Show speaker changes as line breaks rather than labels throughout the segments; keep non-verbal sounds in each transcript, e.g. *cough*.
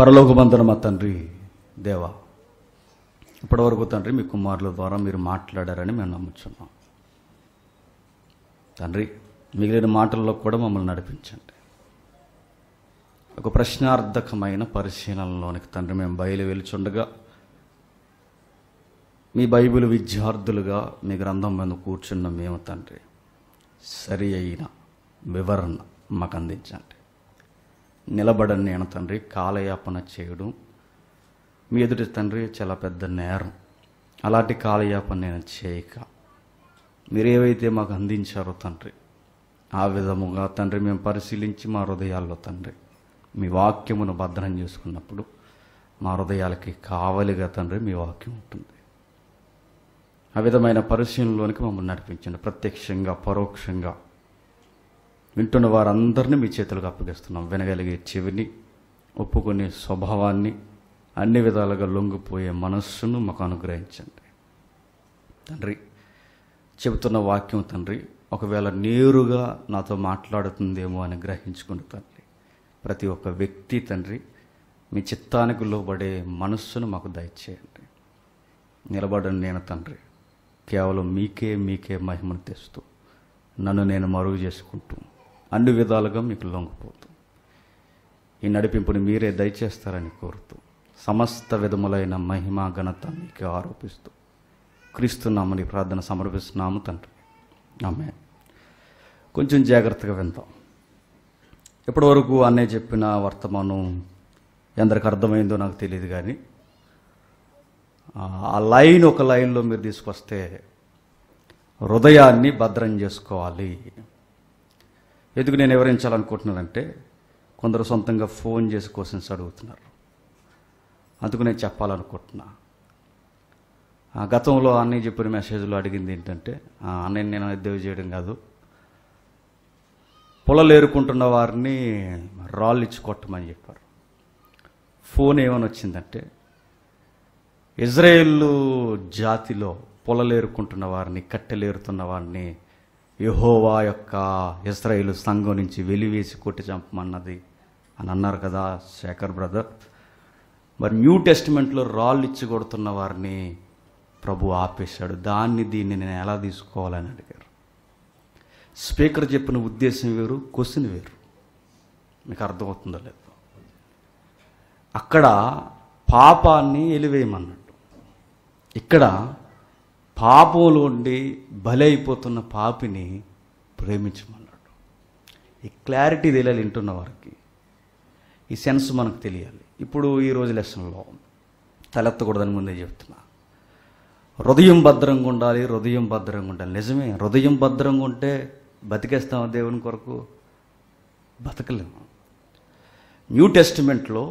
పరలోకమందున మా తండ్రి దేవా ఇప్పటివరకు తండ్రి మీ కుమారుల ద్వారా మీరు మాట్లాడారని మేము నమ్ముచున్నాం తండ్రి మిగిలిన మాటల్లో కూడా మమ్మల్ని నడిపించండి ఒక ప్రశ్నార్థకమైన పరిశీలనలోనికి తండ్రి మేము బయలు వెలుచుండగా మీ బైబిల్ విద్యార్థులుగా మీ గ్రంథం మీద కూర్చున్న మేము తండ్రి సరి అయిన వివరణ మాకు అందించండి నిలబడని నేను తండ్రి కాలయాపన చేయడం మీ ఎదుటి తండ్రి చాలా పెద్ద నేరం అలాంటి కాలయాపన నేను చేయక మీరేవైతే మాకు అందించారో తండ్రి ఆ విధముగా తండ్రి మేము పరిశీలించి మా హృదయాల్లో తండ్రి మీ వాక్యమును భద్రం చేసుకున్నప్పుడు మా హృదయాలకి కావలిగా తండ్రి మీ వాక్యం ఉంటుంది ఆ విధమైన పరిశీలనలోనికి మమ్మల్ని నడిపించండి ప్రత్యక్షంగా పరోక్షంగా వింటున్న వారందరినీ మీ చేతులకు అప్పగిస్తున్నాం వినగలిగే చెవిని ఒప్పుకునే స్వభావాన్ని అన్ని విధాలుగా లొంగిపోయే మనస్సును మాకు అనుగ్రహించండి తండ్రి చెబుతున్న వాక్యం తండ్రి ఒకవేళ నేరుగా నాతో మాట్లాడుతుందేమో అని గ్రహించుకుని తండ్రి ప్రతి ఒక్క వ్యక్తి తండ్రి మీ చిత్తానికి లోబడే మనస్సును మాకు దయచేయండి నిలబడను నేను తండ్రి కేవలం మీకే మీకే మహిమను తెస్తూ నన్ను నేను మరుగు చేసుకుంటూ అన్ని విధాలుగా మీకు లొంగిపోతూ ఈ నడిపింపుని మీరే దయచేస్తారని కోరుతూ సమస్త విధములైన మహిమ ఘనత మీకు ఆరోపిస్తూ క్రీస్తున్నామని ప్రార్థన సమర్పిస్తున్నాము తండ్రి ఆమె కొంచెం జాగ్రత్తగా వింటాం ఇప్పటి వరకు అన్నే చెప్పిన వర్తమానం ఎందరికి అర్థమైందో నాకు తెలియదు కానీ ఆ లైన్ ఒక లైన్లో మీరు తీసుకొస్తే హృదయాన్ని భద్రం చేసుకోవాలి ఎందుకు నేను వివరించాలనుకుంటున్నానంటే కొందరు సొంతంగా ఫోన్ చేసి క్వశ్చన్స్ అడుగుతున్నారు అందుకు నేను చెప్పాలనుకుంటున్నా గతంలో అన్నయ్య చెప్పిన మెసేజ్లో అడిగింది ఏంటంటే అన్నయ్య నేను ఇద్దరు చేయడం కాదు పొలలేరుకుంటున్న వారిని రాళ్ళు ఇచ్చి కొట్టమని చెప్పారు ఫోన్ ఏమని వచ్చిందంటే ఇజ్రాయేల్ జాతిలో పొలలేరుకుంటున్న వారిని కట్టెలేరుతున్న వారిని యహోవా యొక్క ఇస్రాయిలు సంఘం నుంచి వెలివేసి కొట్టి చంపమన్నది అని అన్నారు కదా శేఖర్ బ్రదర్ మరి న్యూ టెస్టిమెంట్లో రాళ్ళు ఇచ్చి కొడుతున్న వారిని ప్రభు ఆపేశాడు దాన్ని దీన్ని నేను ఎలా తీసుకోవాలని అడిగారు స్పీకర్ చెప్పిన ఉద్దేశం వేరు క్వశ్చన్ వేరు మీకు అర్థమవుతుందో లేదు అక్కడ పాపాన్ని ఎలివేయమన్నట్టు ఇక్కడ పాపంలో ఉండి బలైపోతున్న పాపిని ప్రేమించమన్నాడు ఈ క్లారిటీ తెలియాలి వింటున్న వారికి ఈ సెన్స్ మనకు తెలియాలి ఇప్పుడు ఈ రోజు లెసన్లో తలెత్తకూడదని ముందే చెప్తున్నా హృదయం భద్రంగా ఉండాలి హృదయం భద్రంగా ఉండాలి నిజమే హృదయం భద్రంగా ఉంటే బతికేస్తాం దేవుని కొరకు బతకలేము న్యూ టెస్ట్మెంట్లో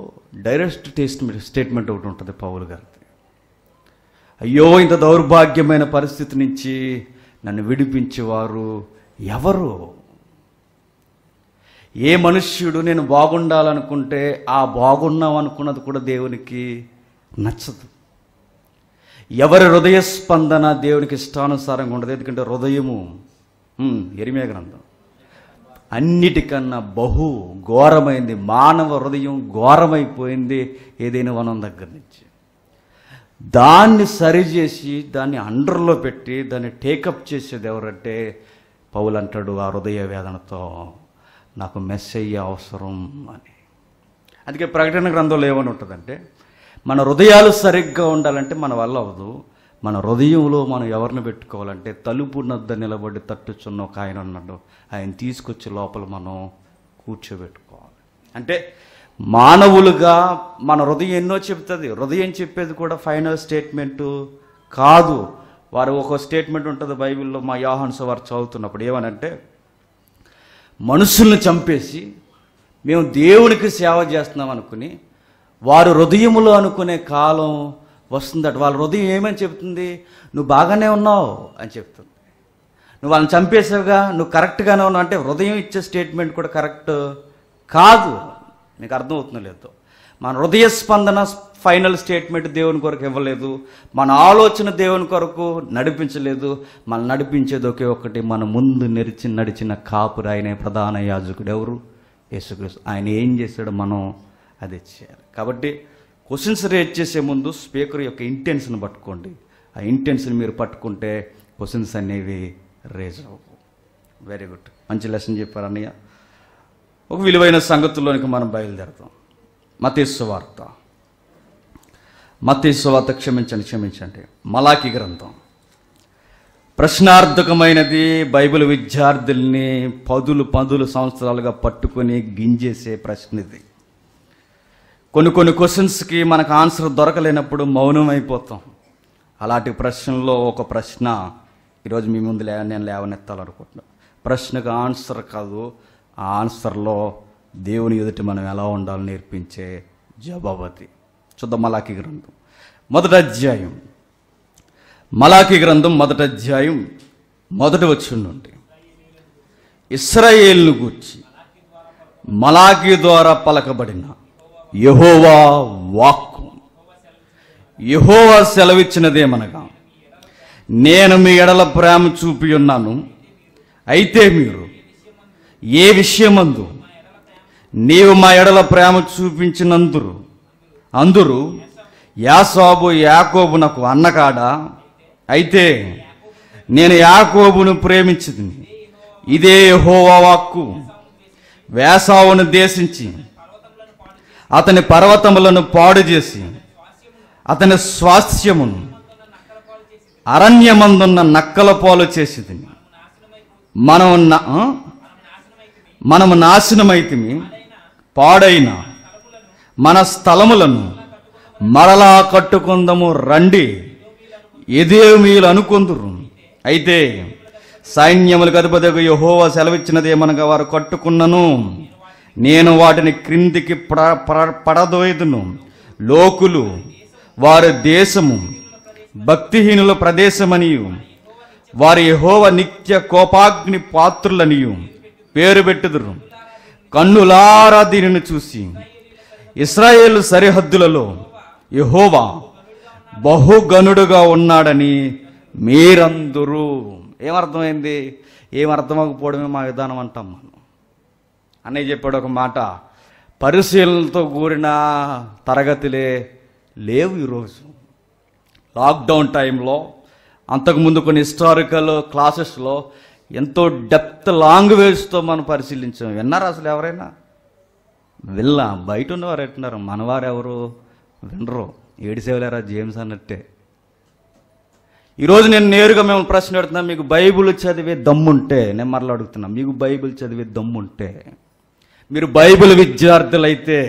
డైరెక్ట్ టెస్ట్మెంట్ స్టేట్మెంట్ ఒకటి ఉంటుంది పౌలు గారిది అయ్యో ఇంత దౌర్భాగ్యమైన పరిస్థితి నుంచి నన్ను విడిపించేవారు ఎవరు ఏ మనుష్యుడు నేను బాగుండాలనుకుంటే ఆ బాగున్నాం అనుకున్నది కూడా దేవునికి నచ్చదు ఎవరి హృదయ స్పందన దేవునికి ఇష్టానుసారంగా ఉండదు ఎందుకంటే హృదయము ఎరిమే గ్రంథం అన్నిటికన్నా బహు ఘోరమైంది మానవ హృదయం ఘోరమైపోయింది ఏదైనా వనం దగ్గర నుంచి దాన్ని సరిచేసి దాన్ని అండర్లో పెట్టి దాన్ని టేకప్ చేసేది ఎవరంటే పౌలు అంటాడు ఆ హృదయ వేదనతో నాకు మెస్ అయ్యే అవసరం అని అందుకే ప్రకటన గ్రంథంలో ఏమని ఉంటుందంటే మన హృదయాలు సరిగ్గా ఉండాలంటే మన వల్ల అవ్వదు మన హృదయంలో మనం ఎవరిని పెట్టుకోవాలంటే తలుపు నద్ద నిలబడి తట్టుచున్న ఒక ఆయన ఉన్నాడు ఆయన తీసుకొచ్చి లోపల మనం కూర్చోబెట్టుకోవాలి అంటే మానవులుగా మన హృదయం ఎన్నో చెప్తుంది హృదయం చెప్పేది కూడా ఫైనల్ స్టేట్మెంటు కాదు వారు ఒక స్టేట్మెంట్ ఉంటుంది బైబిల్లో మా యాహన్స్ వారు చదువుతున్నప్పుడు ఏమనంటే మనుషుల్ని చంపేసి మేము దేవునికి సేవ చేస్తున్నాం అనుకుని వారు హృదయములు అనుకునే కాలం వస్తుందట వాళ్ళ హృదయం ఏమని చెప్తుంది నువ్వు బాగానే ఉన్నావు అని చెప్తుంది నువ్వు వాళ్ళని చంపేసావుగా నువ్వు కరెక్ట్గానే ఉన్నావు అంటే హృదయం ఇచ్చే స్టేట్మెంట్ కూడా కరెక్ట్ కాదు మీకు అర్థమవుతుందో లేదు మన హృదయ స్పందన ఫైనల్ స్టేట్మెంట్ దేవుని కొరకు ఇవ్వలేదు మన ఆలోచన దేవుని కొరకు నడిపించలేదు మన నడిపించేది ఒకే ఒకటి మన ముందు నెరిచి నడిచిన కాపురు ఆయనే ప్రధాన యాజకుడు ఎవరు యేసుక్రీస్తు ఆయన ఏం చేశాడో మనం అది చేయాలి కాబట్టి క్వశ్చన్స్ రేజ్ చేసే ముందు స్పీకర్ యొక్క ఇంటెన్షన్ పట్టుకోండి ఆ ఇంటెన్షన్ మీరు పట్టుకుంటే క్వశ్చన్స్ అనేవి రేజ్ అవ్వవు వెరీ గుడ్ మంచి లెసన్ చెప్పారు అన్నయ్య ఒక విలువైన సంగతుల్లోనికి మనం బయలుదేరతాం మతేశ్వ వార్త క్షమించండి క్షమించండి మలాకి గ్రంథం ప్రశ్నార్థకమైనది బైబిల్ విద్యార్థుల్ని పదులు పదులు సంవత్సరాలుగా పట్టుకొని గింజేసే ప్రశ్న ఇది కొన్ని కొన్ని క్వశ్చన్స్కి మనకు ఆన్సర్ దొరకలేనప్పుడు మౌనం అయిపోతాం అలాంటి ప్రశ్నల్లో ఒక ప్రశ్న ఈరోజు మీ ముందు లే నేను లేవనెత్తాలనుకుంటున్నాను ప్రశ్నకు ఆన్సర్ కాదు ఆ ఆన్సర్లో దేవుని ఎదుటి మనం ఎలా ఉండాలో నేర్పించే జబావతి చూద్దాం మలాఖీ గ్రంథం మొదటి అధ్యాయం మలాఖీ గ్రంథం మొదట అధ్యాయం మొదటి వచ్చి నుండి ఇస్రాయేల్ను గూర్చి మలాఖీ ద్వారా పలకబడిన యహోవా వాక్కు యహోవా సెలవిచ్చినదేమనగా నేను మీ ఎడల ప్రేమ చూపి ఉన్నాను అయితే మీరు ఏ విషయమందు నీవు మా ఎడల ప్రేమ చూపించినందురు అందరు యాసాబు యాకోబు నాకు అన్నకాడా అయితే నేను యాకోబును ప్రేమించింది ఇదే హోవాక్కు వేసావును దేశించి అతని పర్వతములను పాడు చేసి అతని స్వాస్థ్యమును అరణ్యమందున్న నక్కల పాలు చేసేది మనం మనము నాశనమైతిమి పాడైన మన స్థలములను మరలా కట్టుకుందము రండి ఎదేమీలు అనుకుందురు అయితే సైన్యములకు అధిపతి యహోవ సెలవిచ్చినదేమనగా వారు కట్టుకున్నను నేను వాటిని క్రిందికి పడదోయదును లోకులు వారి దేశము భక్తిహీనుల ప్రదేశమనియు వారి యహోవ నిత్య కోపాగ్ని పాత్రులనియు పేరు పెట్టుదురు కన్నులారా దీనిని చూసి ఇస్రాయేల్ సరిహద్దులలో యహోవా బహుగనుడుగా ఉన్నాడని మీరందరూ ఏమర్థమైంది ఏమర్థమకపోవడమే మా విధానం అంటాం మనం అన్నయ్య చెప్పాడు ఒక మాట పరిశీలనతో కూడిన తరగతిలే లేవు ఈరోజు లాక్డౌన్ టైంలో అంతకుముందు కొన్ని హిస్టారికల్ క్లాసెస్లో ఎంతో డెప్త్ లాంగ్వేజ్తో మనం పరిశీలించాం విన్నారా అసలు ఎవరైనా విల్లా బయట ఉన్నవారు ఎట్టున్నారు మనవారు ఎవరు వినరు ఏడిసేవలేరా జేమ్స్ అన్నట్టే ఈరోజు నేను నేరుగా మేము ప్రశ్న అడుగుతున్నాను మీకు బైబుల్ చదివే దమ్ముంటే నేను మరలా అడుగుతున్నాను మీకు బైబిల్ చదివే దమ్ముంటే మీరు బైబిల్ విద్యార్థులైతే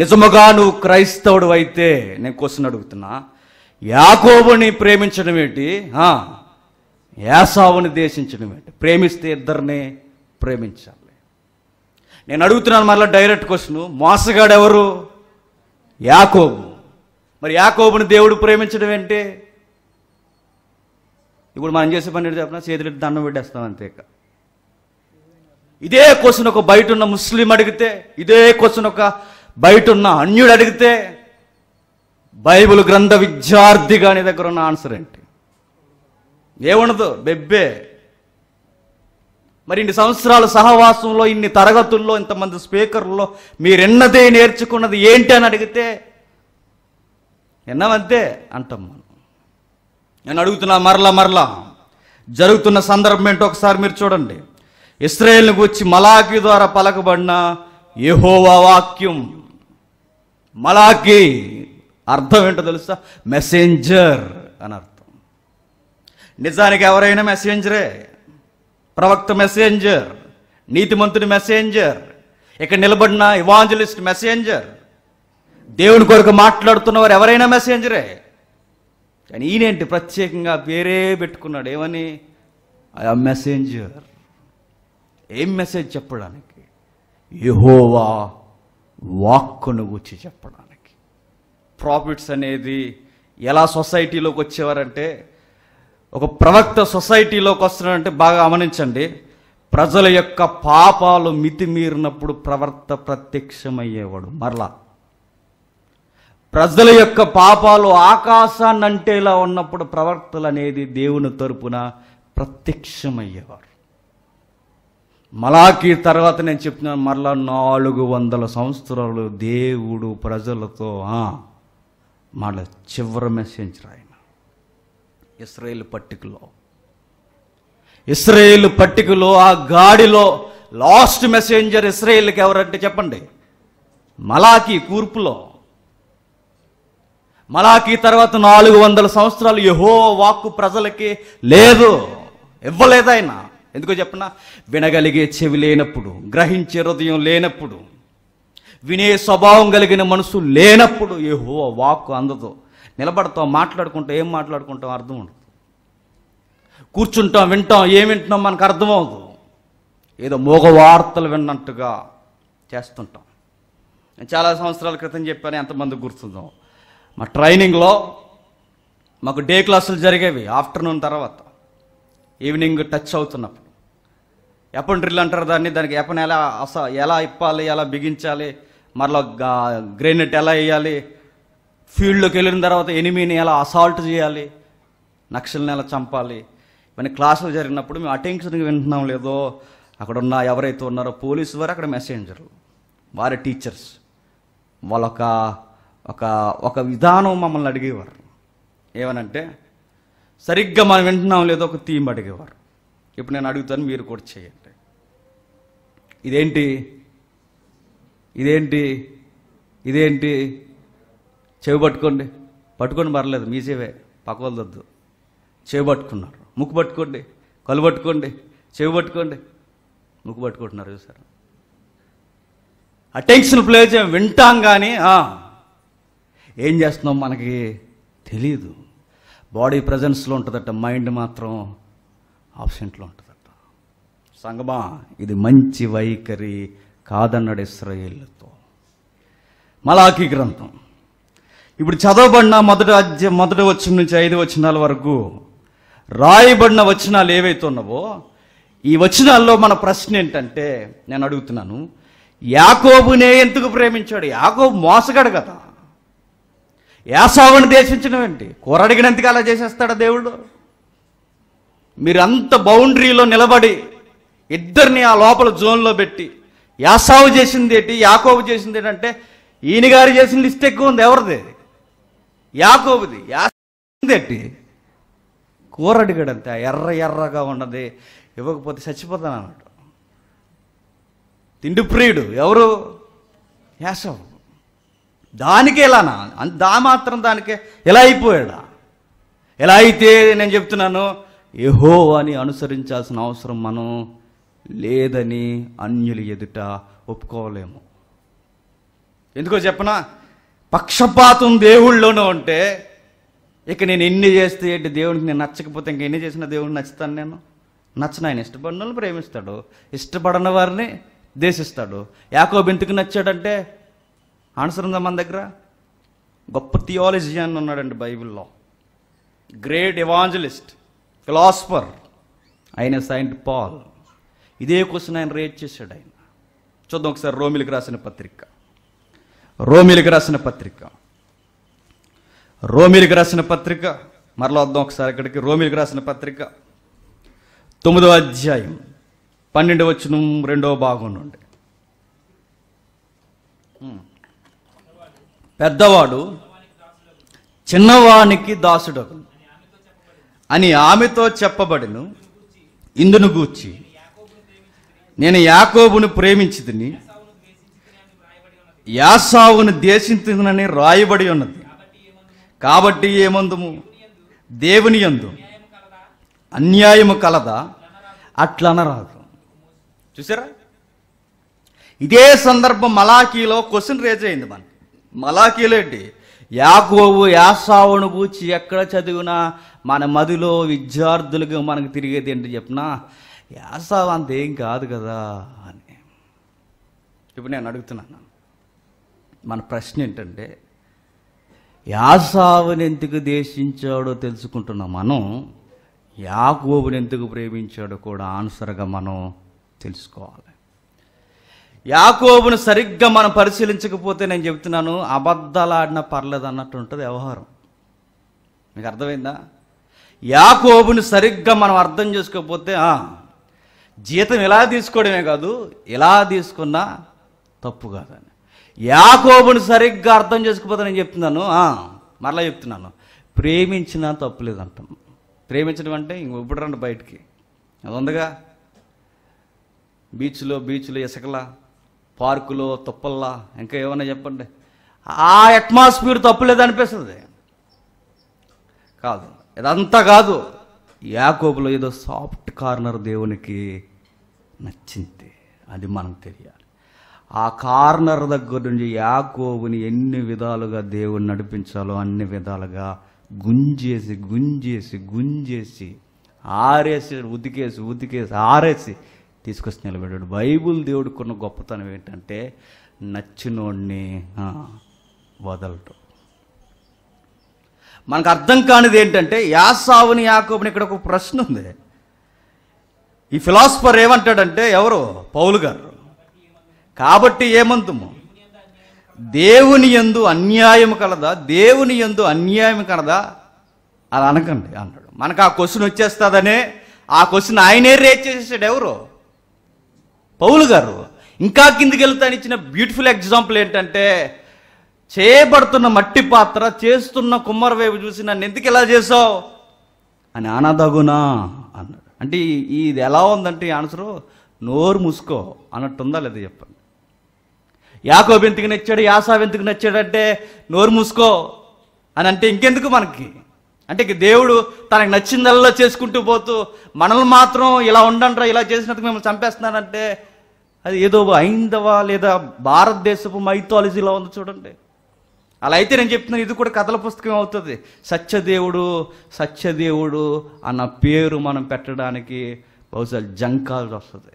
నిజముగా నువ్వు క్రైస్తవుడు అయితే నేను క్వశ్చన్ అడుగుతున్నా యాకోబుని ప్రేమించడం ఏంటి యాసావుని దేశించడం ఏంటి ప్రేమిస్తే ఇద్దరిని ప్రేమించాలి నేను అడుగుతున్నాను మరలా డైరెక్ట్ క్వశ్చన్ మోసగాడు ఎవరు యాకోబు మరి యాకోబుని దేవుడు ప్రేమించడం ఏంటి ఇప్పుడు మనం చేసే పని ఏంటి చెప్పిన చేతులెట్టి దండం పెట్టేస్తాం అంతే ఇక ఇదే క్వశ్చన్ ఒక బయట ఉన్న ముస్లిం అడిగితే ఇదే క్వశ్చన్ ఒక బయట ఉన్న అన్యుడు అడిగితే బైబిల్ గ్రంథ విద్యార్థిగా నీ దగ్గర ఉన్న ఆన్సర్ ఏంటి ఏముండదు బెబ్బే మరి ఇన్ని సంవత్సరాల సహవాసంలో ఇన్ని తరగతుల్లో ఇంతమంది స్పీకర్లో మీరెన్నదే నేర్చుకున్నది ఏంటి అని అడిగితే ఎన్నమంతే అంటాం మనం నేను అడుగుతున్నా మరలా మరలా జరుగుతున్న సందర్భం ఏంటో ఒకసారి మీరు చూడండి ఇస్రాయేల్ని గురించి మలాకి ద్వారా పలకబడిన యహోవా వాక్యం మలాకి అర్థం ఏంటో తెలుసా మెసెంజర్ అని అర్థం నిజానికి ఎవరైనా మెసేంజరే ప్రవక్త మెసేంజర్ నీతిమంతుని మెసేంజర్ ఇక్కడ నిలబడిన ఇవాంజలిస్ట్ మెసేంజర్ దేవుని కొరకు మాట్లాడుతున్నవారు ఎవరైనా మెసేంజరే కానీ ఈయనేంటి ప్రత్యేకంగా పేరే పెట్టుకున్నాడు ఏమని ఆ మెసేంజర్ ఏం మెసేజ్ చెప్పడానికి యహోవా వాక్కును గుచ్చి చెప్పడానికి ప్రాఫిట్స్ అనేది ఎలా సొసైటీలోకి వచ్చేవారంటే ఒక ప్రవక్త సొసైటీలోకి వస్తున్నాడంటే బాగా గమనించండి ప్రజల యొక్క పాపాలు మితిమీరినప్పుడు ప్రవర్త ప్రత్యక్షమయ్యేవాడు మరలా ప్రజల యొక్క పాపాలు ఆకాశాన్ని అంటేలా ఉన్నప్పుడు ప్రవర్తలు అనేది దేవుని తరపున ప్రత్యక్షమయ్యేవారు మలాకి తర్వాత నేను చెప్తున్నాను మరలా నాలుగు వందల సంవత్సరాలు దేవుడు ప్రజలతో మళ్ళీ చివరి మెసేజ్ రాయండి ఇస్రాయేల్ పట్టికలో ఇస్రాయేల్ పట్టికలో ఆ గాడిలో లాస్ట్ మెసేంజర్ ఇస్రాయేల్కి ఎవరంటే చెప్పండి మలాకి కూర్పులో మలాకి తర్వాత నాలుగు వందల సంవత్సరాలు యహో వాక్కు ప్రజలకి లేదు ఇవ్వలేదు ఆయన ఎందుకో చెప్పిన వినగలిగే చెవి లేనప్పుడు గ్రహించే హృదయం లేనప్పుడు వినే స్వభావం కలిగిన మనసు లేనప్పుడు యహో వాక్కు అందదు నిలబడతాం మాట్లాడుకుంటాం ఏం మాట్లాడుకుంటాం అర్థం ఉండదు కూర్చుంటాం వింటాం ఏం వింటున్నాం మనకు అర్థమవుదు ఏదో మోగ వార్తలు విన్నట్టుగా చేస్తుంటాం నేను చాలా సంవత్సరాల క్రితం చెప్పాను ఎంతమంది గుర్తుందాం మా ట్రైనింగ్లో మాకు డే క్లాసులు జరిగేవి ఆఫ్టర్నూన్ తర్వాత ఈవినింగ్ టచ్ అవుతున్నప్పుడు ఎప్పుడు డ్రిల్ అంటారు దాన్ని దానికి ఎప్పుడు ఎలా అస ఎలా ఇప్పాలి ఎలా బిగించాలి మరలా గ్రెనెట్ ఎలా వేయాలి ఫీల్డ్లోకి వెళ్ళిన తర్వాత ఎనిమిని ఎలా అసాల్ట్ చేయాలి నక్షల్ని ఎలా చంపాలి ఇవన్నీ క్లాసులు జరిగినప్పుడు మేము అటెన్షన్కి వింటున్నాం లేదో అక్కడ ఉన్న ఎవరైతే ఉన్నారో పోలీసు వారు అక్కడ మెసెంజర్లు వారి టీచర్స్ వాళ్ళొక ఒక ఒక విధానం మమ్మల్ని అడిగేవారు ఏమనంటే సరిగ్గా మనం వింటున్నాం లేదో ఒక థీమ్ అడిగేవారు ఇప్పుడు నేను అడుగుతాను మీరు కూడా చేయండి ఇదేంటి ఇదేంటి ఇదేంటి చెవి పట్టుకోండి పట్టుకొని పర్లేదు మీ సేవే వద్దు చెవి పట్టుకున్నారు ముక్కు పట్టుకోండి కళ్ళు పట్టుకోండి చెవి పట్టుకోండి ముక్కు పట్టుకుంటున్నారు చూసారు అటెన్షన్ ప్లే వింటాం కానీ ఏం చేస్తున్నాం మనకి తెలీదు బాడీ ప్రజెన్స్లో ఉంటుందట మైండ్ మాత్రం ఆబ్సెంట్లో ఉంటుందట సంగమా ఇది మంచి వైఖరి కాదన్నాడు ఇస్రాయేళ్లతో మలాఖీ గ్రంథం ఇప్పుడు చదవబడిన మొదటి అధ్య మొదటి వచ్చిన నుంచి ఐదు వచనాల వరకు రాయబడిన వచనాలు ఏవైతే ఉన్నావో ఈ వచనాల్లో మన ప్రశ్న ఏంటంటే నేను అడుగుతున్నాను యాకోబునే ఎందుకు ప్రేమించాడు యాకోబు మోసగాడు కదా యాసావుని దేశించడం ఏంటి కూరడిగినంతగా అలా చేసేస్తాడా దేవుడు మీరంత బౌండరీలో నిలబడి ఇద్దరిని ఆ లోపల జోన్లో పెట్టి యాసావు చేసింది ఏంటి యాకోబు చేసింది ఏంటంటే ఈయన గారు చేసిన లిస్ట్ ఎక్కువ ఉంది ఎవరిది యాకోబుది యాసిందేంటి కూర అంతే ఎర్ర ఎర్రగా ఉన్నది ఇవ్వకపోతే చచ్చిపోతాను అన్నట్టు తిండి ప్రియుడు ఎవరు యాసవు దానికే ఇలానా దా మాత్రం దానికే ఎలా అయిపోయాడా ఎలా అయితే నేను చెప్తున్నాను ఏహో అని అనుసరించాల్సిన అవసరం మనం లేదని అన్యులు ఎదుట ఒప్పుకోలేము ఎందుకో చెప్పనా పక్షపాతం దేవుళ్ళోనూ ఉంటే ఇక నేను ఎన్ని చేస్తే ఏంటి దేవుడికి నేను నచ్చకపోతే ఇంక ఎన్ని చేసినా దేవుడిని నచ్చుతాను నేను నచ్చను ఆయన ఇష్టపడిన ప్రేమిస్తాడు ఇష్టపడిన వారిని దేశిస్తాడు యాకో బెంతుకు నచ్చాడంటే ఆన్సర్ ఉందా మన దగ్గర గొప్ప థియాలజీ అని ఉన్నాడండి బైబిల్లో గ్రేట్ ఎవాంజలిస్ట్ ఫిలాసఫర్ ఆయన సైంట్ పాల్ ఇదే క్వశ్చన్ ఆయన రేట్ చేశాడు ఆయన చూద్దాం ఒకసారి రోమిలికి రాసిన పత్రిక రోమిలికి రాసిన పత్రిక రోమిలికి రాసిన పత్రిక మరలా వద్దాం ఒకసారి ఇక్కడికి రోమిలికి రాసిన పత్రిక తొమ్మిదవ అధ్యాయం పన్నెండు వచ్చిన రెండవ భాగం నుండి పెద్దవాడు చిన్నవానికి దాసుడు అని ఆమెతో చెప్పబడిను ఇందును గూర్చి నేను యాకోబును ప్రేమించితిని యాసావును దేశించునని రాయబడి ఉన్నది కాబట్టి ఏమందుము దేవుని ఎందు అన్యాయము కలదా అట్లనరాదు చూసారా ఇదే సందర్భం మలాఖీలో క్వశ్చన్ రేజ్ అయింది మనకి మలాఖీలో ఏంటి యాకోవు యాసావును గూర్చి ఎక్కడ చదివినా మన మదిలో విద్యార్థులకు మనకు తిరిగేది ఏంటి చెప్పినా యాసావు అంతేం కాదు కదా అని ఇప్పుడు నేను అడుగుతున్నాను మన ప్రశ్న ఏంటంటే యాసావుని ఎందుకు దేశించాడో తెలుసుకుంటున్న మనం యాకోబుని ఎందుకు ప్రేమించాడో కూడా ఆన్సర్గా మనం తెలుసుకోవాలి యాకోబును సరిగ్గా మనం పరిశీలించకపోతే నేను చెబుతున్నాను అబద్ధాలు పర్లేదు అన్నట్టు ఉంటుంది వ్యవహారం మీకు అర్థమైందా యాకోబుని సరిగ్గా మనం అర్థం చేసుకోకపోతే జీతం ఇలా తీసుకోవడమే కాదు ఇలా తీసుకున్నా తప్పు కాదని యాకోబుని సరిగ్గా అర్థం చేసుకోపోతే నేను చెప్తున్నాను మరలా చెప్తున్నాను ప్రేమించినా తప్పు లేదంట ప్రేమించడం అంటే ఇంక ఇప్పుడు రండి బయటికి అది ఉందిగా బీచ్లో బీచ్లో ఇసుకలా పార్కులో తుప్పల్లా ఇంకా ఏమన్నా చెప్పండి ఆ అట్మాస్ఫియర్ తప్పు అనిపిస్తుంది కాదు ఇదంతా కాదు యాకోబులో ఏదో సాఫ్ట్ కార్నర్ దేవునికి నచ్చింది అది మనకు తెలియాలి ఆ కార్నర్ దగ్గర నుంచి యాకోబుని ఎన్ని విధాలుగా దేవుడు నడిపించాలో అన్ని విధాలుగా గుంజేసి గుంజేసి గుంజేసి ఆరేసి ఉతికేసి ఉతికేసి ఆరేసి తీసుకొచ్చి నిలబెట్టాడు బైబుల్ కొన్న గొప్పతనం ఏంటంటే నచ్చినోడిని వదలటం మనకు అర్థం కానిది ఏంటంటే యాసావుని యాకోబుని ఇక్కడ ఒక ప్రశ్న ఉంది ఈ ఫిలాసఫర్ ఏమంటాడంటే ఎవరు పౌలు గారు కాబట్టి ఏమంతుము దేవుని ఎందు అన్యాయం కలదా దేవుని ఎందు అన్యాయం కలదా అని అనకండి అన్నాడు మనకు ఆ క్వశ్చన్ వచ్చేస్తుందనే ఆ క్వశ్చన్ ఆయనే రేట్ చేసేసాడు ఎవరు పౌలు గారు ఇంకా కిందికి వెళ్తాను ఇచ్చిన బ్యూటిఫుల్ ఎగ్జాంపుల్ ఏంటంటే చేయబడుతున్న మట్టి పాత్ర చేస్తున్న కుమ్మర వైపు చూసి నన్ను ఎందుకు ఇలా చేసావు అని ఆనదగునా అన్నాడు అంటే ఇది ఎలా ఉందంటే ఆన్సరు నోరు ముసుకో అన్నట్టుందా లేదా చెప్ప యాకోబు ఎందుకు నచ్చాడు యాసాబు ఎందుకు నచ్చాడంటే నోరు మూసుకో అని అంటే ఇంకెందుకు మనకి అంటే దేవుడు తనకు నచ్చిందల్లా చేసుకుంటూ పోతూ మనల్ని మాత్రం ఇలా ఉండండిరా ఇలా చేసినందుకు మిమ్మల్ని చంపేస్తున్నానంటే అది ఏదో ఐందవ లేదా భారతదేశపు మైథాలజీలో ఉంది చూడండి అలా అయితే నేను చెప్తున్నాను ఇది కూడా కథల పుస్తకం అవుతుంది సత్యదేవుడు సత్యదేవుడు అన్న పేరు మనం పెట్టడానికి బహుశా జంకాల్సి వస్తుంది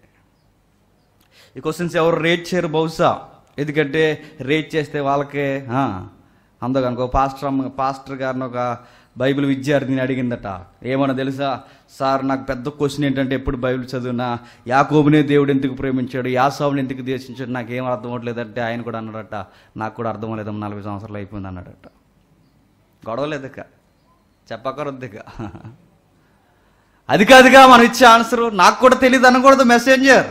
ఈ క్వశ్చన్స్ ఎవరు రేట్ చేయరు బహుశా ఎందుకంటే రేట్ చేస్తే వాళ్ళకే అందుకు అనుకో పాస్టర్ అమ్మ పాస్టర్ గారిని ఒక బైబిల్ విద్యార్థిని అడిగిందట ఏమన్నా తెలుసా సార్ నాకు పెద్ద క్వశ్చన్ ఏంటంటే ఎప్పుడు బైబిల్ చదివినా యాకోబునే దేవుడు ఎందుకు ప్రేమించాడు యాసాబుని ఎందుకు దేశించాడు నాకు ఏం అర్థం అవ్వట్లేదంటే ఆయన కూడా అన్నాడట నాకు కూడా అర్థం అవ్వలేదు నలభై సంవత్సరాలు అయిపోయింది అన్నాడట గొడవలేదక చెప్పకరొద్దుక అది కాదుగా మనం ఇచ్చే ఆన్సర్ నాకు కూడా తెలియదు అనకూడదు మెసేంజర్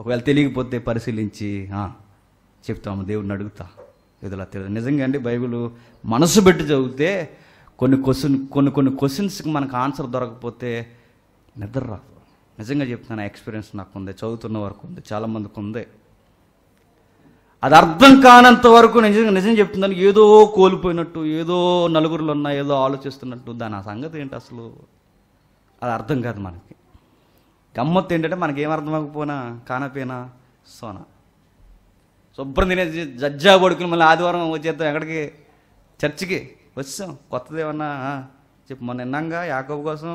ఒకవేళ తెలియకపోతే పరిశీలించి చెప్తాము దేవుడిని అడుగుతా ఇదిలా తెలియదు నిజంగా అండి బైబిల్ మనసు పెట్టి చదివితే కొన్ని క్వశ్చన్ కొన్ని కొన్ని క్వశ్చన్స్కి మనకు ఆన్సర్ దొరకపోతే నిద్ర రాదు నిజంగా చెప్తున్నాను ఎక్స్పీరియన్స్ నాకు ఉంది చదువుతున్న వరకు ఉంది చాలామందికి ఉంది అది అర్థం కానంత వరకు నిజంగా నిజం చెప్తున్నాను ఏదో కోల్పోయినట్టు ఏదో నలుగురులో ఉన్నా ఏదో ఆలోచిస్తున్నట్టు దాని ఆ సంగతి ఏంటి అసలు అది అర్థం కాదు మనకి గమ్మత్తు ఏంటంటే మనకి ఏమర్థమకపోయినా కానపోయినా సోనా శుభ్రం తినేసి జడ్జా పడుకుని మళ్ళీ ఆదివారం వచ్చేద్దాం ఎక్కడికి చర్చికి వచ్చాం కొత్తది ఏమన్నా చెప్పు మొన్న నిన్నంగా యాకబ్ కోసం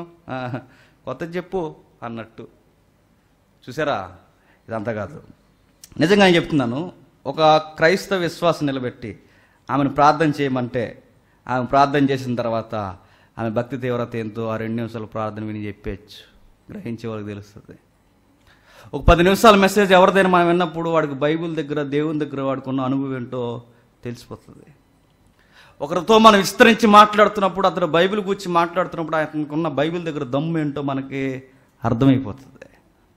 కొత్తది చెప్పు అన్నట్టు చూసారా ఇదంతా కాదు నిజంగా నేను చెప్తున్నాను ఒక క్రైస్తవ విశ్వాసం నిలబెట్టి ఆమెను ప్రార్థన చేయమంటే ఆమె ప్రార్థన చేసిన తర్వాత ఆమె భక్తి తీవ్రత ఎంతో ఆ రెండు నిమిషాలు ప్రార్థన విని చెప్పేచ్చు గ్రహించే వాళ్ళకి తెలుస్తుంది ఒక పది నిమిషాల మెసేజ్ ఎవరిదైనా మనం విన్నప్పుడు వాడికి బైబిల్ దగ్గర దేవుని దగ్గర వాడుకున్న అనుభవం ఏంటో తెలిసిపోతుంది ఒకరితో మనం విస్తరించి మాట్లాడుతున్నప్పుడు అతను బైబిల్ గురించి మాట్లాడుతున్నప్పుడు ఆయనకున్న బైబిల్ దగ్గర దమ్ము ఏంటో మనకి అర్థమైపోతుంది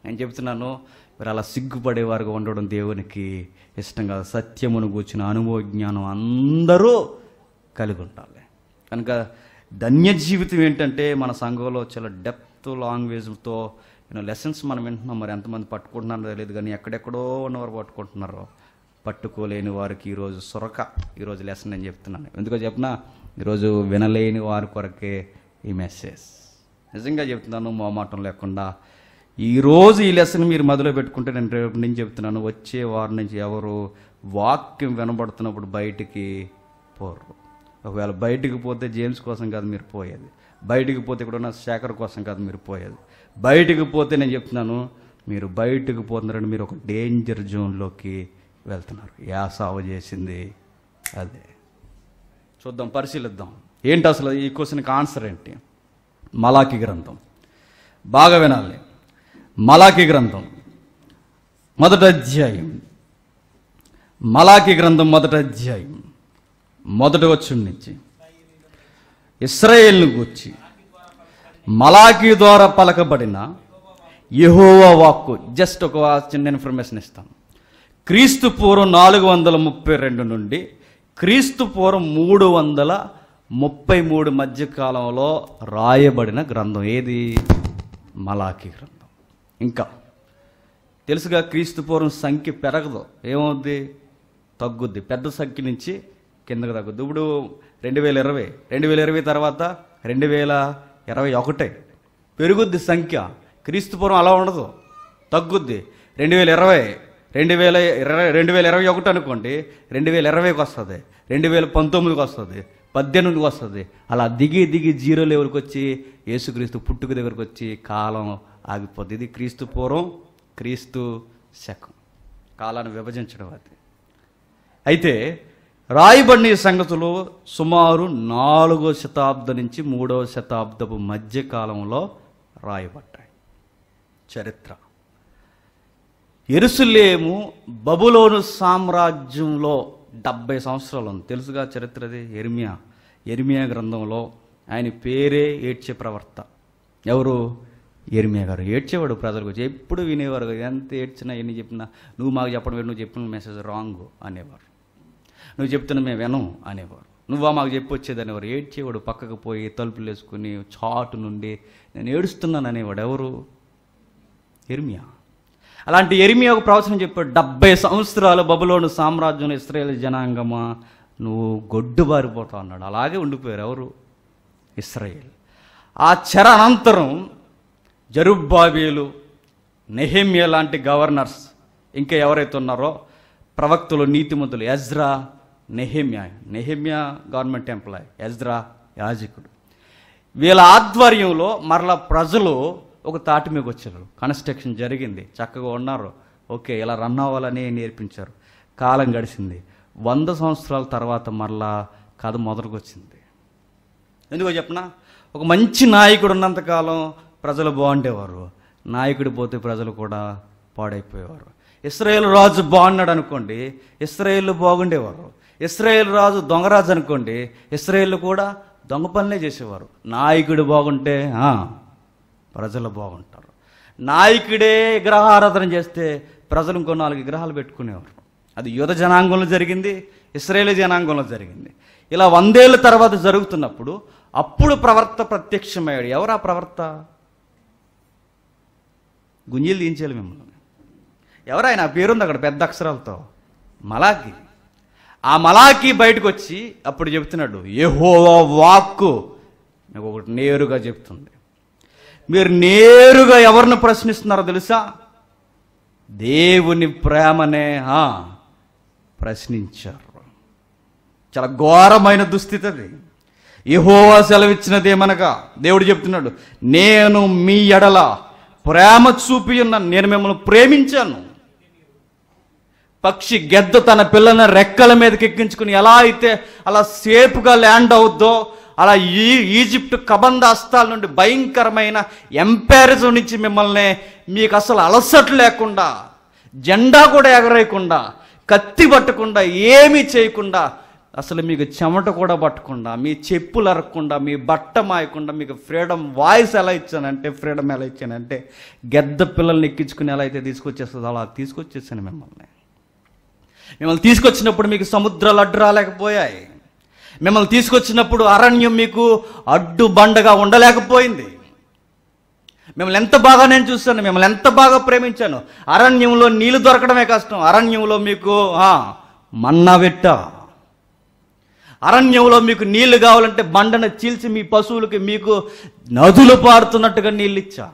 నేను చెప్తున్నాను మీరు అలా సిగ్గుపడేవారుగా ఉండడం దేవునికి ఇష్టం కాదు సత్యమును కూర్చున్న అనుభవ జ్ఞానం అందరూ కలిగి ఉండాలి కనుక ధన్య జీవితం ఏంటంటే మన సంఘంలో చాలా డెప్త్ టెన్త్ లాంగ్వేజ్లతో యూనో లెసన్స్ మనం వింటున్నాం మరి ఎంతమంది పట్టుకుంటున్నారో తెలియదు కానీ ఎక్కడెక్కడో ఉన్నవారు పట్టుకుంటున్నారో పట్టుకోలేని వారికి ఈరోజు సొరక ఈరోజు లెసన్ నేను చెప్తున్నాను ఎందుకో చెప్పినా ఈరోజు వినలేని వారి కొరకే ఈ మెసేజ్ నిజంగా చెప్తున్నాను మోమాటం లేకుండా ఈరోజు ఈ లెసన్ మీరు మొదలు పెట్టుకుంటే నేను రేపు నేను చెప్తున్నాను వచ్చే వారి నుంచి ఎవరు వాక్యం వినబడుతున్నప్పుడు బయటికి పోరు ఒకవేళ బయటికి పోతే జేమ్స్ కోసం కాదు మీరు పోయేది బయటికి పోతే ఇక్కడ ఉన్న శేఖర్ కోసం కాదు మీరు పోయేది బయటికి పోతే నేను చెప్తున్నాను మీరు బయటకు పోతున్నారని మీరు ఒక డేంజర్ జోన్లోకి వెళ్తున్నారు యాసావ చేసింది అదే చూద్దాం పరిశీలిద్దాం ఏంటి అసలు ఈ క్వశ్చన్కి ఆన్సర్ ఏంటి మలాకి గ్రంథం బాగా వినాలి మలాకి గ్రంథం మొదటి అధ్యాయం మలాకి గ్రంథం మొదటి అధ్యాయం మొదటి వచ్చి నుంచి ఇస్రాయేల్ని గూర్చి మలాఖీ ద్వారా పలకబడిన యహోవా వాక్కు జస్ట్ ఒక చిన్న ఇన్ఫర్మేషన్ ఇస్తాను క్రీస్తు పూర్వం నాలుగు వందల ముప్పై రెండు నుండి క్రీస్తు పూర్వం మూడు వందల ముప్పై మూడు మధ్య కాలంలో రాయబడిన గ్రంథం ఏది మలాఖీ గ్రంథం ఇంకా తెలుసుగా క్రీస్తు పూర్వం సంఖ్య పెరగదు ఏమవుద్ది తగ్గుద్ది పెద్ద సంఖ్య నుంచి కిందకు తగ్గుద్ది ఇప్పుడు రెండు వేల ఇరవై రెండు వేల ఇరవై తర్వాత రెండు వేల ఇరవై ఒకటే పెరుగుద్ది సంఖ్య క్రీస్తుపురం అలా ఉండదు తగ్గుద్ది రెండు వేల ఇరవై రెండు వేల ఇరవై రెండు వేల ఇరవై ఒకటి అనుకోండి రెండు వేల ఇరవైకి వస్తుంది రెండు వేల పంతొమ్మిదికి వస్తుంది పద్దెనిమిదికి వస్తుంది అలా దిగి దిగి జీరో లెవెల్కి వచ్చి యేసుక్రీస్తు పుట్టుక దగ్గరకు వచ్చి కాలం ఆగిపోద్ది ఇది క్రీస్తు పూర్వం క్రీస్తు శకం కాలాన్ని విభజించడం అది అయితే రాయబడిన సంగతులు సుమారు నాలుగో శతాబ్దం నుంచి మూడవ శతాబ్దపు మధ్య కాలంలో రాయబడ్డాయి చరిత్ర ఎరుసులేము బబులోను సామ్రాజ్యంలో డెబ్బై సంవత్సరాలు ఉంది తెలుసుగా చరిత్రది ఎర్మియా ఎర్మియా గ్రంథంలో ఆయన పేరే ఏడ్చే ప్రవర్త ఎవరు ఎర్మియా గారు ఏడ్చేవాడు ప్రజలు గురించి ఎప్పుడు వినేవారు ఎంత ఏడ్చినా ఎన్ని చెప్పినా నువ్వు మాకు చెప్పడం నువ్వు చెప్పిన మెసేజ్ రాంగ్ అనేవారు నువ్వు చెప్తున్నా మేము వినం అనేవారు నువ్వా మాకు చెప్పి చెప్పొచ్చేదనేవారు ఏడ్చేవాడు పక్కకు పోయి తలుపులు వేసుకుని చాటు నుండి నేను ఏడుస్తున్నాను అనేవాడు ఎవరు ఎరిమియా అలాంటి ఎరిమియా ఒక ప్రవచనం చెప్పాడు డెబ్బై సంవత్సరాలు బబులోను సామ్రాజ్యం ఇస్రాయేల్ జనాంగమా నువ్వు గొడ్డుబారిపోతా అన్నాడు అలాగే ఉండిపోయారు ఎవరు ఇస్రాయేల్ ఆ చెర అనంతరం జరుబ్బాబీలు నెహేమియా లాంటి గవర్నర్స్ ఇంకా ఎవరైతే ఉన్నారో ప్రవక్తలు నీతిమంతులు Ezra Nehemiah Nehemiah government employ Ezra యాజకుడు వీళ్ళ ఆధ్వర్యంలో మరలా ప్రజలు ఒక తాటి మీకు వచ్చారు కన్స్ట్రక్షన్ జరిగింది చక్కగా ఉన్నారు ఓకే ఇలా రన్ అవ్వాలని నేర్పించారు కాలం గడిచింది వంద సంవత్సరాల తర్వాత మరలా కథ మొదలుకొచ్చింది ఎందుకో చెప్పనా ఒక మంచి నాయకుడు ఉన్నంతకాలం ప్రజలు బాగుండేవారు నాయకుడు పోతే ప్రజలు కూడా పాడైపోయేవారు ఇస్రాయేల్ రాజు బాగున్నాడు అనుకోండి ఇస్రాయేల్ బాగుండేవారు ఇస్రాయేల్ రాజు దొంగరాజు అనుకోండి ఇస్రాయేల్ కూడా దొంగ పనులే చేసేవారు నాయకుడు బాగుంటే ప్రజలు బాగుంటారు నాయకుడే విగ్రహారాధన చేస్తే ప్రజలు ఇంకో నాలుగు విగ్రహాలు పెట్టుకునేవారు అది యువత జనాంగంలో జరిగింది ఇస్రాయేల్ జనాంగంలో జరిగింది ఇలా వందేళ్ళ తర్వాత జరుగుతున్నప్పుడు అప్పుడు ప్రవర్త ప్రత్యక్షమయ్యాడు ఎవరా ప్రవర్త గుంజీలు దించేయాలి మిమ్మల్ని ఎవరైనా పేరుంది అక్కడ పెద్ద అక్షరాలతో మలాకి ఆ మలాకి బయటకు వచ్చి అప్పుడు చెప్తున్నాడు ఏహో వాక్కు నాకు ఒకటి నేరుగా చెప్తుంది మీరు నేరుగా ఎవరిని ప్రశ్నిస్తున్నారో తెలుసా దేవుని ప్రేమనే ప్రశ్నించారు చాలా ఘోరమైన దుస్థితి అది యహోవా సెలవిచ్చినదేమనగా దేవుడు చెప్తున్నాడు నేను మీ ఎడల ప్రేమ చూపి ఉన్నాను నేను మిమ్మల్ని ప్రేమించాను పక్షి గెద్ద తన పిల్లలను రెక్కల మీదకి ఎక్కించుకుని ఎలా అయితే అలా సేఫ్గా ల్యాండ్ అవుద్దో అలా ఈ ఈజిప్ట్ కబంద అస్తాల నుండి భయంకరమైన ఎంపారిజం నుంచి మిమ్మల్ని మీకు అసలు అలసట లేకుండా జెండా కూడా ఎగరేయకుండా కత్తి పట్టకుండా ఏమీ చేయకుండా అసలు మీకు చెమట కూడా పట్టకుండా మీ చెప్పులు అరగకుండా మీ బట్ట మాయకుండా మీకు ఫ్రీడమ్ వాయిస్ ఎలా ఇచ్చానంటే ఫ్రీడమ్ ఎలా ఇచ్చానంటే గెద్ద పిల్లల్ని ఎక్కించుకుని ఎలా అయితే తీసుకొచ్చేస్తుందో అలా తీసుకొచ్చేసాను మిమ్మల్ని మిమ్మల్ని తీసుకొచ్చినప్పుడు మీకు సముద్రాలు అడ్డు రాలేకపోయాయి మిమ్మల్ని తీసుకొచ్చినప్పుడు అరణ్యం మీకు అడ్డు బండగా ఉండలేకపోయింది మిమ్మల్ని ఎంత బాగా నేను చూశాను మిమ్మల్ని ఎంత బాగా ప్రేమించాను అరణ్యంలో నీళ్ళు దొరకడమే కష్టం అరణ్యంలో మీకు మన్నా వెట్ట అరణ్యంలో మీకు నీళ్లు కావాలంటే బండను చీల్చి మీ పశువులకి మీకు నదులు పారుతున్నట్టుగా నీళ్ళు ఇచ్చా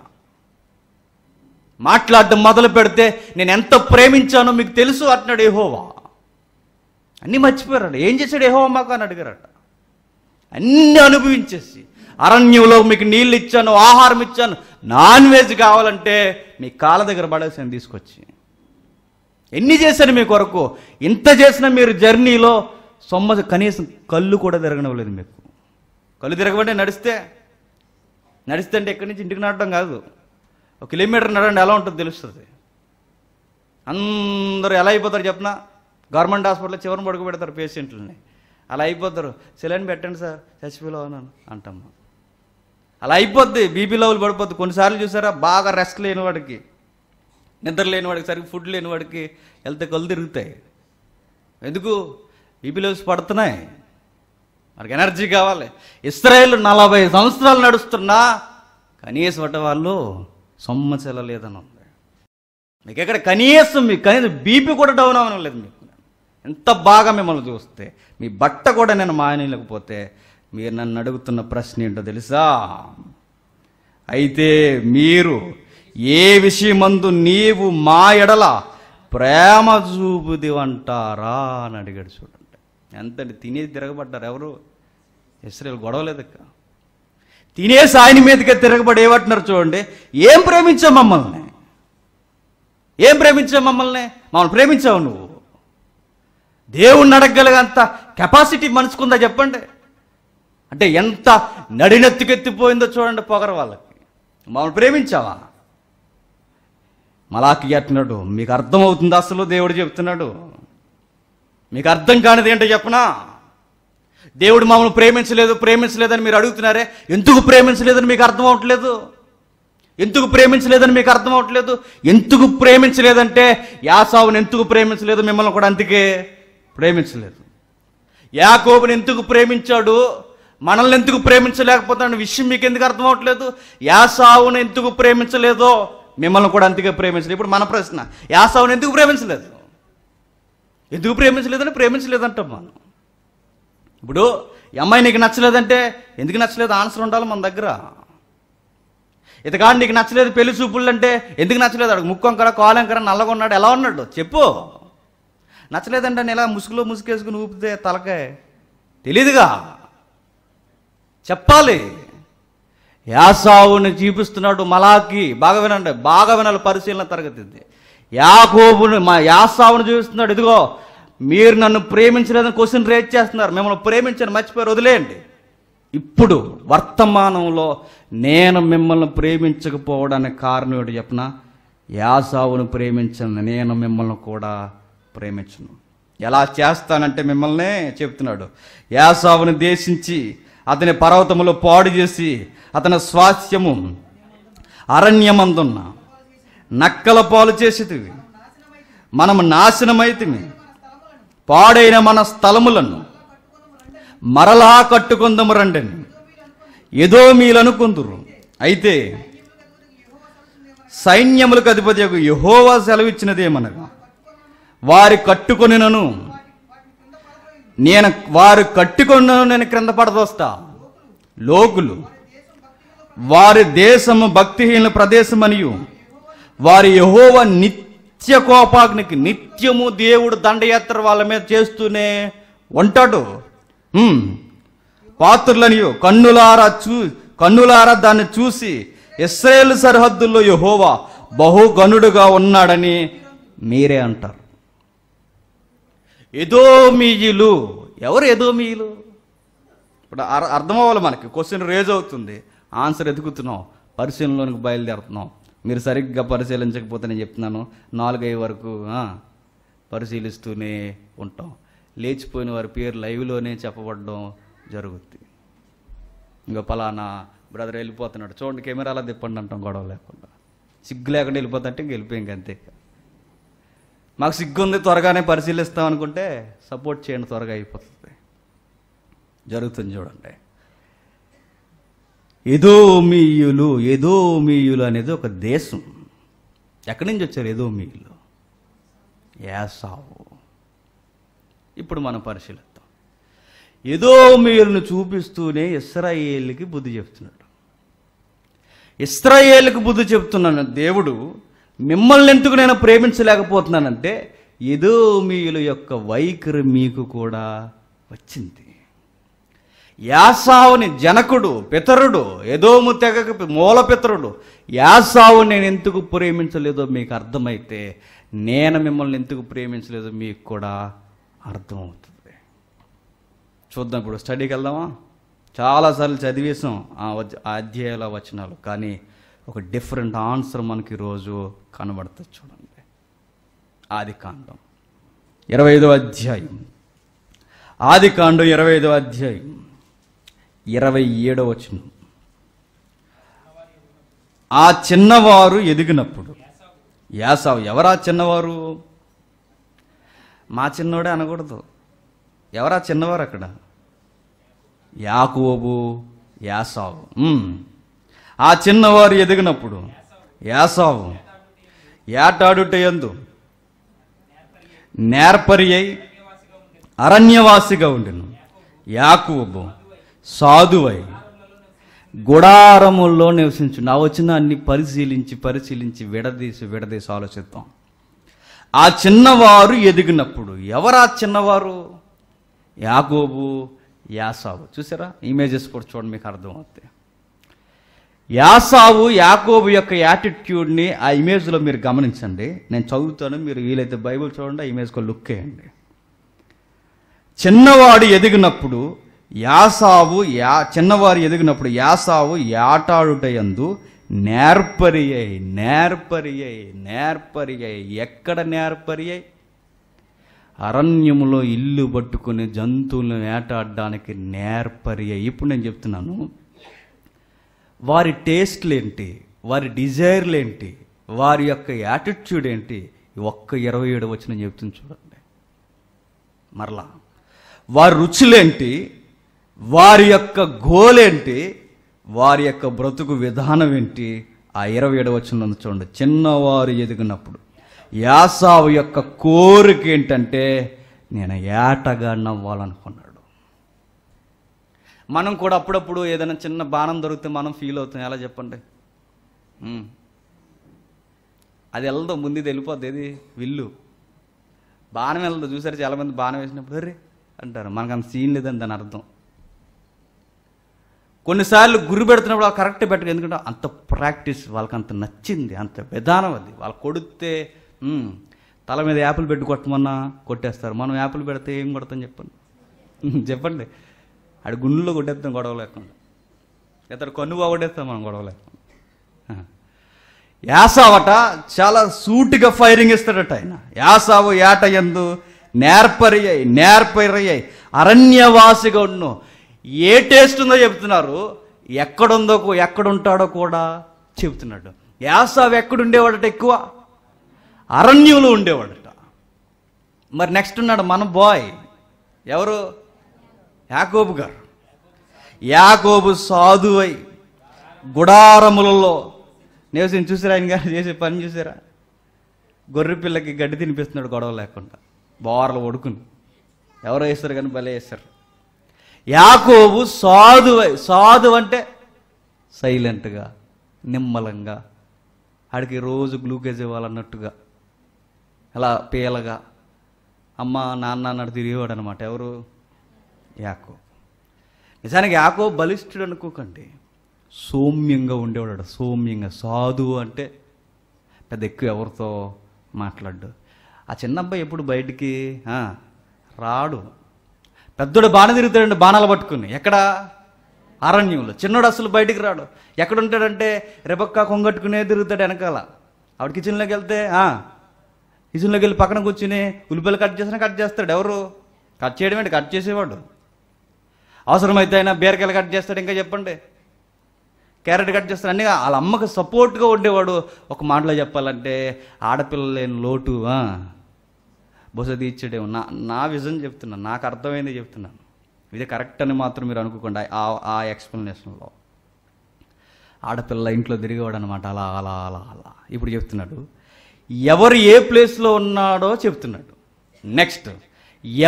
మాట్లాడడం మొదలు పెడితే నేను ఎంత ప్రేమించానో మీకు తెలుసు అంటున్నాడు ఏహోవా అన్నీ మర్చిపోయారట ఏం చేశాడు ఏహోవా మాకు అని అడిగారట అన్నీ అనుభవించేసి అరణ్యంలో మీకు నీళ్ళు ఇచ్చాను ఆహారం ఇచ్చాను నాన్ వెజ్ కావాలంటే మీ కాళ్ళ దగ్గర పడేసాను తీసుకొచ్చి ఎన్ని చేశాను మీ కొరకు ఇంత చేసిన మీరు జర్నీలో సొమ్మ కనీసం కళ్ళు కూడా తిరగనివ్వలేదు మీకు కళ్ళు తిరగబట్టే నడిస్తే నడిస్తే అంటే ఎక్కడి నుంచి ఇంటికి నాటడం కాదు ఒక కిలోమీటర్ నడండి ఎలా ఉంటుందో తెలుస్తుంది అందరూ ఎలా అయిపోతారు చెప్పినా గవర్నమెంట్ హాస్పిటల్లో చివరిని పడుకు పెడతారు పేషెంట్లని అలా అయిపోతారు సెలైన్ పెట్టండి సార్ చచ్చిపోలో అన్నాను అంటమ్మ అలా అయిపోద్ది బీపీ లెవెల్ పడిపోద్ది కొన్నిసార్లు చూసారా బాగా రెస్ట్ లేని వాడికి నిద్ర లేని వాడికి సరిగ్గా ఫుడ్ లేని వాడికి వెళ్తే కళ్ళు తిరుగుతాయి ఎందుకు బీపీ లెవెల్స్ పడుతున్నాయి మనకి ఎనర్జీ కావాలి ఇస్రాయేల్ నలభై సంవత్సరాలు నడుస్తున్నా కనీసం వాళ్ళు సొమ్మ చెల్లలేదని ఉంది మీకు ఎక్కడ కనీసం మీకు కనీసం బీపీ కూడా డౌన్ అవ్వడం లేదు మీకు ఎంత బాగా మిమ్మల్ని చూస్తే మీ బట్ట కూడా నేను మానేయలేకపోతే మీరు నన్ను అడుగుతున్న ప్రశ్న ఏంటో తెలుసా అయితే మీరు ఏ విషయమందు నీవు మా ఎడల ప్రేమ చూపుది అంటారా అని అడిగాడు చూడండి ఎంతటి తినేది తిరగబడ్డారు ఎవరు ఇస్రేల్ గొడవలేదక్క తినేసి ఆయన మీదకి తిరగబడి ఏమంటున్నారు చూడండి ఏం ప్రేమించావు మమ్మల్ని ఏం ప్రేమించావు మమ్మల్ని మమ్మల్ని ప్రేమించావు నువ్వు దేవుణ్ణి అడగగలిగేంత కెపాసిటీ మనసుకుందా చెప్పండి అంటే ఎంత నడినెత్తుకెత్తిపోయిందో చూడండి పొగర వాళ్ళకి మమ్మల్ని ప్రేమించావా మలాకి అంటున్నాడు మీకు అర్థమవుతుంది అసలు దేవుడు చెప్తున్నాడు మీకు అర్థం కానిది ఏంటో చెప్పనా దేవుడు మమ్మల్ని ప్రేమించలేదు ప్రేమించలేదని మీరు అడుగుతున్నారే ఎందుకు ప్రేమించలేదని మీకు అర్థం అవట్లేదు ఎందుకు ప్రేమించలేదని మీకు అర్థం అవట్లేదు ఎందుకు ప్రేమించలేదంటే యాసావుని ఎందుకు ప్రేమించలేదు మిమ్మల్ని కూడా అందుకే ప్రేమించలేదు యాకోబుని ఎందుకు ప్రేమించాడు మనల్ని ఎందుకు ప్రేమించలేకపోతున్నాడు విషయం మీకు ఎందుకు అర్థం అవట్లేదు యాసావుని ఎందుకు ప్రేమించలేదో మిమ్మల్ని కూడా అందుకే ప్రేమించలేదు ఇప్పుడు మన ప్రశ్న యాసావుని ఎందుకు ప్రేమించలేదు ఎందుకు ప్రేమించలేదని ప్రేమించలేదంటాం మనం ఇప్పుడు ఈ అమ్మాయి నీకు నచ్చలేదంటే ఎందుకు నచ్చలేదు ఆన్సర్ ఉండాలి మన దగ్గర ఇతగాడు నీకు నచ్చలేదు పెళ్లి చూపులు అంటే ఎందుకు నచ్చలేదు అడుగు ముక్కొంకర కాలంకర నల్లగా ఉన్నాడు ఎలా ఉన్నాడు చెప్పు నచ్చలేదంటే నేను ఇలా ముసుగులో ముసుకేసుకుని ఊపితే తలకాయ తెలీదుగా చెప్పాలి యాసావుని చూపిస్తున్నాడు మలాకి బాగా వినండి బాగా వినాలి పరిశీలన తరగతి యాకోబుని మా యాసావుని చూపిస్తున్నాడు ఇదిగో మీరు నన్ను ప్రేమించలేదని క్వశ్చన్ రేజ్ చేస్తున్నారు మిమ్మల్ని ప్రేమించని మర్చిపోయారు వదిలేయండి ఇప్పుడు వర్తమానంలో నేను మిమ్మల్ని ప్రేమించకపోవడానికి కారణం ఏంటి చెప్పిన యాసావును ప్రేమించను నేను మిమ్మల్ని కూడా ప్రేమించను ఎలా చేస్తానంటే మిమ్మల్నే చెప్తున్నాడు యాసావును దేశించి అతని పర్వతములో పాడు చేసి అతని స్వాస్థ్యము అరణ్యమందున్న నక్కల పాలు చేసేటివి మనం నాశనమైతే పాడైన మన స్థలములను మరలా కట్టుకుందము రండని ఏదో మీలను కొందురు అయితే సైన్యములకు అధిపతి యొక్క యహోవా సెలవిచ్చినదేమనగా వారి కట్టుకొనినను నేను వారు కట్టుకున్న నేను క్రింద పడదోస్తా లోకులు వారి దేశము భక్తిహీన ప్రదేశమనియు వారి యహోవ నిత్య నిత్య కోపాగ్నికి నిత్యము దేవుడు దండయాత్ర వాళ్ళ మీద చేస్తూనే ఉంటాడు పాత్రులని కన్నులారా చూ కన్నులారా దాన్ని చూసి ఇస్రాయేల్ సరిహద్దుల్లో యహోవా బహుగనుడుగా ఉన్నాడని మీరే అంటారు ఎదోమీయులు ఎవరు ఎదోమీయులు ఇప్పుడు అర్థం అవ్వాలి మనకి క్వశ్చన్ రేజ్ అవుతుంది ఆన్సర్ ఎదుగుతున్నాం పరిశీలనలోనికి బయలుదేరుతున్నాం మీరు సరిగ్గా పరిశీలించకపోతే నేను చెప్తున్నాను నాలుగైదు వరకు పరిశీలిస్తూనే ఉంటాం లేచిపోయిన వారి పేరు లైవ్లోనే చెప్పబడడం జరుగుద్ది ఇంకా పలానా బ్రదర్ వెళ్ళిపోతున్నాడు చూడండి అలా తిప్పండి అంటాం గొడవ లేకుండా సిగ్గు లేకుండా వెళ్ళిపోతుంటే ఇంక వెళ్ళిపోయాం అంతే మాకు సిగ్గు ఉంది త్వరగానే పరిశీలిస్తాం అనుకుంటే సపోర్ట్ చేయండి త్వరగా అయిపోతుంది జరుగుతుంది చూడండి ఎదోమీయులు ఎదోమీయులు అనేది ఒక దేశం ఎక్కడి నుంచి వచ్చారు ఎదోమీయులు యాసావు ఇప్పుడు మనం పరిశీలిద్దాం ఎదోమీయులను చూపిస్తూనే ఇస్రాయేల్కి బుద్ధి చెప్తున్నాడు ఇస్రాయేల్కి బుద్ధి చెప్తున్నాను దేవుడు మిమ్మల్ని ఎందుకు నేను ప్రేమించలేకపోతున్నానంటే ఎదోమీయుల యొక్క వైఖరి మీకు కూడా వచ్చింది యాసావుని జనకుడు పితరుడు ఎదోము తెగకు మూల పితరుడు యాసావు నేను ఎందుకు ప్రేమించలేదో మీకు అర్థమైతే నేను మిమ్మల్ని ఎందుకు ప్రేమించలేదో మీకు కూడా అర్థమవుతుంది చూద్దాం ఇప్పుడు స్టడీకి వెళ్దామా చాలాసార్లు చదివేసాం ఆ అధ్యాయుల వచనాలు కానీ ఒక డిఫరెంట్ ఆన్సర్ మనకి ఈరోజు కనబడుతుంది చూడండి ఆది కాండం ఇరవై ఐదో అధ్యాయం ఆది కాండం ఇరవై ఐదో అధ్యాయం ఇరవై ఏడవ వచనం ఆ చిన్నవారు ఎదిగినప్పుడు యాసావు ఎవరా చిన్నవారు మా చిన్నోడే అనకూడదు ఎవరా చిన్నవారు అక్కడ యాకోబు యాసావు ఆ చిన్నవారు ఎదిగినప్పుడు యాసావు ఏటాడుటయందు నేర్పరి అయి అరణ్యవాసిగా ఉండిను యాకోబు సాధువై గుడారముల్లో నివసించు నా వచ్చిన అన్ని పరిశీలించి పరిశీలించి విడదీసి విడదీసి ఆలోచిద్దాం ఆ చిన్నవారు ఎదిగినప్పుడు ఎవరా చిన్నవారు యాగోబు యాసావు చూసారా ఇమేజెస్ కూడా చూడండి మీకు అర్థమవుతాయి యాసావు యాకోబు యొక్క యాటిట్యూడ్ని ఆ ఇమేజ్లో మీరు గమనించండి నేను చదువుతాను మీరు వీలైతే బైబుల్ చూడండి ఆ ఇమేజ్కి లుక్ వేయండి చిన్నవాడు ఎదిగినప్పుడు యాసావు యా చిన్నవారు ఎదిగినప్పుడు యాసావు యాటాడుటయందు నేర్పరియై నేర్పరియై నేర్పరియై ఎక్కడ నేర్పరియై అరణ్యములో ఇల్లు పట్టుకుని జంతువులను వేటాడడానికి నేర్పరియై ఇప్పుడు నేను చెప్తున్నాను వారి టేస్ట్లు ఏంటి వారి డిజైర్లు ఏంటి వారి యొక్క యాటిట్యూడ్ ఏంటి ఒక్క ఇరవై ఏడు వచ్చిన చెప్తుంది చూడండి మరలా వారి రుచులేంటి వారి యొక్క గోలేంటి వారి యొక్క బ్రతుకు విధానం ఏంటి ఆ ఇరవై ఏడవచనం చూడండి చిన్నవారు ఎదిగినప్పుడు యాసావు యొక్క కోరిక ఏంటంటే నేను ఏటగా నవ్వాలనుకున్నాడు మనం కూడా అప్పుడప్పుడు ఏదైనా చిన్న బాణం దొరికితే మనం ఫీల్ అవుతాం ఎలా చెప్పండి అది వెళ్దో ముందు వెళ్ళిపోద్ది ఏది విల్లు బాణం వెళ్దో చూసారు చాలామంది బాణం వేసినప్పుడు అంటారు మనకు అంత సీన్ లేదని దాని అర్థం కొన్నిసార్లు గురి పెడుతున్నప్పుడు వాళ్ళు కరెక్ట్ పెట్టరు ఎందుకంటే అంత ప్రాక్టీస్ వాళ్ళకి అంత నచ్చింది అంత విధానం అది వాళ్ళు కొడితే తల మీద యాపిల్ పెట్టి కొట్టమన్నా కొట్టేస్తారు మనం యాపిల్ పెడితే ఏం కొడతాం చెప్పండి *laughs* చెప్పండి ఆడు గుండెల్లో కొట్టేస్తాం గొడవ లేకుండా ఇతడు కన్ను బాగొట్టేస్తాం మనం గొడవ లేకుండా *laughs* యాసావట చాలా సూటిగా ఫైరింగ్ ఇస్తాడట ఆయన యాసావు ఏట ఎందు నేర్పరి నేర్పరి నేర్పరియై అరణ్యవాసిగా ఉన్నావు ఏ టేస్ట్ ఉందో చెప్తున్నారు ఎక్కడుందో ఎక్కడుంటాడో కూడా చెబుతున్నాడు యాసావి ఎక్కడుండేవాడట ఎక్కువ అరణ్యంలో ఉండేవాడట మరి నెక్స్ట్ ఉన్నాడు మన బాయ్ ఎవరు యాకోబు గారు యాకోబు సాధువై గుడారములలో నివసం చూసారా ఆయన గారు చేసే పని చూసారా గొర్రె పిల్లకి గడ్డి తినిపిస్తున్నాడు గొడవ లేకుండా బోర్లు వడుకుని ఎవరో వేస్తారు కానీ భలే వేస్తారు యాకోబు సాధు సాధు అంటే సైలెంట్గా నిమ్మలంగా ఆడికి రోజు గ్లూకేజ్ ఇవ్వాలన్నట్టుగా అలా పేలగా అమ్మ నాన్న అన్నట్టు తిరిగేవాడు అనమాట ఎవరు యాకో నిజానికి యాకో బలిష్ఠుడు అనుకోకండి సౌమ్యంగా ఉండేవాడు సౌమ్యంగా సాధువు అంటే పెద్ద ఎక్కువ ఎవరితో మాట్లాడు ఆ చిన్న అబ్బాయి ఎప్పుడు బయటికి రాడు పెద్దోడు బాణ తిరుగుతాడండి బాణాలు పట్టుకుని ఎక్కడ అరణ్యంలో చిన్నోడు అసలు బయటికి రాడు ఎక్కడ ఉంటాడంటే కొంగట్టుకునే తిరుగుతాడు వెనకాల ఆవిడ కిచెన్లోకి వెళ్తే కిచెన్లోకి వెళ్ళి పక్కన కూర్చుని ఉల్లిపాయలు కట్ చేసినా కట్ చేస్తాడు ఎవరు కట్ చేయడం ఏంటి కట్ చేసేవాడు అవసరమైతే అయినా బీరకాయలు కట్ చేస్తాడు ఇంకా చెప్పండి క్యారెట్ కట్ చేస్తాడు అన్నీ వాళ్ళ అమ్మకి సపోర్ట్గా ఉండేవాడు ఒక మాటలో చెప్పాలంటే ఆడపిల్ల లేని లోటు బుస తీర్చడే నా నా విజన్ చెప్తున్నాను నాకు అర్థమైంది చెప్తున్నాను ఇది కరెక్ట్ అని మాత్రం మీరు అనుకోకుండా ఆ ఆ ఎక్స్ప్లెనేషన్లో ఆడపిల్ల ఇంట్లో తిరిగేవాడు అనమాట అలా అలా అలా అలా ఇప్పుడు చెప్తున్నాడు ఎవరు ఏ ప్లేస్లో ఉన్నాడో చెప్తున్నాడు నెక్స్ట్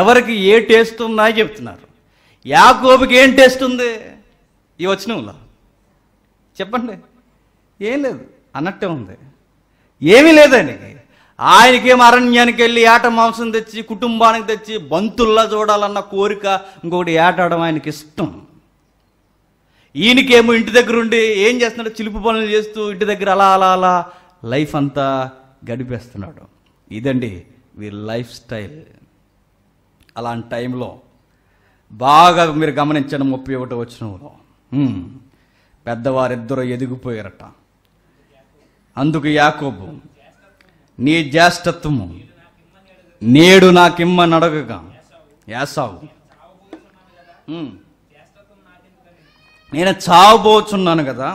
ఎవరికి ఏ టేస్ట్ ఉన్నాయో చెప్తున్నారు యాకోబుకి ఏం టేస్ట్ ఉంది ఈ వచ్చినంలో చెప్పండి ఏం లేదు అన్నట్టే ఉంది ఏమీ లేదండి ఆయనకేం అరణ్యానికి వెళ్ళి ఏట మాంసం తెచ్చి కుటుంబానికి తెచ్చి బంతుల్లా చూడాలన్న కోరిక ఇంకొకటి ఏటాడడం ఆయనకి ఇష్టం ఈయనకేమో ఇంటి దగ్గర ఉండి ఏం చేస్తున్నాడు చిలుపు పనులు చేస్తూ ఇంటి దగ్గర అలా అలా అలా లైఫ్ అంతా గడిపేస్తున్నాడు ఇదండి వీరి లైఫ్ స్టైల్ అలాంటి టైంలో బాగా మీరు గమనించడం ముప్పై ఒకటి వచ్చినప్పుడు పెద్దవారిద్దరూ ఎదిగిపోయారట అందుకు యాకోబు నీ జ్యేష్ఠత్వము నేడు నాకిమ్మ నడగక యాసావు నేను చావబోచున్నాను కదా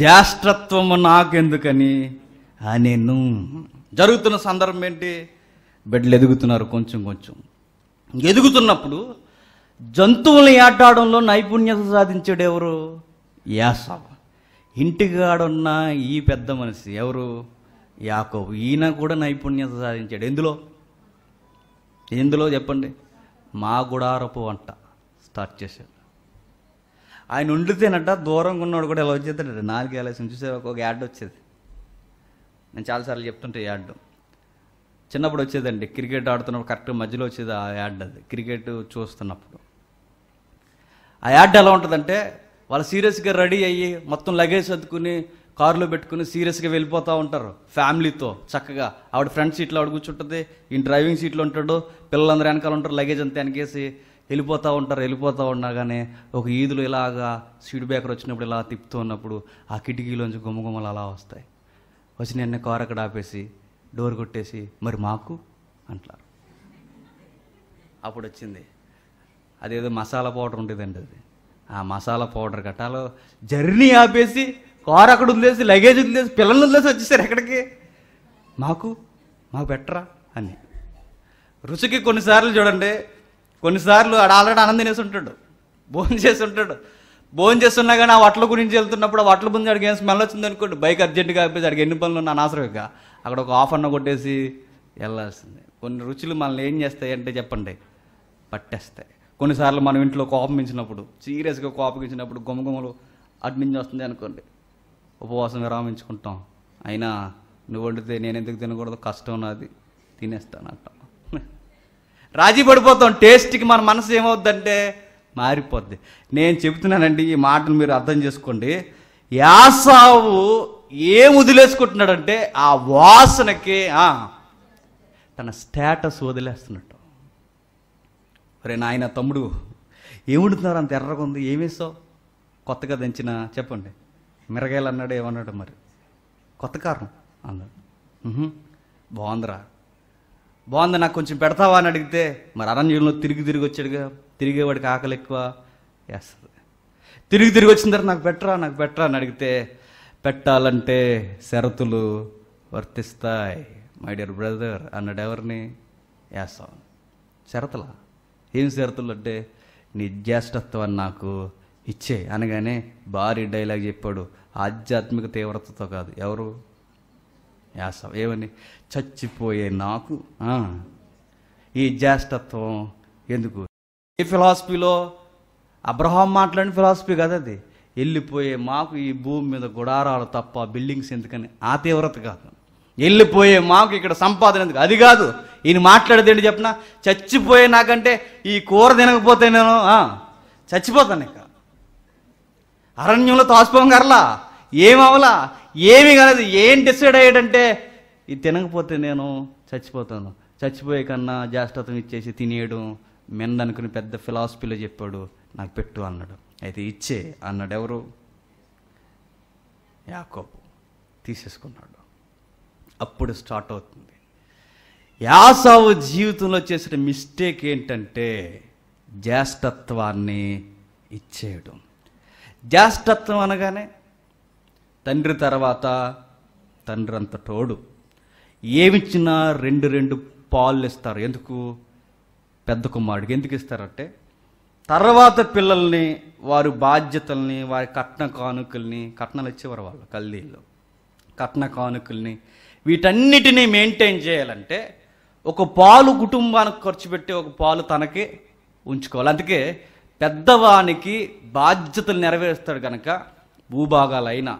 జ్యేష్ఠత్వము నాకెందుకని నేను జరుగుతున్న సందర్భం ఏంటి బిడ్డలు ఎదుగుతున్నారు కొంచెం కొంచెం ఎదుగుతున్నప్పుడు జంతువుల్ని ఆటాడంలో నైపుణ్యత సాధించాడు ఎవరు యాసావు ఇంటికాడున్న ఈ పెద్ద మనిషి ఎవరు యాకోబు ఈయన కూడా నైపుణ్యత సాధించాడు ఎందులో ఎందులో చెప్పండి మా గుడారపు వంట స్టార్ట్ చేశాడు ఆయన వండితేనట దూరంగా ఉన్నాడు కూడా ఎలా వచ్చేస్తాడు నాలుగు వేలేసి చూసే ఒక యాడ్ వచ్చేది నేను చాలాసార్లు చెప్తుంటే యాడ్ చిన్నప్పుడు వచ్చేదండి క్రికెట్ ఆడుతున్నప్పుడు కరెక్ట్ మధ్యలో వచ్చేది ఆ యాడ్ అది క్రికెట్ చూస్తున్నప్పుడు ఆ యాడ్ ఎలా ఉంటుందంటే వాళ్ళు సీరియస్గా రెడీ అయ్యి మొత్తం లగేజ్ అద్దుకుని కారులో పెట్టుకుని సీరియస్గా వెళ్ళిపోతూ ఉంటారు ఫ్యామిలీతో చక్కగా ఆవిడ ఫ్రంట్ సీట్లో ఆవిడ కూర్చుంటుంది ఈ డ్రైవింగ్ సీట్లో ఉంటాడు పిల్లలందరూ వెనకాల ఉంటారు లగేజ్ అంతా వెనకేసి వెళ్ళిపోతూ ఉంటారు వెళ్ళిపోతూ కానీ ఒక ఈదులు ఇలాగా సీడ్ బ్యాకర్ వచ్చినప్పుడు ఇలా తిప్పుతూ ఉన్నప్పుడు ఆ కిటికీలోంచి గుమ్మగుమ్మలు అలా వస్తాయి వచ్చి నిన్న కారు అక్కడ ఆపేసి డోర్ కొట్టేసి మరి మాకు అంటారు అప్పుడు వచ్చింది అదేదో మసాలా పౌడర్ ఉండేదండి అది ఆ మసాలా పౌడర్ గట్టాలో జర్నీ ఆపేసి కారు అక్కడ ఉందేసి లగేజ్ ఉందేసి పిల్లలు ఉందేసి వచ్చేసారు ఎక్కడికి మాకు మాకు బెటరా అని రుచికి కొన్నిసార్లు చూడండి కొన్నిసార్లు ఆడ ఆల్రెడీ ఆనందం వేసి ఉంటాడు భోజనం చేసి ఉంటాడు భోజనం చేస్తున్నా కానీ ఆ వట్ల గురించి వెళ్తున్నప్పుడు ఆ వట్ల ముందు అడిగి ఏం స్మెల్ వచ్చింది అనుకోండి బైక్ అర్జెంటుగా అయిపోయి అడిగి ఎన్ని పనులు ఉన్నా ఇక అక్కడ ఒక ఆఫ్ అన్న కొట్టేసి వెళ్ళాల్సిందే కొన్ని రుచులు మనల్ని ఏం చేస్తాయి అంటే చెప్పండి పట్టేస్తాయి కొన్నిసార్లు మనం ఇంట్లో కోపం ఇచ్చినప్పుడు సీరియస్గా కోపం ఇచ్చినప్పుడు గుమగుమలు అడ్మించి వస్తుంది అనుకోండి ఉపవాసం విరామించుకుంటాం అయినా నువ్వు వండితే నేను ఎందుకు తినకూడదు కష్టం నాది తినేస్తాను అంటాం రాజీ పడిపోతాం టేస్ట్కి మన మనసు ఏమవుద్దంటే మారిపోద్ది నేను చెబుతున్నానండి ఈ మాటను మీరు అర్థం చేసుకోండి యాసావు ఏం వదిలేసుకుంటున్నాడంటే ఆ వాసనకి తన స్టేటస్ వదిలేస్తున్నట్టు రే నాయన తమ్ముడు ఏముంటున్నారు అంత ఎర్రగా ఉంది ఏమేసావు కొత్తగా దంచినా చెప్పండి మిరగాయలు అన్నాడు ఏమన్నాడు మరి కొత్త కారం అన్నాడు బాగుందిరా బాగుంది నాకు కొంచెం పెడతావా అని అడిగితే మరి అరణ్యంలో తిరిగి తిరిగి వచ్చాడుగా తిరిగేవాడికి ఆకలి ఎక్కువ వేస్తుంది తిరిగి తిరిగి వచ్చిన తర్వాత నాకు పెట్టరా నాకు పెట్టరా అని అడిగితే పెట్టాలంటే షరతులు వర్తిస్తాయి మై డియర్ బ్రదర్ అన్నాడు ఎవరిని వేస్తాం షరతులా ఏం షరతులు అంటే నీ జ్యేష్ఠత్వాన్ని నాకు ఇచ్చే అనగానే భారీ డైలాగ్ చెప్పాడు ఆధ్యాత్మిక తీవ్రతతో కాదు ఎవరు యాసవ ఏమని చచ్చిపోయే నాకు ఈ జ్యేష్ఠత్వం ఎందుకు ఈ ఫిలాసఫీలో అబ్రహాం మాట్లాడిన ఫిలాసఫీ కదా అది వెళ్ళిపోయే మాకు ఈ భూమి మీద గుడారాలు తప్ప బిల్డింగ్స్ ఎందుకని ఆ తీవ్రత కాదు వెళ్ళిపోయే మాకు ఇక్కడ సంపాదన ఎందుకు అది కాదు ఈయన మాట్లాడేది ఏంటి చెప్పిన చచ్చిపోయే నాకంటే ఈ కూర తినకపోతే నేను చచ్చిపోతాను ఇక అరణ్యంలో తాసుపోం గర్లా ఏమవలా ఏమీ కలదు ఏం డిసైడ్ అయ్యాడంటే ఇది తినకపోతే నేను చచ్చిపోతాను చచ్చిపోయే కన్నా జాష్టత్వం ఇచ్చేసి తినేయడం మిందనుకుని పెద్ద ఫిలాసఫీలో చెప్పాడు నాకు పెట్టు అన్నాడు అయితే ఇచ్చే అన్నాడు ఎవరు యాకోబు తీసేసుకున్నాడు అప్పుడు స్టార్ట్ అవుతుంది యాసావు జీవితంలో చేసిన మిస్టేక్ ఏంటంటే జ్యేష్ఠత్వాన్ని ఇచ్చేయడం జ్యేష్ఠత్వం అనగానే తండ్రి తర్వాత తండ్రి అంత తోడు ఏమిచ్చినా రెండు రెండు పాలు ఇస్తారు ఎందుకు పెద్ద కుమారుడికి ఎందుకు ఇస్తారంటే తర్వాత పిల్లల్ని వారి బాధ్యతల్ని వారి కట్న కానుకల్ని కట్నాలు ఇచ్చేవారు వాళ్ళు కల్లీల్లో కట్న కానుకల్ని వీటన్నిటినీ మెయింటైన్ చేయాలంటే ఒక పాలు కుటుంబానికి ఖర్చు పెట్టి ఒక పాలు తనకి ఉంచుకోవాలి అందుకే పెద్దవానికి బాధ్యతలు నెరవేరుస్తాడు కనుక భూభాగాలైనా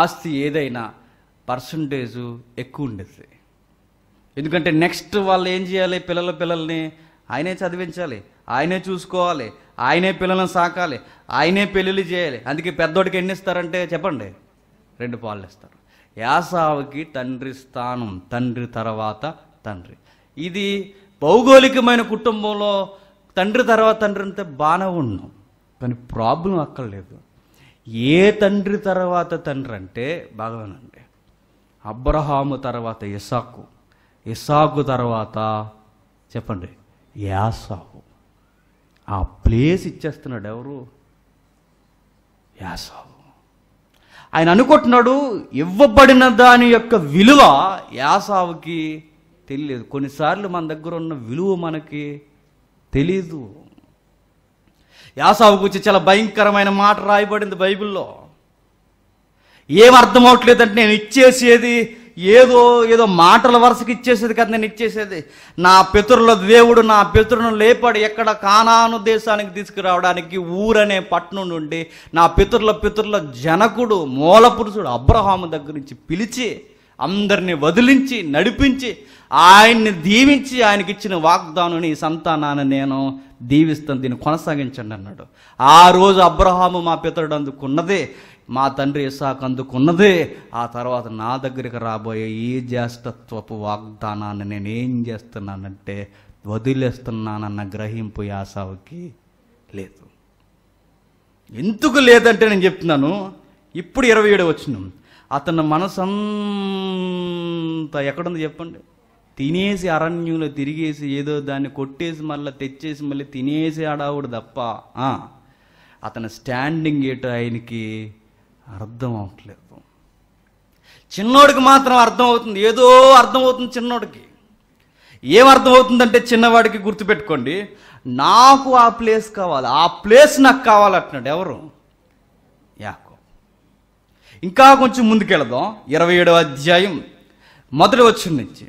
ఆస్తి ఏదైనా పర్సంటేజు ఎక్కువ ఉండేది ఎందుకంటే నెక్స్ట్ వాళ్ళు ఏం చేయాలి పిల్లల పిల్లల్ని ఆయనే చదివించాలి ఆయనే చూసుకోవాలి ఆయనే పిల్లలను సాకాలి ఆయనే పెళ్ళిళ్ళు చేయాలి అందుకే పెద్దోడికి ఎన్ని ఇస్తారంటే చెప్పండి రెండు పాళ్ళు ఇస్తారు యాసావుకి తండ్రి స్థానం తండ్రి తర్వాత తండ్రి ఇది భౌగోళికమైన కుటుంబంలో తండ్రి తర్వాత తండ్రి అంతే బాగానే ఉన్నాం కానీ ప్రాబ్లం అక్కర్లేదు ఏ తండ్రి తర్వాత తండ్రి అంటే భగవానండి అబ్రహాము తర్వాత ఇసాకు ఇసాకు తర్వాత చెప్పండి యాసావు ఆ ప్లేస్ ఇచ్చేస్తున్నాడు ఎవరు యాసావు ఆయన అనుకుంటున్నాడు ఇవ్వబడిన దాని యొక్క విలువ యాసావుకి తెలియదు కొన్నిసార్లు మన దగ్గర ఉన్న విలువ మనకి తెలీదు యాసావు గురించి చాలా భయంకరమైన మాట రాయబడింది బైబిల్లో ఏం అర్థం అవట్లేదంటే నేను ఇచ్చేసేది ఏదో ఏదో మాటల వరుసకి ఇచ్చేసేది కదా నేను ఇచ్చేసేది నా పితృల దేవుడు నా పితృను లేపడి ఎక్కడ కానాను దేశానికి తీసుకురావడానికి ఊరనే పట్టణం నుండి నా పితృల పితృల జనకుడు మూల పురుషుడు అబ్రహాము దగ్గర నుంచి పిలిచి అందరిని వదిలించి నడిపించి ఆయన్ని దీవించి ఆయనకి ఇచ్చిన వాగ్దాను నీ సంతానాన్ని నేను దీవిస్తాను దీన్ని కొనసాగించండి అన్నాడు ఆ రోజు అబ్రహాము మా పితరుడు అందుకున్నదే మా తండ్రి ఇసాక్ అందుకున్నదే ఆ తర్వాత నా దగ్గరికి రాబోయే ఈ జ్యేష్ఠత్వపు వాగ్దానాన్ని నేను ఏం చేస్తున్నానంటే వదిలేస్తున్నానన్న గ్రహింపు యాసావుకి లేదు ఎందుకు లేదంటే నేను చెప్తున్నాను ఇప్పుడు ఇరవై ఏడు వచ్చినాం అతను మనసంత ఎక్కడుంది చెప్పండి తినేసి అరణ్యంలో తిరిగేసి ఏదో దాన్ని కొట్టేసి మళ్ళీ తెచ్చేసి మళ్ళీ తినేసి ఆడావుడు తప్ప అతని స్టాండింగ్ ఏటో ఆయనకి అర్థం అవట్లేదు చిన్నోడికి మాత్రం అర్థం అవుతుంది ఏదో అర్థం అవుతుంది చిన్నోడికి ఏం అర్థం అవుతుందంటే చిన్నవాడికి గుర్తుపెట్టుకోండి నాకు ఆ ప్లేస్ కావాలి ఆ ప్లేస్ నాకు కావాలంటున్నాడు ఎవరు యా ఇంకా కొంచెం ముందుకెళదాం ఇరవై ఏడవ అధ్యాయం మొదటి వచ్చిన నుంచి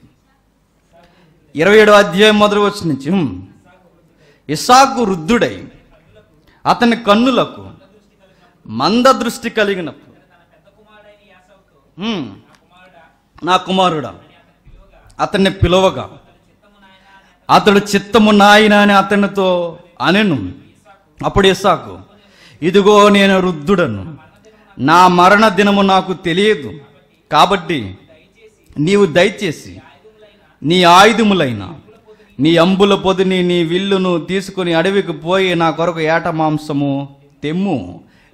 ఇరవై ఏడవ అధ్యాయం మొదటి వచ్చిన నుంచి ఇసాకు వృద్ధుడై అతని కన్నులకు మంద దృష్టి కలిగినప్పుడు నా కుమారుడా అతన్ని పిలువగా అతడు చిత్తము నాయన అని అతనితో అనెను అప్పుడు ఇసాకు ఇదిగో నేను వృద్ధుడను నా మరణ దినము నాకు తెలియదు కాబట్టి నీవు దయచేసి నీ ఆయుధములైన నీ అంబుల పొదిని నీ విల్లును తీసుకుని అడవికి పోయి నా కొరకు ఏట మాంసము తెమ్ము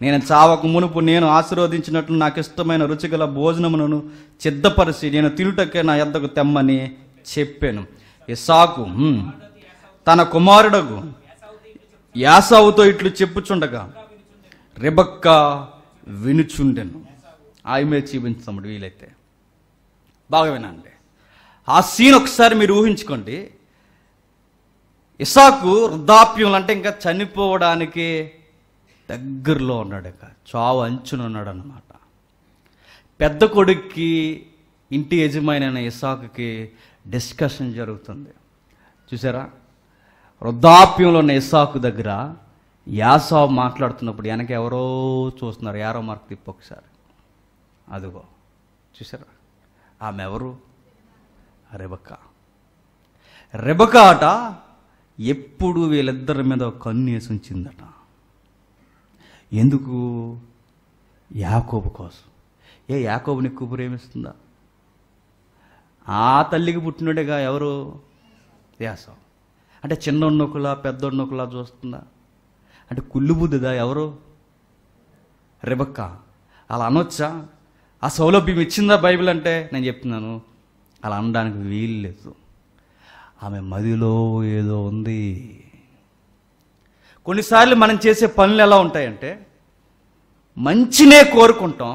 నేను చావకు మునుపు నేను ఆశీర్వదించినట్లు నాకు ఇష్టమైన రుచిగల భోజనమును సిద్ధపరిచి నేను తినుటకే నా ఎద్దకు తెమ్మని చెప్పాను ఇసాకు తన కుమారుడకు యాసావుతో ఇట్లు చెప్పుచుండగా రిబక్క వినుచుండెను ఆయమే ఇమేజ్ చూపించమ్ముడు వీలైతే బాగా వినండి ఆ సీన్ ఒకసారి మీరు ఊహించుకోండి ఇసాకు వృద్ధాప్యం అంటే ఇంకా చనిపోవడానికి దగ్గరలో ఉన్నాడు ఇక చావు అంచున ఉన్నాడు అనమాట పెద్ద కొడుక్కి ఇంటి యజమాని అయిన ఇసాకుకి డిస్కషన్ జరుగుతుంది చూసారా వృద్ధాప్యంలో ఉన్న ఇసాకు దగ్గర యాసవ్ మాట్లాడుతున్నప్పుడు వెనక ఎవరో చూస్తున్నారు యారో మార్క్ తిప్ప ఒకసారి అదిగో చూసారా ఆమె ఎవరు రెబక రెబక ఆట ఎప్పుడు వీళ్ళిద్దరి మీద కన్ను వేసించిందట ఎందుకు యాకోబు కోసం ఏ యాకోబుని ఎక్కువ ప్రేమిస్తుందా ఆ తల్లికి పుట్టినడేగా ఎవరు యాసం అంటే చిన్నొన్నొకలా పెద్దొన్నొకలా చూస్తుందా అంటే కుళ్ళు బుద్ధిదా ఎవరు రెబక్క అలా అనొచ్చా ఆ సౌలభ్యం ఇచ్చిందా బైబిల్ అంటే నేను చెప్తున్నాను అలా అనడానికి వీలు లేదు ఆమె మదిలో ఏదో ఉంది కొన్నిసార్లు మనం చేసే పనులు ఎలా ఉంటాయంటే మంచినే కోరుకుంటాం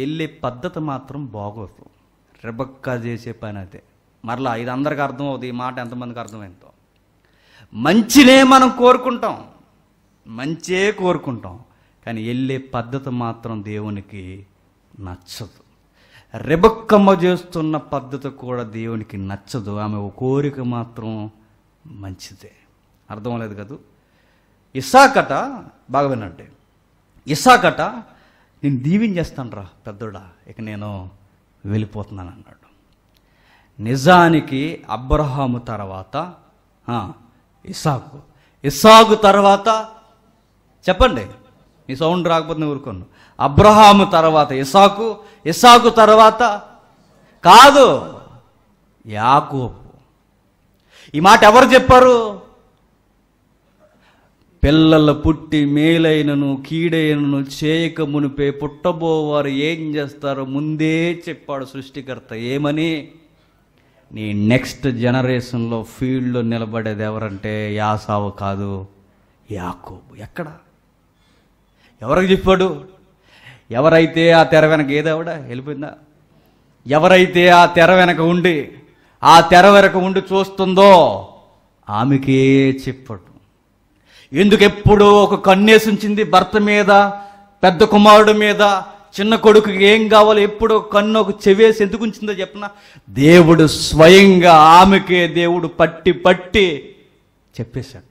వెళ్ళే పద్ధతి మాత్రం బాగోదు రెబక్క చేసే పని అదే మరలా ఇది అందరికి అర్థం అవుతుంది ఈ మాట ఎంతమందికి అర్థమైందో మంచినే మనం కోరుకుంటాం మంచే కోరుకుంటాం కానీ వెళ్ళే పద్ధతి మాత్రం దేవునికి నచ్చదు రెబక్కమ్మ చేస్తున్న పద్ధతి కూడా దేవునికి నచ్చదు ఆమె కోరిక మాత్రం మంచిదే అర్థం లేదు కదూ ఇసాకట బాగా వినండి ఇసాకట నేను చేస్తాను రా పెద్దోడా ఇక నేను వెళ్ళిపోతున్నాను అన్నాడు నిజానికి అబ్రహాము తర్వాత ఇసాకు ఇసాకు తర్వాత చెప్పండి మీ సౌండ్ రాకపోతే ఊరుకోను అబ్రహాము తర్వాత ఇసాకు ఇసాకు తర్వాత కాదు యాకోబు ఈ మాట ఎవరు చెప్పారు పిల్లలు పుట్టి మేలైనను కీడైనను చేయక మునిపే పుట్టబోవారు ఏం చేస్తారో ముందే చెప్పాడు సృష్టికర్త ఏమని నీ నెక్స్ట్ జనరేషన్లో ఫీల్డ్లో నిలబడేది ఎవరంటే యాసావు కాదు యాకోబు ఎక్కడ ఎవరికి చెప్పాడు ఎవరైతే ఆ తెర వెనక ఏదావిడ వెళ్ళిపోయిందా ఎవరైతే ఆ తెర వెనక ఉండి ఆ తెర వెనక ఉండి చూస్తుందో ఆమెకే చెప్పాడు ఎందుకు ఎప్పుడు ఒక కన్నేసించింది భర్త మీద పెద్ద కుమారుడు మీద చిన్న కొడుకుకి ఏం కావాలో ఎప్పుడు కన్ను ఒక చెవేసి ఎందుకు ఉంచిందో చెప్పిన దేవుడు స్వయంగా ఆమెకే దేవుడు పట్టి పట్టి చెప్పేశాడు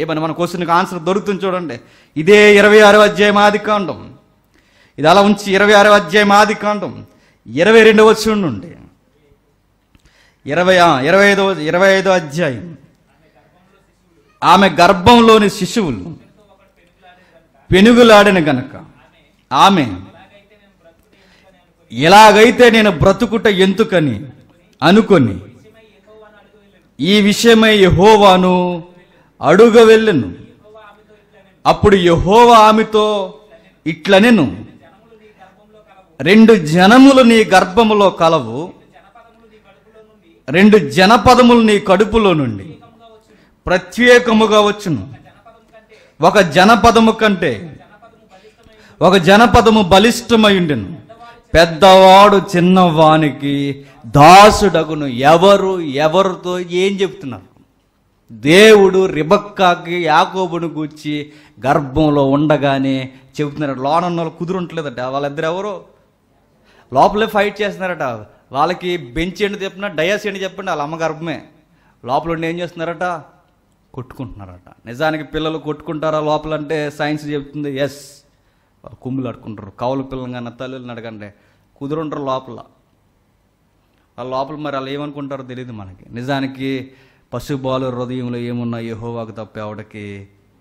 ఏమని మన క్వశ్చన్కి ఆన్సర్ దొరుకుతుంది చూడండి ఇదే ఇరవై ఆరో అధ్యాయం ఆది కాండం ఇది అలా ఉంచి ఇరవై ఆరో అధ్యాయం ఆది కాండం ఇరవై రెండవ నుండి ఇరవై ఇరవై ఐదవ ఇరవై ఐదో అధ్యాయం ఆమె గర్భంలోని శిశువులు పెనుగులాడిన గనక ఆమె ఎలాగైతే నేను బ్రతుకుట ఎందుకని అనుకొని ఈ విషయమై యహోవాను అడుగ వెళ్ళను అప్పుడు యహోవ ఆమెతో ఇట్లనెను రెండు జనములు నీ గర్భములో కలవు రెండు జనపదములు నీ కడుపులో నుండి ప్రత్యేకముగా వచ్చును ఒక జనపదము కంటే ఒక జనపదము బలిష్టమై ఉండెను పెద్దవాడు చిన్నవానికి దాసుడగును ఎవరు ఎవరితో ఏం చెప్తున్నారు దేవుడు రిబక్కాకి యాకోబును గూర్చి గర్భంలో ఉండగానే చెబుతున్నారు లోనన్న వాళ్ళు కుదురుంటలేదట వాళ్ళిద్దరు ఎవరు లోపలే ఫైట్ చేస్తున్నారట వాళ్ళకి బెంచ్ ఏంటి చెప్పినా డయాస్ ఏంటి చెప్పండి వాళ్ళ అమ్మ గర్భమే లోపల ఉండి ఏం చేస్తున్నారట కొట్టుకుంటున్నారట నిజానికి పిల్లలు కొట్టుకుంటారా లోపల అంటే సైన్స్ చెప్తుంది ఎస్ వాళ్ళు కుమ్ములు అడుకుంటారు కౌలు పిల్లలు కన్నా తల్లులను అడగండి కుదురుంటారు లోపల వాళ్ళ లోపల మరి వాళ్ళు ఏమనుకుంటారో తెలియదు మనకి నిజానికి పశుబాలు హృదయంలో ఏమున్నా యహోవాకు తప్పేవాడికి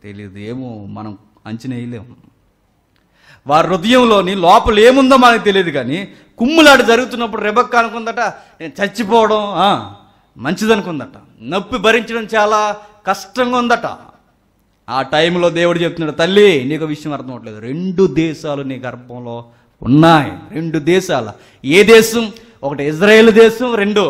తెలియదు ఏమో మనం అంచనా వారి హృదయంలోని లోపల ఏముందో మనకు తెలియదు కానీ కుమ్ములాడు జరుగుతున్నప్పుడు రెబక్క అనుకుందట నేను చచ్చిపోవడం మంచిదనుకుందట నొప్పి భరించడం చాలా కష్టంగా ఉందట ఆ టైంలో దేవుడు చెప్తున్నాడు తల్లి నీకు విషయం అర్థం అవట్లేదు రెండు దేశాలు నీ గర్భంలో ఉన్నాయి రెండు దేశాల ఏ దేశం ఒకటి ఇజ్రాయేల్ దేశం రెండు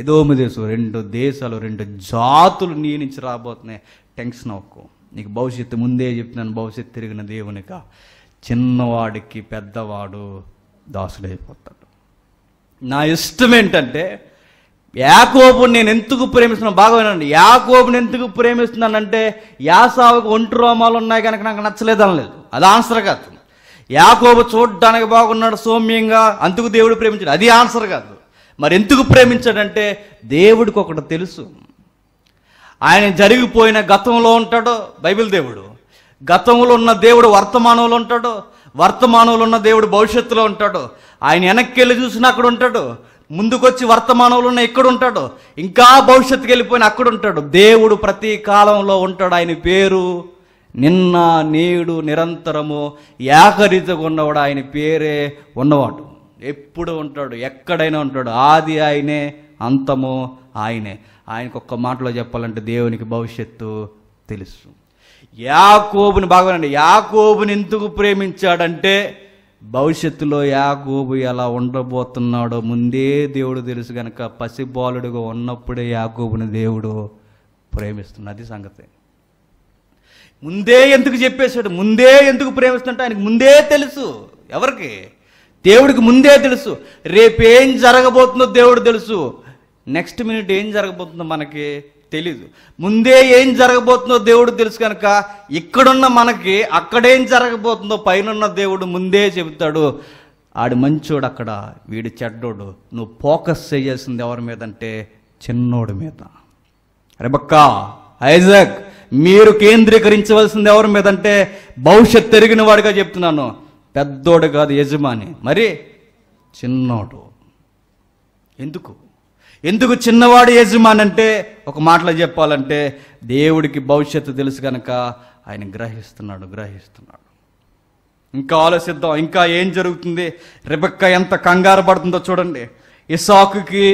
ఏదోమి దేశం రెండు దేశాలు రెండు జాతులు నీ నుంచి రాబోతున్నాయి టెన్షన్ అవ్వకు నీకు భవిష్యత్తు ముందే చెప్తున్నాను భవిష్యత్తు తిరిగిన దేవునిక చిన్నవాడికి పెద్దవాడు దాసుడైపోతాడు నా ఇష్టం ఏంటంటే యాకోబు నేను ఎందుకు ప్రేమిస్తున్నాను బాగా వినండి యాకోబుని ఎందుకు ప్రేమిస్తున్నానంటే యాసావుకు ఒంటి రోమాలు ఉన్నాయి కనుక నాకు నచ్చలేదు అనలేదు అది ఆన్సర్ కాదు యాకోబు చూడడానికి బాగున్నాడు సౌమ్యంగా అందుకు దేవుడు ప్రేమించాడు అది ఆన్సర్ కాదు మరి ఎందుకు ప్రేమించాడంటే దేవుడికి ఒకటి తెలుసు ఆయన జరిగిపోయిన గతంలో ఉంటాడో బైబిల్ దేవుడు గతంలో ఉన్న దేవుడు వర్తమానంలో ఉంటాడు వర్తమానంలో ఉన్న దేవుడు భవిష్యత్తులో ఉంటాడు ఆయన వెనక్కి వెళ్ళి చూసినా అక్కడ ఉంటాడు ముందుకొచ్చి వర్తమానంలో ఉన్న ఎక్కడ ఉంటాడు ఇంకా భవిష్యత్తుకి వెళ్ళిపోయిన అక్కడ ఉంటాడు దేవుడు ప్రతి కాలంలో ఉంటాడు ఆయన పేరు నిన్న నేడు నిరంతరము ఏకరీతిగా ఉన్నవాడు ఆయన పేరే ఉన్నవాడు ఎప్పుడు ఉంటాడు ఎక్కడైనా ఉంటాడు ఆది ఆయనే అంతము ఆయనే ఆయనకు ఒక్క మాటలో చెప్పాలంటే దేవునికి భవిష్యత్తు తెలుసు యాకోబుని బాగానండి యాకోబుని ఎందుకు ప్రేమించాడంటే భవిష్యత్తులో యాకోబు ఎలా ఉండబోతున్నాడో ముందే దేవుడు తెలుసు కనుక పసిబాలుడుగా ఉన్నప్పుడే యాకోబుని దేవుడు ప్రేమిస్తున్నది సంగతి ముందే ఎందుకు చెప్పేశాడు ముందే ఎందుకు ప్రేమిస్తుంటే ఆయనకు ముందే తెలుసు ఎవరికి దేవుడికి ముందే తెలుసు రేపేం జరగబోతుందో దేవుడు తెలుసు నెక్స్ట్ మినిట్ ఏం జరగబోతుందో మనకి తెలీదు ముందే ఏం జరగబోతుందో దేవుడు తెలుసు కనుక ఇక్కడున్న మనకి అక్కడేం జరగబోతుందో పైన దేవుడు ముందే చెబుతాడు ఆడు మంచోడు అక్కడ వీడి చెడ్డోడు నువ్వు ఫోకస్ చేయాల్సింది ఎవరి మీద అంటే చిన్నోడి మీద రెబక్కా ఐజాక్ మీరు కేంద్రీకరించవలసింది ఎవరి మీద అంటే భవిష్యత్ పెరిగిన వాడిగా చెప్తున్నాను పెద్దోడు కాదు యజమాని మరి చిన్నోడు ఎందుకు ఎందుకు చిన్నవాడు యజమాని అంటే ఒక మాటలో చెప్పాలంటే దేవుడికి భవిష్యత్తు తెలుసు కనుక ఆయన గ్రహిస్తున్నాడు గ్రహిస్తున్నాడు ఇంకా ఆలోచిద్దాం ఇంకా ఏం జరుగుతుంది రిబక్క ఎంత కంగారు పడుతుందో చూడండి ఇసాకుకి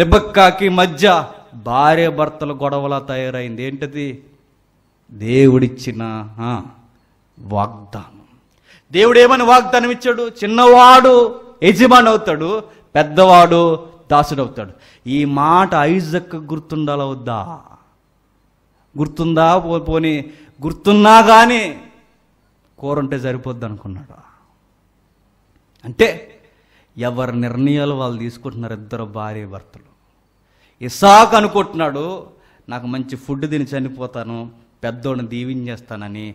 రిబక్కాకి మధ్య భార్య భర్తల గొడవలా తయారైంది ఏంటది దేవుడిచ్చిన వాగ్దానం దేవుడేమని వాగ్దానం ఇచ్చాడు చిన్నవాడు యజమాని అవుతాడు పెద్దవాడు దాసుడు అవుతాడు ఈ మాట ఐజక్ గుర్తుండాల వద్దా గుర్తుందా పోని గుర్తున్నా కానీ కూరంటే సరిపోద్ది అనుకున్నాడు అంటే ఎవరి నిర్ణయాలు వాళ్ళు తీసుకుంటున్నారు ఇద్దరు భార్య భర్తలు ఇసాక్ అనుకుంటున్నాడు నాకు మంచి ఫుడ్ తిని చనిపోతాను పెద్దోడిని దీవించేస్తానని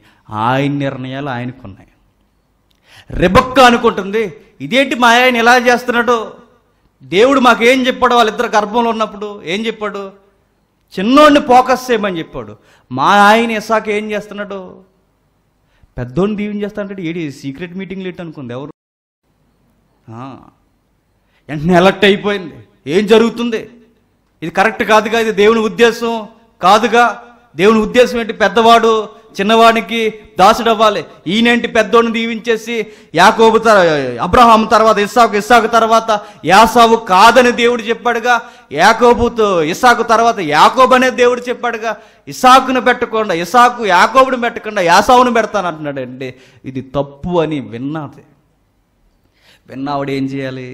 ఆయన నిర్ణయాలు ఆయనకున్నాయి రెబక్క అనుకుంటుంది ఇదేంటి మా ఆయన ఎలా చేస్తున్నాడో దేవుడు మాకేం చెప్పాడు వాళ్ళిద్దరు గర్భంలో ఉన్నప్పుడు ఏం చెప్పాడు చిన్నోడిని ఫోకస్ చేయమని చెప్పాడు మా ఆయన ఇసాక ఏం చేస్తున్నాడు పెద్దోడిని దీవెం చేస్తానంటే ఏడి సీక్రెట్ మీటింగ్లు ఏంటి అనుకుంది ఎవరు వెంటనే అలర్ట్ అయిపోయింది ఏం జరుగుతుంది ఇది కరెక్ట్ కాదుగా ఇది దేవుని ఉద్దేశం కాదుగా దేవుని ఉద్దేశం ఏంటి పెద్దవాడు చిన్నవాడికి దాసుడు అవ్వాలి ఈయనేంటి పెద్దోడిని దీవించేసి యాకోబు తర అబ్రహాం తర్వాత ఇస్సాకు ఇస్సాకు తర్వాత యాసావు కాదని దేవుడు చెప్పాడుగా యాకోబుతో ఇసాకు తర్వాత యాకోబు అనే దేవుడు చెప్పాడుగా ఇసాకును పెట్టకుండా ఇసాకు యాకోబుని పెట్టకుండా యాసావును పెడతాను అంటున్నాడండి ఇది తప్పు అని విన్నాది విన్నావుడు ఏం చేయాలి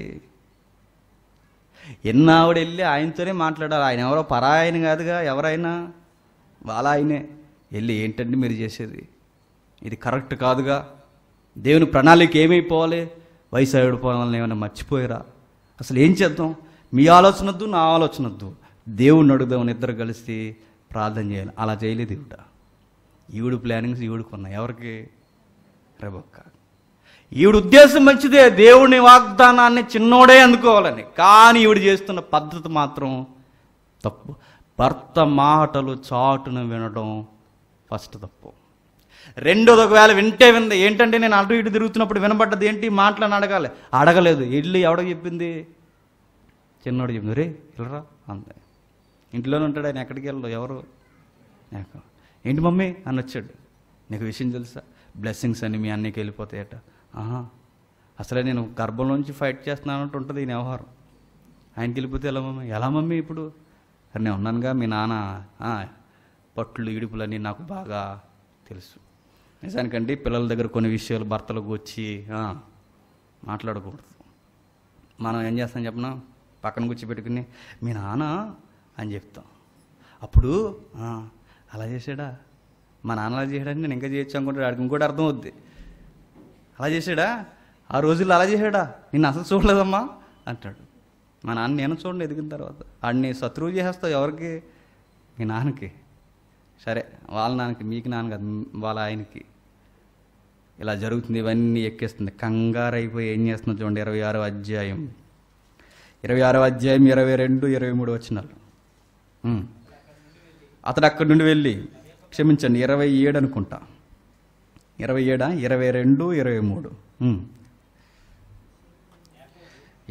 విన్నావిడ వెళ్ళి ఆయనతోనే మాట్లాడాలి ఆయన ఎవరో పరాయన కాదుగా ఎవరైనా వాళ్ళ ఆయనే వెళ్ళి ఏంటండి మీరు చేసేది ఇది కరెక్ట్ కాదుగా దేవుని ప్రణాళిక ఏమైపోవాలి వయసు అయిపోవాలని ఏమైనా మర్చిపోయారా అసలు ఏం చేద్దాం మీ ఆలోచనద్దు నా ఆలోచనద్దు దేవుణ్ణి అడుగుదామని ఇద్దరు కలిసి ప్రార్థన చేయాలి అలా చేయలేదు ఈవిడ ఈవిడు ప్లానింగ్స్ ఈవిడికి ఉన్నాయి ఎవరికి రేపొక్క ఈవిడ ఉద్దేశం మంచిదే దేవుని వాగ్దానాన్ని చిన్నోడే అందుకోవాలని కానీ ఈవిడ చేస్తున్న పద్ధతి మాత్రం తప్పు భర్త మాటలు చాటును వినడం ఫస్ట్ తప్పు రెండోది ఒకవేళ వింటే వింది ఏంటంటే నేను అటు ఇటు తిరుగుతున్నప్పుడు వినబడ్డది ఏంటి మాటలను అడగాలి అడగలేదు వెళ్ళి ఎవడో చెప్పింది చిన్నోడు చెప్పింది రే వెళ్ళరా అంతే ఇంట్లోనే ఉంటాడు ఆయన ఎక్కడికి వెళ్ళు ఎవరు నాకు ఏంటి మమ్మీ అని వచ్చాడు నీకు విషయం తెలుసా బ్లెస్సింగ్స్ అని మీ అన్నీకి వెళ్ళిపోతాయట ఆహా అసలే నేను గర్భంలోంచి ఫైట్ చేస్తున్నానంటూ ఉంటుంది ఈ వ్యవహారం ఆయనకి వెళ్ళిపోతే ఎలా మమ్మీ ఎలా మమ్మీ ఇప్పుడు నేను ఉన్నానుగా మీ నాన్న పట్లు ఇడుపులని నాకు బాగా తెలుసు నిజానికండి పిల్లల దగ్గర కొన్ని విషయాలు భర్తలకు వచ్చి మాట్లాడకూడదు మనం ఏం చేస్తాం చెప్పినా పక్కన పెట్టుకుని మీ నాన్న అని చెప్తాం అప్పుడు అలా చేశాడా మా నాన్న అలా చేయడానికి నేను ఇంకా చేయొచ్చు అనుకుంటాడు వాడికి ఇంకోటి అర్థం అవుద్ది అలా చేశాడా ఆ రోజుల్లో అలా చేశాడా నిన్ను అసలు చూడలేదమ్మా అంటాడు మా నాన్న నేను చూడండి ఎదిగిన తర్వాత వాడిని శత్రువు చేసేస్తావు ఎవరికి మీ నాన్నకి సరే వాళ్ళ నాన్నకి మీకు నాన్న కాదు వాళ్ళ ఆయనకి ఇలా జరుగుతుంది ఇవన్నీ ఎక్కేస్తుంది కంగారు అయిపోయి ఏం చేస్తున్నా చూడండి ఇరవై ఆరో అధ్యాయం ఇరవై ఆరో అధ్యాయం ఇరవై రెండు ఇరవై మూడు వచ్చిన అతడు అక్కడి నుండి వెళ్ళి క్షమించండి ఇరవై ఏడు అనుకుంటా ఇరవై ఏడా ఇరవై రెండు ఇరవై మూడు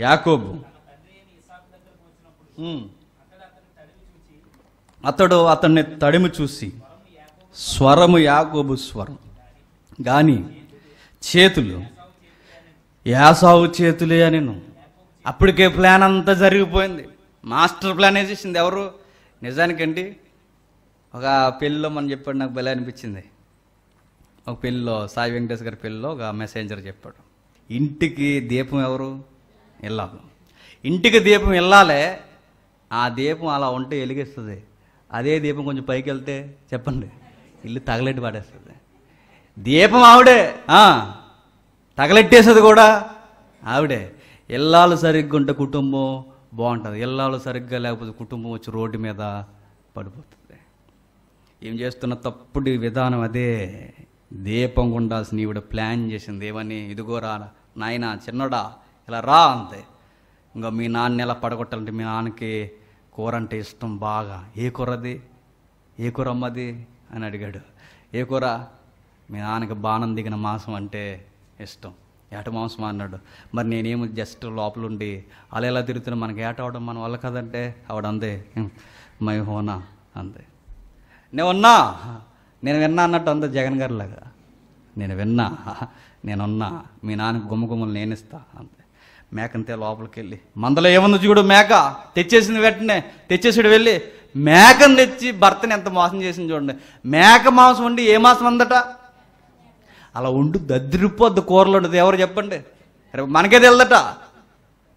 యాకోబు అతడు అతన్ని తడిమి చూసి స్వరము యాగోబు స్వరం కానీ చేతులు యాసావు చేతులే అని అప్పటికే ప్లాన్ అంతా జరిగిపోయింది మాస్టర్ ప్లాన్ వేసేసింది ఎవరు నిజానికండి ఒక పెళ్ళిలో మనం చెప్పాడు నాకు బలి అనిపించింది ఒక పెళ్ళిలో సాయి వెంకటేష్ గారి పెళ్ళిలో ఒక మెసేంజర్ చెప్పాడు ఇంటికి దీపం ఎవరు వెళ్ళాలి ఇంటికి దీపం ఇల్లాలే ఆ దీపం అలా ఉంటే వెలిగిస్తుంది అదే దీపం కొంచెం పైకి వెళ్తే చెప్పండి ఇల్లు తగలెట్టి పడేస్తుంది దీపం ఆవిడే తగలెట్టేసేది కూడా ఆవిడే ఇల్లాలు సరిగ్గా ఉంటే కుటుంబం బాగుంటుంది ఇల్లాలు సరిగ్గా లేకపోతే కుటుంబం వచ్చి రోడ్డు మీద పడిపోతుంది ఏం చేస్తున్న తప్పుడు విధానం అదే దీపం ఉండాల్సి ఈవిడ ప్లాన్ చేసింది ఏమని ఇదిగో రా నాయన చిన్నడా ఇలా రా అంతే ఇంకా మీ నాన్న ఎలా పడగొట్టాలంటే మీ నాన్నకి కూర అంటే ఇష్టం బాగా ఏ కూరది ఏ కూర అమ్మది అని అడిగాడు ఏ కూర మీ నాన్నకి బాణం దిగిన మాంసం అంటే ఇష్టం ఏట మాంసం అన్నాడు మరి నేనేమి జస్ట్ లోపలుండి అలా ఎలా తిరుగుతున్నా మనకి ఏట అవడం మన వల్ల కదంటే ఆవిడ అందే మై హోనా అందే నేను ఉన్నా నేను విన్నా అన్నట్టు అందే జగన్ గారిలాగా నేను విన్నా నేనున్నా మీ నాన్నకు గుమ్మలు నేనిస్తా అంతే మేకంతే లోపలికి వెళ్ళి మందలో ఏముంది చూడు మేక తెచ్చేసింది వెంటనే తెచ్చేసాడు వెళ్ళి మేకను తెచ్చి భర్తని ఎంత మోసం చేసింది చూడండి మేక మాంసం వండి ఏ మాంసం అందట అలా ఉండు దద్దిరిపోద్దు కూరలు ఉండదు ఎవరు చెప్పండి మనకే తెలదట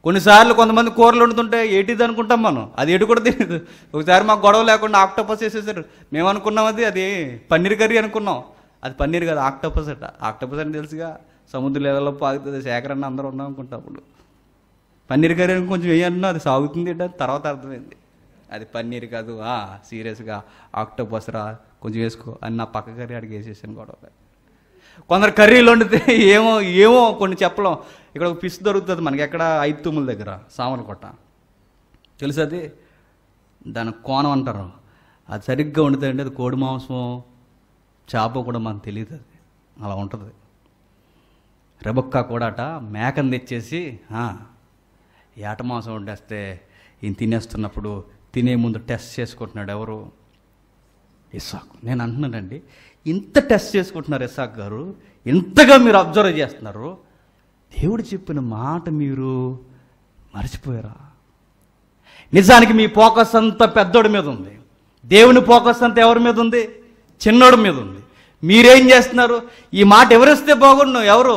కొన్నిసార్లు కొంతమంది కూరలు వండుతుంటే ఏటిది అనుకుంటాం మనం అది ఏటి కూడా తినదు ఒకసారి మాకు గొడవ లేకుండా ఆక్టోపస్ వేసేసారు మేము అనుకున్నాం అది అది పన్నీర్ కర్రీ అనుకున్నాం అది పన్నీర్ కాదు ఆక్టోపస్ అట ఆక్టోపస్ అని తెలుసుగా సముద్ర లేదలో పాగుతుంది సేకరణ అందరూ ఉన్నాం అనుకుంటాం అప్పుడు పన్నీర్ కర్రీ కొంచెం వేయన్నా అది సాగుతుంది తర్వాత అర్థమైంది అది పన్నీర్ కాదు సీరియస్గా ఆక్టోపస్ రా కొంచెం వేసుకో అని నా పక్క కర్రీ అడిగి వేసేసాను గొడవ కొందరు కర్రీలు వండితే ఏమో ఏమో కొన్ని చెప్పలేం ఇక్కడ ఒక పిస్సు దొరుకుతుంది మనకి ఎక్కడ ఐదు తుమ్ముల దగ్గర కొట్ట తెలుసు అది దాని కోణం అంటారు అది సరిగ్గా అండి అది కోడి మాంసం చేప కూడా మనకు తెలియదు అది అలా ఉంటుంది రెబొక్క అట మేకను తెచ్చేసి ఏటమాంసం వండేస్తే ఈయన తినేస్తున్నప్పుడు తినే ముందు టెస్ట్ చేసుకుంటున్నాడు ఎవరు ఇసాక్ నేను అంటున్నానండి ఇంత టెస్ట్ చేసుకుంటున్నారు ఇసాక్ గారు ఇంతగా మీరు అబ్జర్వ్ చేస్తున్నారు దేవుడు చెప్పిన మాట మీరు మర్చిపోయారా నిజానికి మీ ఫోకస్ అంతా పెద్దోడి మీద ఉంది దేవుని ఫోకస్ అంతా ఎవరి మీద ఉంది చిన్నోడి మీద ఉంది మీరేం చేస్తున్నారు ఈ మాట ఎవరిస్తే బాగుండు ఎవరు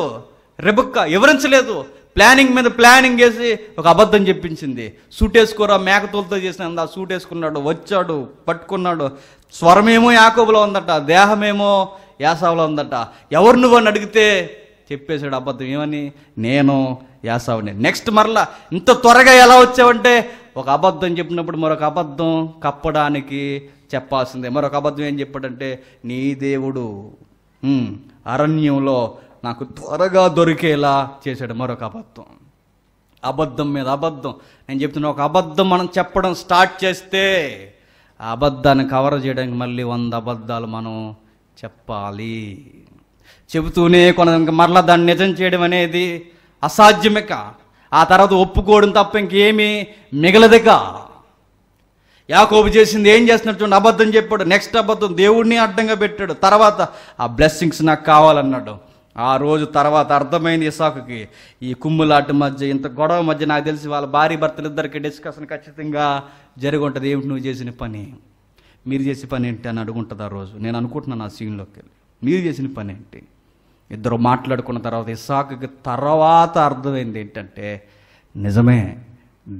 రెబుక్క వివరించలేదు ప్లానింగ్ మీద ప్లానింగ్ వేసి ఒక అబద్ధం చెప్పించింది సూట్ వేసుకోరా మేకతోలతో చేసిన ఆ సూట్ వేసుకున్నాడు వచ్చాడు పట్టుకున్నాడు స్వరమేమో యాకోబులో ఉందట దేహమేమో యాసావులో ఉందట ఎవరు నువ్వు అని అడిగితే చెప్పేశాడు అబద్ధం ఏమని నేను యాసావుని నెక్స్ట్ మరలా ఇంత త్వరగా ఎలా వచ్చావంటే ఒక అబద్ధం చెప్పినప్పుడు మరొక అబద్ధం కప్పడానికి చెప్పాల్సిందే మరొక అబద్ధం ఏం చెప్పాడంటే నీ దేవుడు అరణ్యంలో నాకు త్వరగా దొరికేలా చేశాడు మరొక అబద్ధం అబద్ధం మీద అబద్ధం నేను చెప్తున్నా ఒక అబద్ధం మనం చెప్పడం స్టార్ట్ చేస్తే ఆ అబద్ధాన్ని కవర్ చేయడానికి మళ్ళీ వంద అబద్ధాలు మనం చెప్పాలి చెబుతూనే కొన మరలా దాన్ని నిజం చేయడం అనేది అసాధ్యమిక ఆ తర్వాత ఒప్పుకోవడం తప్ప ఇంకేమీ మిగలదిక యాకోబు చేసింది ఏం చేస్తున్నట్టు అబద్ధం చెప్పాడు నెక్స్ట్ అబద్ధం దేవుడిని అడ్డంగా పెట్టాడు తర్వాత ఆ బ్లెస్సింగ్స్ నాకు కావాలన్నాడు ఆ రోజు తర్వాత అర్థమైంది ఇసాకుకి ఈ కుమ్ములాట మధ్య ఇంత గొడవ మధ్య నాకు తెలిసి వాళ్ళ భార్య భర్తలు ఇద్దరికి డిస్కషన్ ఖచ్చితంగా జరిగి ఉంటుంది ఏమిటి నువ్వు చేసిన పని మీరు చేసే పని ఏంటి అని అడుగుంటుంది ఆ రోజు నేను అనుకుంటున్నాను ఆ సీన్లోకి వెళ్ళి మీరు చేసిన పని ఏంటి ఇద్దరు మాట్లాడుకున్న తర్వాత ఇసాకుకి తర్వాత అర్థమైంది ఏంటంటే నిజమే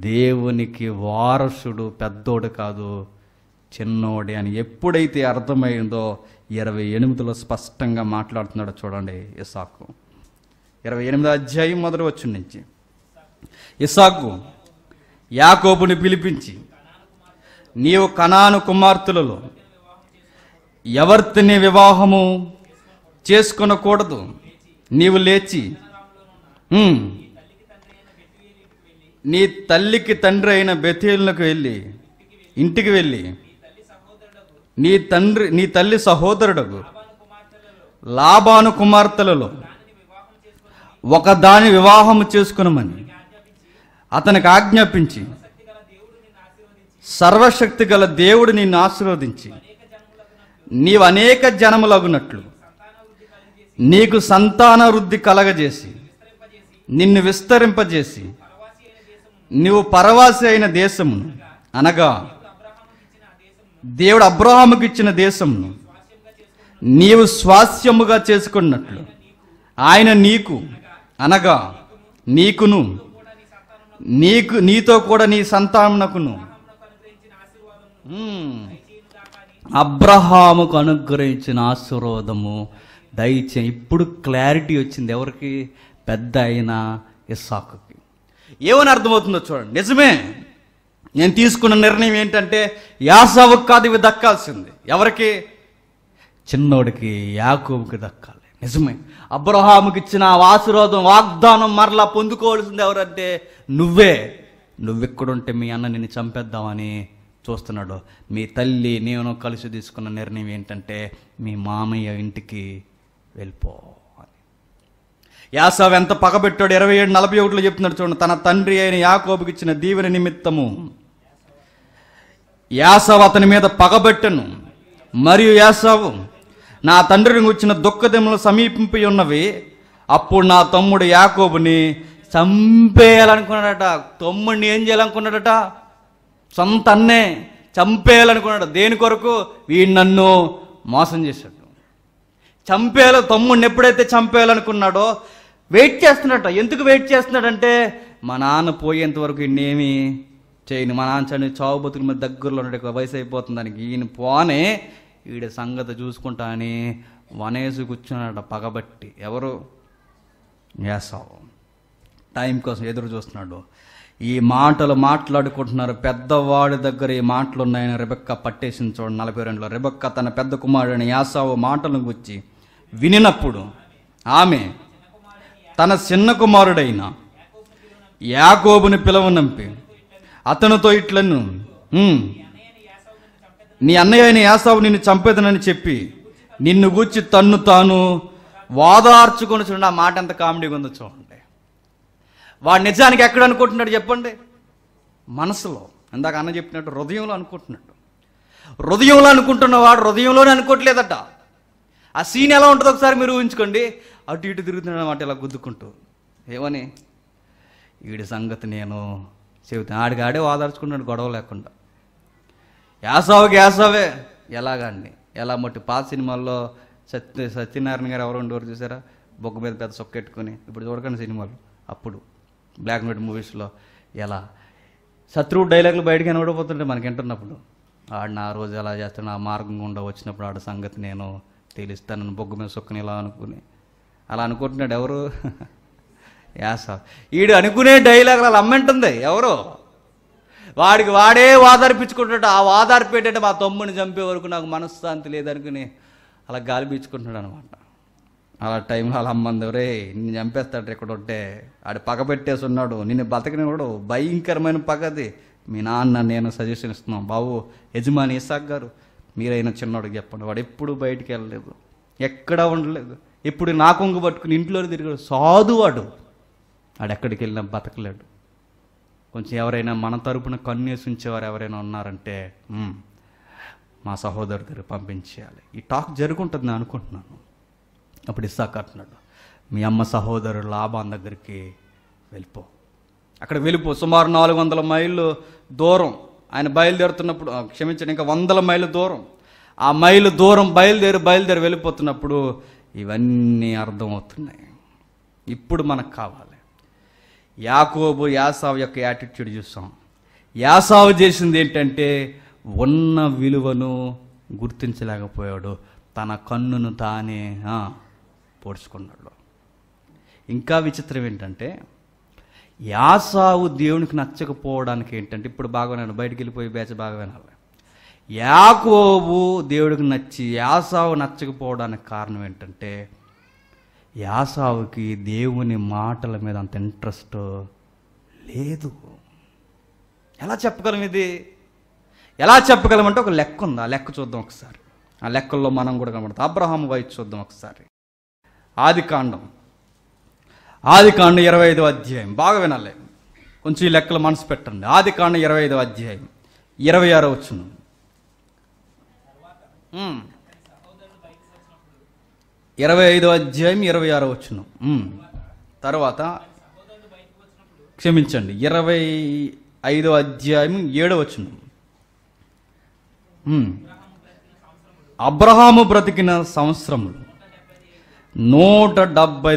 దేవునికి వారసుడు పెద్దోడు కాదు చిన్నోడే అని ఎప్పుడైతే అర్థమైందో ఇరవై ఎనిమిదిలో స్పష్టంగా మాట్లాడుతున్నాడు చూడండి ఇసాకు ఇరవై ఎనిమిది అధ్యాయం మొదలు వచ్చి నుంచి ఇసాకు యాకోబుని పిలిపించి నీవు కణాను కుమార్తెలలో ఎవరిని వివాహము చేసుకొనకూడదు నీవు లేచి నీ తల్లికి తండ్రి అయిన బెతీలకు వెళ్ళి ఇంటికి వెళ్ళి నీ తండ్రి నీ తల్లి సహోదరుడు లాభాను కుమార్తెలలో ఒక దాని వివాహము చేసుకునమని అతనికి ఆజ్ఞాపించి సర్వశక్తి గల దేవుడు నిన్ను ఆశీర్వదించి నీవు అనేక జనములగునట్లు నీకు సంతాన వృద్ధి కలగజేసి నిన్ను విస్తరింపజేసి నీవు పరవాసి అయిన దేశమును అనగా దేవుడు అబ్రహాముకి ఇచ్చిన దేశంను నీవు స్వాస్యముగా చేసుకున్నట్లు ఆయన నీకు అనగా నీకును నీకు నీతో కూడా నీ సంతానకును అబ్రహాముకు అనుగ్రహించిన ఆశీర్వాదము దయచే ఇప్పుడు క్లారిటీ వచ్చింది ఎవరికి పెద్ద అయినా ఇస్సాకుకి ఏమని అర్థమవుతుందో చూడండి నిజమే నేను తీసుకున్న నిర్ణయం ఏంటంటే యాసవుకు కాదు ఇవి దక్కాల్సింది ఎవరికి చిన్నోడికి యాకోబుకి దక్కాలి నిజమే అబ్రహాముకి ఇచ్చిన ఆశీర్వాదం వాగ్దానం మరలా పొందుకోవాల్సింది ఎవరంటే నువ్వే నువ్వెక్కడుంటే మీ అన్న నిన్ను చంపేద్దామని చూస్తున్నాడు మీ తల్లి నేను కలిసి తీసుకున్న నిర్ణయం ఏంటంటే మీ మామయ్య ఇంటికి వెళ్ళిపో యాసవ్ ఎంత పగబెట్టాడు ఇరవై ఏడు నలభై ఒకటిలో చెప్తున్నాడు చూడండి తన తండ్రి అయిన యాకోబుకి ఇచ్చిన దీవెన నిమిత్తము యాసవ్ అతని మీద పగబెట్టను మరియు యాసవ్ నా తండ్రిని వచ్చిన దుఃఖదిములు సమీపింపి ఉన్నవి అప్పుడు నా తమ్ముడు యాకోబుని చంపేయాలనుకున్నాడట తమ్ముడిని ఏం చేయాలనుకున్నాడట సొంత అన్నే చంపేయాలనుకున్నాడు దేని కొరకు వీడు నన్ను మోసం చేశాడు చంపేయాలి తమ్ముడిని ఎప్పుడైతే చంపేయాలనుకున్నాడో వెయిట్ చేస్తున్నట్ట ఎందుకు వెయిట్ చేస్తున్నాడంటే మా నాన్న పోయేంత వరకు ఇన్నేమి చేయను మా నాన్న చని చావు బతుకుల మీద దగ్గరలో ఉన్న వయసు అయిపోతుంది దానికి ఈయన పోనే ఈడ సంగతి చూసుకుంటా అని వనేసి కూర్చున్నాడ పగబట్టి ఎవరు వేసావు టైం కోసం ఎదురు చూస్తున్నాడు ఈ మాటలు మాట్లాడుకుంటున్నారు పెద్దవాడి దగ్గర ఈ మాటలు ఉన్నాయని రిబెక్క పట్టేసింది చూడండి నలభై రెండులో రిబక్క తన పెద్ద కుమారుడిని యాసావు మాటలను గుచ్చి వినినప్పుడు ఆమె తన చిన్న కుమారుడైన యాకోబుని పిలవనంపి అతనితో ఇట్లను నీ అన్నయ్య అయిన యాసావు నిన్ను చంపేదనని చెప్పి నిన్ను గూర్చి తన్ను తాను వాదార్చుకొని చూడండి ఆ మాట ఎంత కామెడీగా ఉందో చూడండి వాడు నిజానికి ఎక్కడ అనుకుంటున్నాడు చెప్పండి మనసులో ఇందాక అన్న చెప్పినట్టు హృదయంలో అనుకుంటున్నాడు హృదయంలో అనుకుంటున్నవాడు హృదయంలోనే అనుకోవట్లేదట ఆ సీన్ ఎలా ఉంటుందో ఒకసారి మీరు ఊహించుకోండి అటు ఇటు తిరుగుతున్నాడు అనమాట ఇలా గుద్దుకుంటూ ఏమని వీడి సంగతి నేను చెబుతాను ఆడిగాడే ఆడే ఓదార్చుకున్నాడు గొడవ లేకుండా యాసవకి యాసవే ఎలాగండి ఎలా మట్టి పాత సినిమాల్లో సత్య సత్యనారాయణ గారు ఎవరు ఉండేవారు చూసారా బొగ్గ మీద పెద్ద సొక్కెట్టుకుని ఇప్పుడు చూడకండి సినిమాలు అప్పుడు బ్లాక్ అండ్ వైట్ మూవీస్లో ఎలా శత్రువు డైలాగులు బయటకు కనబడిపోతుంటే మనకి వింటున్నప్పుడు ఆడు నా రోజు ఎలా చేస్తాడు ఆ మార్గం గుండా వచ్చినప్పుడు ఆడ సంగతి నేను తెలుస్తానని బొగ్గు మీద సొక్కని ఇలా అనుకుని అలా అనుకుంటున్నాడు ఎవరు యాస వీడు అనుకునే డైలాగ్ అలా అమ్మంటుంది ఎవరు వాడికి వాడే వాదార్పించుకుంటాడు ఆ వాదార్పేటంటే మా తమ్ముని చంపే వరకు నాకు మనశ్శాంతి లేదనుకుని అలా గాలి పీచుకుంటున్నాడు అనమాట అలా టైంలో అలా అమ్మందరే నిన్ను చంపేస్తాడు ఇక్కడ ఉంటే ఆడు పగ పెట్టేసి ఉన్నాడు నిన్ను బతకనివాడు భయంకరమైన పగది మీ నాన్న నేను సజెషన్ ఇస్తున్నాం బాబు యజమాని ఇసాక్ గారు మీరైనా చిన్నోడు చెప్పండి వాడు ఎప్పుడు బయటికి వెళ్ళలేదు ఎక్కడా ఉండలేదు ఇప్పుడు నా కొంగు పట్టుకుని ఇంట్లో తిరిగాడు సాధువాడు ఆడు ఎక్కడికి వెళ్ళినా బతకలేడు కొంచెం ఎవరైనా మన తరపున కన్నేసి ఉంచేవారు ఎవరైనా ఉన్నారంటే మా సహోదరు దగ్గర పంపించేయాలి ఈ టాక్ జరుగుంటుంది అనుకుంటున్నాను అప్పుడు ఇస్తాక అంటున్నాడు మీ అమ్మ సహోదరు లాభాన్ దగ్గరికి వెళ్ళిపో అక్కడ వెళ్ళిపో సుమారు నాలుగు వందల మైళ్ళు దూరం ఆయన బయలుదేరుతున్నప్పుడు క్షమించండి ఇంకా వందల మైళ్ళ దూరం ఆ మైలు దూరం బయలుదేరి బయలుదేరి వెళ్ళిపోతున్నప్పుడు ఇవన్నీ అర్థమవుతున్నాయి ఇప్పుడు మనకు కావాలి యాకోబు యాసావు యొక్క యాటిట్యూడ్ చూసాం యాసావు చేసింది ఏంటంటే ఉన్న విలువను గుర్తించలేకపోయాడు తన కన్నును తానే పోడ్చుకున్నాడు ఇంకా విచిత్రం ఏంటంటే యాసావు దేవునికి నచ్చకపోవడానికి ఏంటంటే ఇప్పుడు బాగా వినాలి బయటికి వెళ్ళిపోయి బ్యాచ్ బాగా వినాలి యాకోబు దేవుడికి నచ్చి యాసావు నచ్చకపోవడానికి కారణం ఏంటంటే యాసావుకి దేవుని మాటల మీద అంత ఇంట్రెస్ట్ లేదు ఎలా చెప్పగలం ఇది ఎలా చెప్పగలమంటే ఒక లెక్క ఉంది ఆ లెక్క చూద్దాం ఒకసారి ఆ లెక్కల్లో మనం కూడా కనబడతాం అబ్రహాం వైపు చూద్దాం ఒకసారి ఆది కాండం ఆది కాండం ఇరవై ఐదో అధ్యాయం బాగా వినాలి కొంచెం ఈ లెక్కలు మనసు పెట్టండి ఆది కాండం ఇరవై ఐదో అధ్యాయం ఇరవై ఆరో వచ్చినాం ఇరవై ఐదో అధ్యాయం ఇరవై ఆరో వచ్చును తర్వాత క్షమించండి ఇరవై ఐదో అధ్యాయం ఏడో వచ్చును అబ్రహాము బ్రతికిన సంవత్సరములు నూట డెబ్బై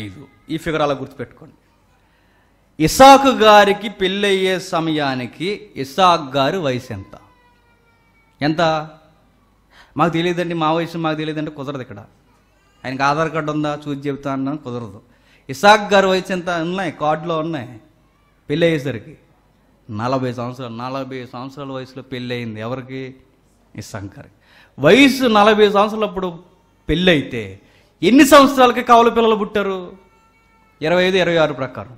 ఐదు ఈ ఫిగర్ అలా గుర్తుపెట్టుకోండి ఇసాకు గారికి పెళ్ళయ్యే సమయానికి ఇసాక్ గారు వయసు ఎంత ఎంత మాకు తెలియదండి మా వయసు మాకు తెలియదండి కుదరదు ఇక్కడ ఆయనకి ఆధార్ కార్డు ఉందా చూసి చెబుతా అన్నా కుదరదు ఇసాక్ గారు వయసు ఎంత ఉన్నాయి కార్డులో ఉన్నాయి పెళ్ళి అయ్యేసరికి నలభై సంవత్సరాలు నలభై సంవత్సరాల వయసులో పెళ్ళి అయింది ఎవరికి ఇసాక్ గారికి వయసు నలభై సంవత్సరాలప్పుడు పెళ్ళి అయితే ఎన్ని సంవత్సరాలకి కావలి పిల్లలు పుట్టారు ఇరవై ఐదు ఇరవై ఆరు ప్రకారం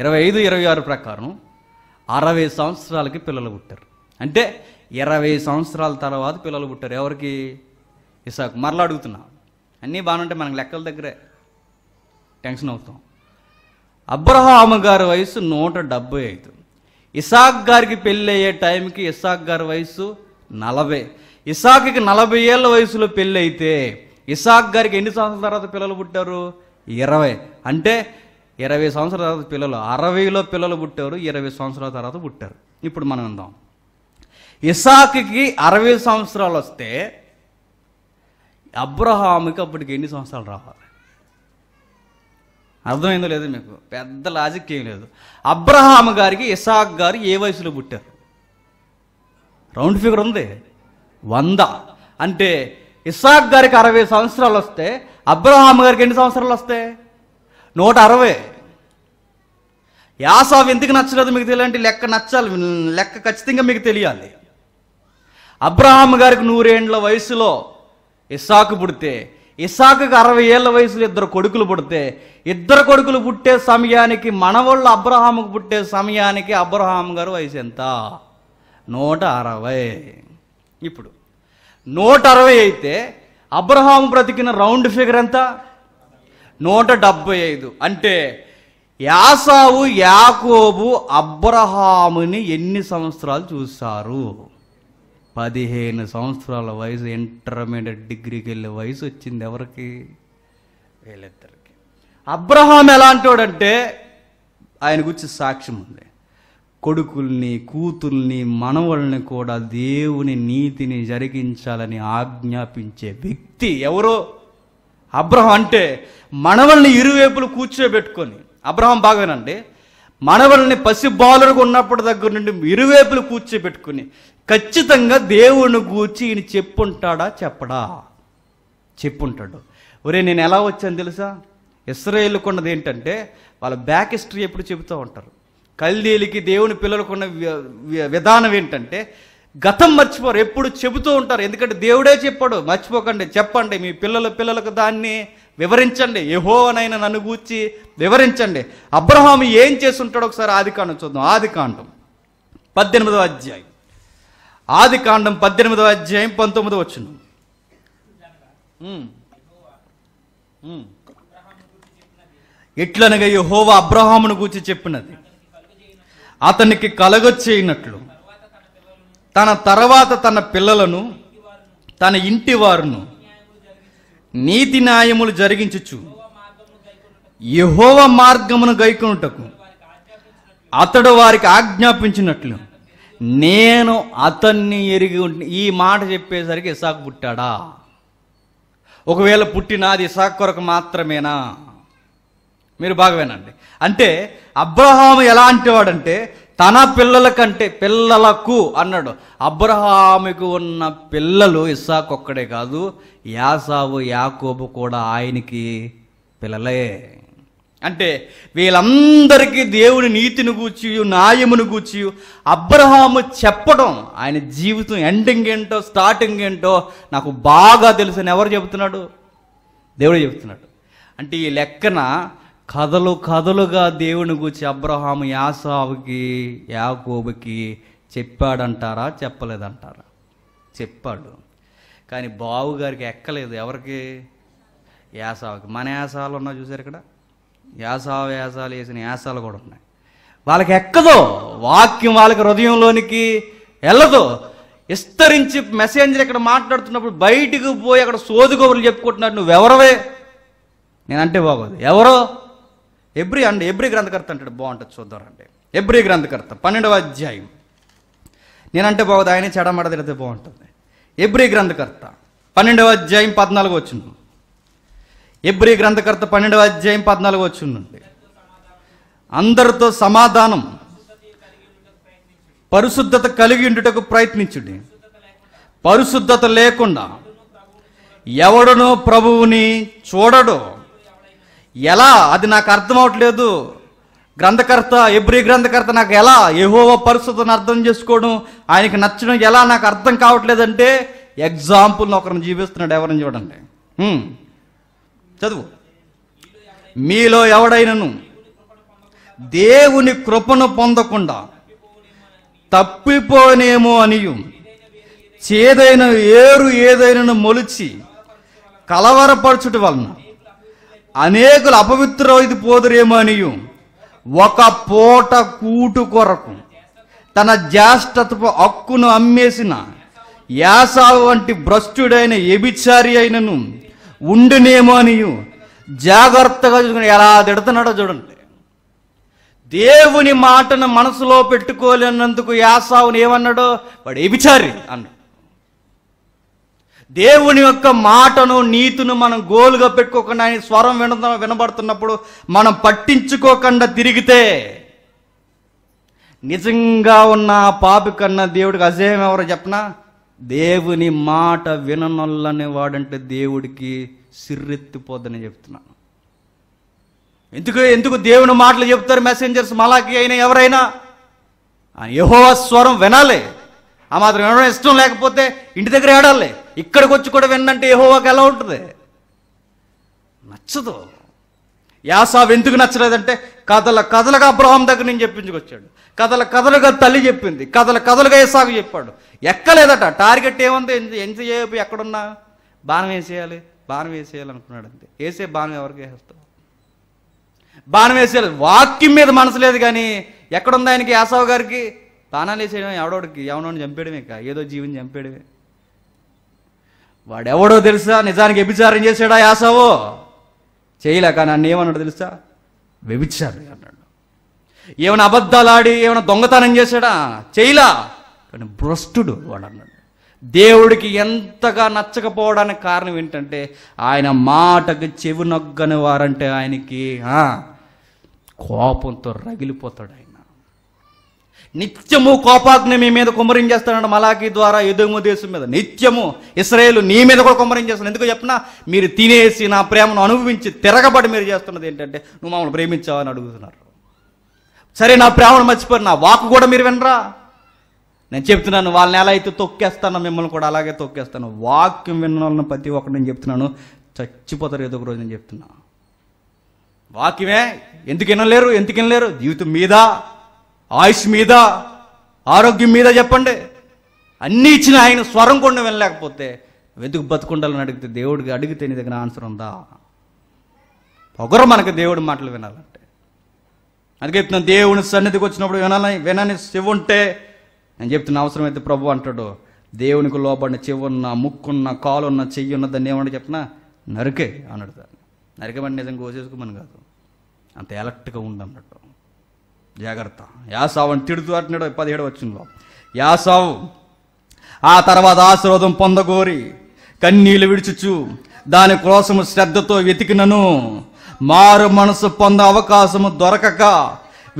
ఇరవై ఐదు ఇరవై ఆరు ప్రకారం అరవై సంవత్సరాలకి పిల్లలు పుట్టారు అంటే ఇరవై సంవత్సరాల తర్వాత పిల్లలు పుట్టారు ఎవరికి ఇసాకు మరలా అడుగుతున్నా అన్నీ బాగుంటే మనకు లెక్కల దగ్గరే టెన్షన్ అవుతాం అబ్రహాము గారి వయసు నూట డెబ్బై ఐదు ఇసాక్ గారికి పెళ్ళి అయ్యే టైంకి ఇసాక్ గారి వయసు నలభై ఇసాక్కి నలభై ఏళ్ళ వయసులో పెళ్ళి అయితే ఇసాక్ గారికి ఎన్ని సంవత్సరాల తర్వాత పిల్లలు పుట్టారు ఇరవై అంటే ఇరవై సంవత్సరాల తర్వాత పిల్లలు అరవైలో పిల్లలు పుట్టారు ఇరవై సంవత్సరాల తర్వాత పుట్టారు ఇప్పుడు మనం ఉందాం ఇసాకుకి అరవై సంవత్సరాలు వస్తే అబ్రహాముకి అప్పటికి ఎన్ని సంవత్సరాలు రావాలి అర్థమైందో లేదు మీకు పెద్ద లాజిక్ ఏం లేదు అబ్రహాం గారికి ఇసాక్ గారు ఏ వయసులో పుట్టారు రౌండ్ ఫిగర్ ఉంది వంద అంటే ఇసాక్ గారికి అరవై సంవత్సరాలు వస్తే అబ్రహాం గారికి ఎన్ని సంవత్సరాలు వస్తాయి నూట అరవై యాసావు ఎందుకు నచ్చలేదు మీకు తెలియాలంటే లెక్క నచ్చాలి లెక్క ఖచ్చితంగా మీకు తెలియాలి అబ్రహాం గారికి నూరేండ్ల వయసులో ఇసాకు పుడితే ఇసాకుకి అరవై ఏళ్ళ వయసులో ఇద్దరు కొడుకులు పుడితే ఇద్దరు కొడుకులు పుట్టే సమయానికి మనవాళ్ళు అబ్రహాముకు పుట్టే సమయానికి అబ్రహాం గారు వయసు ఎంత నూట అరవై ఇప్పుడు నూట అరవై అయితే అబ్రహాం బ్రతికిన రౌండ్ ఫిగర్ ఎంత నూట డెబ్బై ఐదు అంటే యాసావు యాకోబు అబ్రహాముని ఎన్ని సంవత్సరాలు చూశారు పదిహేను సంవత్సరాల వయసు ఇంటర్మీడియట్ డిగ్రీకి వెళ్ళే వయసు వచ్చింది ఎవరికి వీళ్ళిద్దరికి అబ్రహాం ఎలాంటోడంటే ఆయన గురించి సాక్ష్యం ఉంది కొడుకుల్ని కూతుల్ని మనవల్ని కూడా దేవుని నీతిని జరిగించాలని ఆజ్ఞాపించే వ్యక్తి ఎవరో అబ్రహం అంటే మనవల్ని ఇరువైపులు కూర్చోబెట్టుకొని అబ్రహం బాగానండి మనవల్ని పసి బాలుడుగా ఉన్నప్పటి దగ్గర నుండి ఇరువైపులు కూర్చోబెట్టుకుని ఖచ్చితంగా దేవుని గూర్చి ఈయన చెప్పుంటాడా చెప్పడా చెప్పుంటాడు ఒరే నేను ఎలా వచ్చాను తెలుసా ఇస్రాయేల్కున్నది ఏంటంటే వాళ్ళ బ్యాక్ హిస్టరీ ఎప్పుడు చెబుతూ ఉంటారు కల్దీలకి దేవుని పిల్లలకున్న విధానం ఏంటంటే గతం మర్చిపోరు ఎప్పుడు చెబుతూ ఉంటారు ఎందుకంటే దేవుడే చెప్పాడు మర్చిపోకండి చెప్పండి మీ పిల్లల పిల్లలకు దాన్ని వివరించండి యహోనైనా నన్ను గూర్చి వివరించండి అబ్రహాం ఏం చేసి ఉంటాడు ఒకసారి ఆది కాండం చూద్దాం ఆది కాండం పద్దెనిమిదవ అధ్యాయం ఆది కాండం పద్దెనిమిదవ అధ్యాయం పంతొమ్మిది వచ్చిన ఈ యహోవా అబ్రహామును గూర్చి చెప్పినది అతనికి కలగొచ్చేయినట్లు తన తర్వాత తన పిల్లలను తన ఇంటి వారును నీతి న్యాయములు జరిగించుచు యహోవ మార్గమును గైకొనుటకు అతడు వారికి ఆజ్ఞాపించినట్లు నేను అతన్ని ఎరిగి ఈ మాట చెప్పేసరికి ఇసాకు పుట్టాడా ఒకవేళ పుట్టినాది ఇసాక్ కొరకు మాత్రమేనా మీరు బాగా వినండి అంటే అబ్రహాము ఎలాంటి వాడంటే తన పిల్లల కంటే పిల్లలకు అన్నాడు అబ్రహాముకు ఉన్న పిల్లలు ఇసాక్ ఒక్కడే కాదు యాసావు యాకోబు కూడా ఆయనకి పిల్లలే అంటే వీళ్ళందరికీ దేవుని నీతిని గూర్చి న్యాయమును గూర్చి అబ్రహాము చెప్పడం ఆయన జీవితం ఎండింగ్ ఏంటో స్టార్టింగ్ ఏంటో నాకు బాగా తెలుసు అని ఎవరు చెబుతున్నాడు దేవుడు చెబుతున్నాడు అంటే ఈ లెక్కన కథలు కథలుగా దేవుని గూర్చి అబ్రహాము యాసావుకి యాకోబుకి చెప్పాడంటారా చెప్పలేదంటారా చెప్పాడు కానీ బావుగారికి ఎక్కలేదు ఎవరికి యాసావుకి మన యాసాలు ఉన్నా చూసారు ఇక్కడ యాసావ్యాసాలు వేసిన యాసాలు కూడా ఉన్నాయి వాళ్ళకి ఎక్కదో వాక్యం వాళ్ళకి హృదయంలోనికి వెళ్ళదు విస్తరించి మెసేంజర్ ఇక్కడ మాట్లాడుతున్నప్పుడు బయటికి పోయి అక్కడ సోదుగోబులు చెప్పుకుంటున్నారు నువ్వెవరవే నేనంటే బాగోదు ఎవరో ఎబ్రి అండి ఎబ్రి గ్రంథకర్త అంటాడు బాగుంటుంది చూద్దామండి ఎబ్రి గ్రంథకర్త పన్నెండవ అధ్యాయం నేనంటే బాగోదు ఆయనే చెడమడ బాగుంటుంది ఎబ్రి గ్రంథకర్త పన్నెండవ అధ్యాయం పద్నాలుగు వచ్చింది ఎబ్రి గ్రంథకర్త పన్నెండవ అధ్యాయం పద్నాలుగు వచ్చి అందరితో సమాధానం పరిశుద్ధత కలిగి ఉండుటకు ప్రయత్నించుడి పరిశుద్ధత లేకుండా ఎవడనో ప్రభువుని చూడడు ఎలా అది నాకు అర్థం అవట్లేదు గ్రంథకర్త ఎబ్రి గ్రంథకర్త నాకు ఎలా ఏహోవ పరిస్థితులను అర్థం చేసుకోవడం ఆయనకి నచ్చడం ఎలా నాకు అర్థం కావట్లేదంటే ఎగ్జాంపుల్ని ఒకరిని జీవిస్తున్నాడు ఎవరిని చూడండి చదువు మీలో ఎవడైనను దేవుని కృపను పొందకుండా తప్పిపోనేమో అనియు చేదైన ఏరు ఏదైనను మొలిచి కలవరపరచుట వలన అనేకులు అపవిత్రమైది పోదురేమో అనియు ఒక పూట కూటు కొరకు తన జ్యేష్ఠత్వ హక్కును అమ్మేసిన యాసావు వంటి భ్రష్టుడైన ఎబిచారి అయినను ఉండునేమో అని జాగ్రత్తగా చూసుకుని ఎలా తిడుతున్నాడో చూడండి దేవుని మాటను మనసులో పెట్టుకోలేనందుకు యాసావుని ఏమన్నాడో వాడు ఏబిచారి అన్నాడు దేవుని యొక్క మాటను నీతును మనం గోలుగా పెట్టుకోకుండా ఆయన స్వరం విన వినబడుతున్నప్పుడు మనం పట్టించుకోకుండా తిరిగితే నిజంగా ఉన్న పాపి కన్నా దేవుడికి అజయం ఎవరో చెప్పనా దేవుని మాట విననొల్లని వాడంటే దేవుడికి సిర్రెత్తిపోద్దని చెప్తున్నాను ఎందుకు ఎందుకు దేవుని మాటలు చెప్తారు మెసెంజర్స్ మలాకి అయినా ఎవరైనా యహో స్వరం వినాలి ఆ మాత్రం వినడం ఇష్టం లేకపోతే ఇంటి దగ్గర ఏడాలి ఇక్కడికి వచ్చి కూడా విన్నంటే యహోవాకి ఎలా ఉంటుంది నచ్చదు యాసావు ఎందుకు నచ్చలేదంటే కథల కథలుగా అబ్రహాం దగ్గర నుంచి చెప్పించుకొచ్చాడు కథల కథలుగా తల్లి చెప్పింది కథల కథలుగా ఏసాగు చెప్పాడు ఎక్కలేదట టార్గెట్ ఏముంది ఎంత చేయబు ఎక్కడున్నా బాణం వేసేయాలి బాణం వేసేయాలి అనుకున్నాడు అంతే వేసే బాణం ఎవరికి వేస్తావు బాణం వేసేయాలి వాక్యం మీద మనసు లేదు కానీ ఎక్కడుంది ఆయనకి యాసావు గారికి బాణాలు వేసేయడం ఎవడోడికి ఎవడో చంపేయడమే కా ఏదో జీవిని చంపేయడమే వాడెవడో తెలుసా నిజానికి ఎభిచారం చేశాడా యాసావో చేయలేక నన్ను ఏమన్నాడు తెలుసా వ్యభిచారి అన్నాడు ఏమైనా అబద్ధాలాడి ఏమైనా దొంగతనం చేశాడా చేయలా కానీ భ్రష్టుడు వాడు అన్నాడు దేవుడికి ఎంతగా నచ్చకపోవడానికి కారణం ఏంటంటే ఆయన మాటకి చెవి నొగ్గని వారంటే ఆయనకి కోపంతో రగిలిపోతాడు ఆయన నిత్యము కోపాగ్ని మీ మీద కుమ్మరించేస్తాడు మలాఖీ ద్వారా ఎదుగు దేశం మీద నిత్యము ఇస్రాయేల్ నీ మీద కూడా కుమ్మరించేస్తాను ఎందుకు చెప్పినా మీరు తినేసి నా ప్రేమను అనుభవించి తిరగబడి మీరు చేస్తున్నది ఏంటంటే నువ్వు మమ్మల్ని ప్రేమించావని అడుగుతున్నారు సరే నా ప్రేమను మర్చిపోయి నా వాకు కూడా మీరు వినరా నేను చెప్తున్నాను వాళ్ళని ఎలా అయితే తొక్కేస్తానో మిమ్మల్ని కూడా అలాగే తొక్కేస్తాను వాక్యం వినాలని ప్రతి ఒక్కరు నేను చెప్తున్నాను చచ్చిపోతారు ఏదో ఒక రోజు నేను చెప్తున్నా వాక్యమే ఎందుకు వినలేరు ఎందుకు వినలేరు జీవితం మీద ఆయుష్ మీద ఆరోగ్యం మీద చెప్పండి అన్నీ ఇచ్చిన ఆయన స్వరం కొండ వెళ్ళలేకపోతే వెతుకు బతుకుండాలని అడిగితే దేవుడికి అడిగితే నీ దగ్గర ఆన్సర్ ఉందా పొగరు మనకు దేవుడి మాటలు వినాలంటే అందుకే చెప్తున్నా దేవుని సన్నిధికి వచ్చినప్పుడు వినాలని వినని చెవి ఉంటే నేను చెప్తున్న అవసరమైతే ప్రభు అంటాడు దేవునికి లోపడిన లోబడిన ఉన్న ముక్కున్న కాలున్న చెయ్యి ఉన్న దాన్ని ఏమన్నా చెప్పినా నరికే అన్నాడు దాన్ని నరికమని నిజంగా కోసేసుకోమని కాదు అంత ఎలక్ట్గా ఉండన్నట్టు జాగ్రత్త యాసావు అని తిడుతూ అంటున్నాడు పదిహేడు వచ్చినలో యాసావు ఆ తర్వాత ఆశీర్వాదం పొందగోరి కన్నీళ్ళు విడిచుచు దాని కోసము శ్రద్ధతో వెతికినను మారు మనసు పొంద అవకాశము దొరకక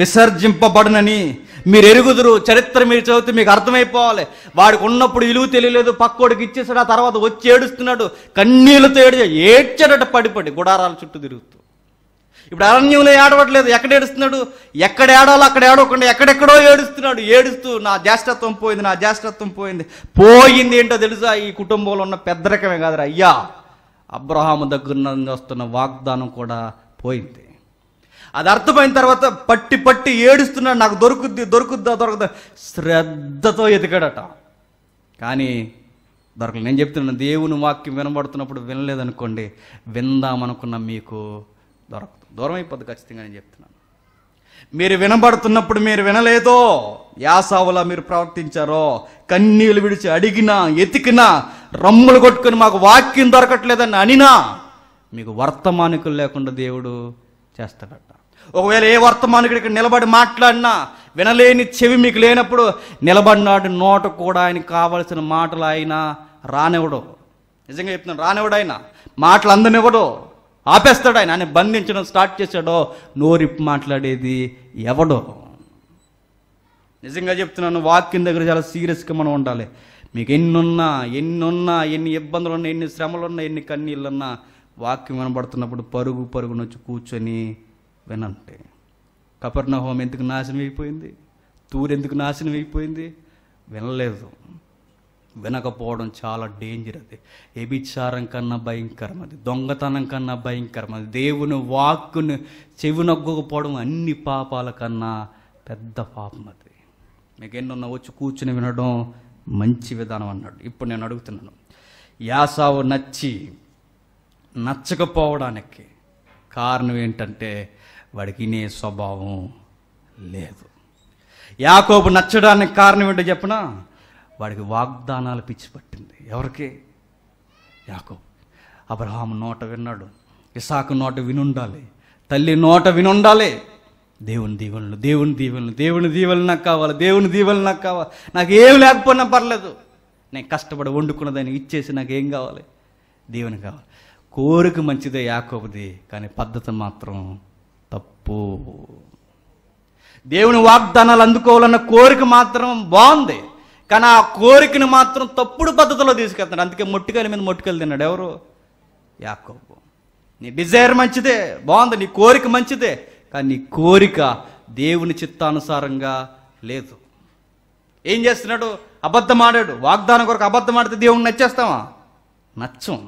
విసర్జింపబడనని మీరు ఎరుగుదురు చరిత్ర మీరు చదివితే మీకు అర్థమైపోవాలి వాడికి ఉన్నప్పుడు ఇలువు తెలియలేదు పక్కోడికి ఇచ్చేసాడు ఆ తర్వాత వచ్చి ఏడుస్తున్నాడు కన్నీళ్ళతో ఏడు ఏడ్చడట పడిపడి గుడారాల చుట్టూ తిరుగుతూ ఇప్పుడు అరణ్యంలో ఏడవట్లేదు ఎక్కడ ఏడుస్తున్నాడు ఎక్కడ ఏడాలో అక్కడ ఏడవకుండా ఎక్కడెక్కడో ఏడుస్తున్నాడు ఏడుస్తూ నా జ్యేష్ఠత్వం పోయింది నా జ్యేష్ఠత్వం పోయింది పోయింది ఏంటో తెలుసా ఈ కుటుంబంలో ఉన్న పెద్దరకమే కాదురా అయ్యా అబ్రహాము దగ్గర వస్తున్న వాగ్దానం కూడా పోయింది అది అర్థమైన తర్వాత పట్టి పట్టి ఏడుస్తున్నాడు నాకు దొరుకుద్ది దొరుకుద్దా దొరకదా శ్రద్ధతో ఎదిగాడట కానీ దొరకలేదు నేను చెప్తున్నాను దేవుని వాక్యం వినబడుతున్నప్పుడు వినలేదనుకోండి విందామనుకున్న మీకు దొరకదు దూరం అయిపోద్ది ఖచ్చితంగా నేను చెప్తున్నాను మీరు వినబడుతున్నప్పుడు మీరు వినలేదో యాసావులా మీరు ప్రవర్తించారో కన్నీళ్ళు విడిచి అడిగినా ఎతికినా రమ్ములు కొట్టుకుని మాకు వాక్యం దొరకట్లేదని అనినా మీకు వర్తమానికులు లేకుండా దేవుడు చేస్తాడట ఒకవేళ ఏ వర్తమానికుడు ఇక్కడ నిలబడి మాట్లాడినా వినలేని చెవి మీకు లేనప్పుడు నిలబడినాడు నోట కూడా ఆయన కావలసిన మాటలు ఆయన రానివ్వడు నిజంగా చెప్తున్నాను రానివ్వడు ఆయన మాటలు అందనివ్వడు ఆపేస్తాడు ఆయన బంధించడం స్టార్ట్ చేశాడో నోరిప్పి మాట్లాడేది ఎవడో నిజంగా చెప్తున్నాను వాక్యం దగ్గర చాలా సీరియస్గా మనం ఉండాలి మీకు ఎన్నున్నా ఎన్నున్నా ఎన్ని ఉన్నా ఎన్ని శ్రమలున్నా ఎన్ని కన్నీళ్ళున్నా వాక్యం వినబడుతున్నప్పుడు పరుగు పరుగు నుంచి కూర్చొని వినంటే కపర్ణ ఎందుకు నాశనం అయిపోయింది తూరెందుకు నాశనం అయిపోయింది వినలేదు వినకపోవడం చాలా డేంజర్ అది ఎబిచారం కన్నా భయంకరం అది దొంగతనం కన్నా భయంకరం అది దేవుని వాక్కును చెవి నొగ్గకపోవడం అన్ని పాపాల కన్నా పెద్ద పాపం అది మీకు వచ్చి కూర్చుని వినడం మంచి విధానం అన్నాడు ఇప్పుడు నేను అడుగుతున్నాను యాసావు నచ్చి నచ్చకపోవడానికి కారణం ఏంటంటే వాడికి నే స్వభావం లేదు యాకోబు నచ్చడానికి కారణం ఏంటో చెప్పనా వాడికి వాగ్దానాలు పిచ్చి పట్టింది ఎవరికి యాకో అబ్రహాం నోట విన్నాడు ఇసాకు నోట వినుండాలి తల్లి నోట వినుండాలి దేవుని దీవెనలు దేవుని దీవెనలు దేవుని దీవెనలు నాకు కావాలి దేవుని దీవెనలు నాకు కావాలి నాకు ఏం లేకపోయినా పర్లేదు నేను కష్టపడి వండుకున్న దాన్ని ఇచ్చేసి నాకు ఏం కావాలి దేవుని కావాలి కోరిక మంచిదే యాకోబది కానీ పద్ధతి మాత్రం తప్పు దేవుని వాగ్దానాలు అందుకోవాలన్న కోరిక మాత్రం బాగుంది కానీ ఆ కోరికను మాత్రం తప్పుడు పద్ధతిలో తీసుకెళ్తాడు అందుకే మొట్టికాయల మీద మొట్టుకెళ్ళి తిన్నాడు ఎవరు యాకోబు నీ డిజైర్ మంచిదే బాగుంది నీ కోరిక మంచిదే కానీ నీ కోరిక దేవుని చిత్తానుసారంగా లేదు ఏం చేస్తున్నాడు అబద్ధం ఆడాడు వాగ్దానం కొరకు అబద్ధం ఆడితే దేవుని నచ్చేస్తావా నచ్చం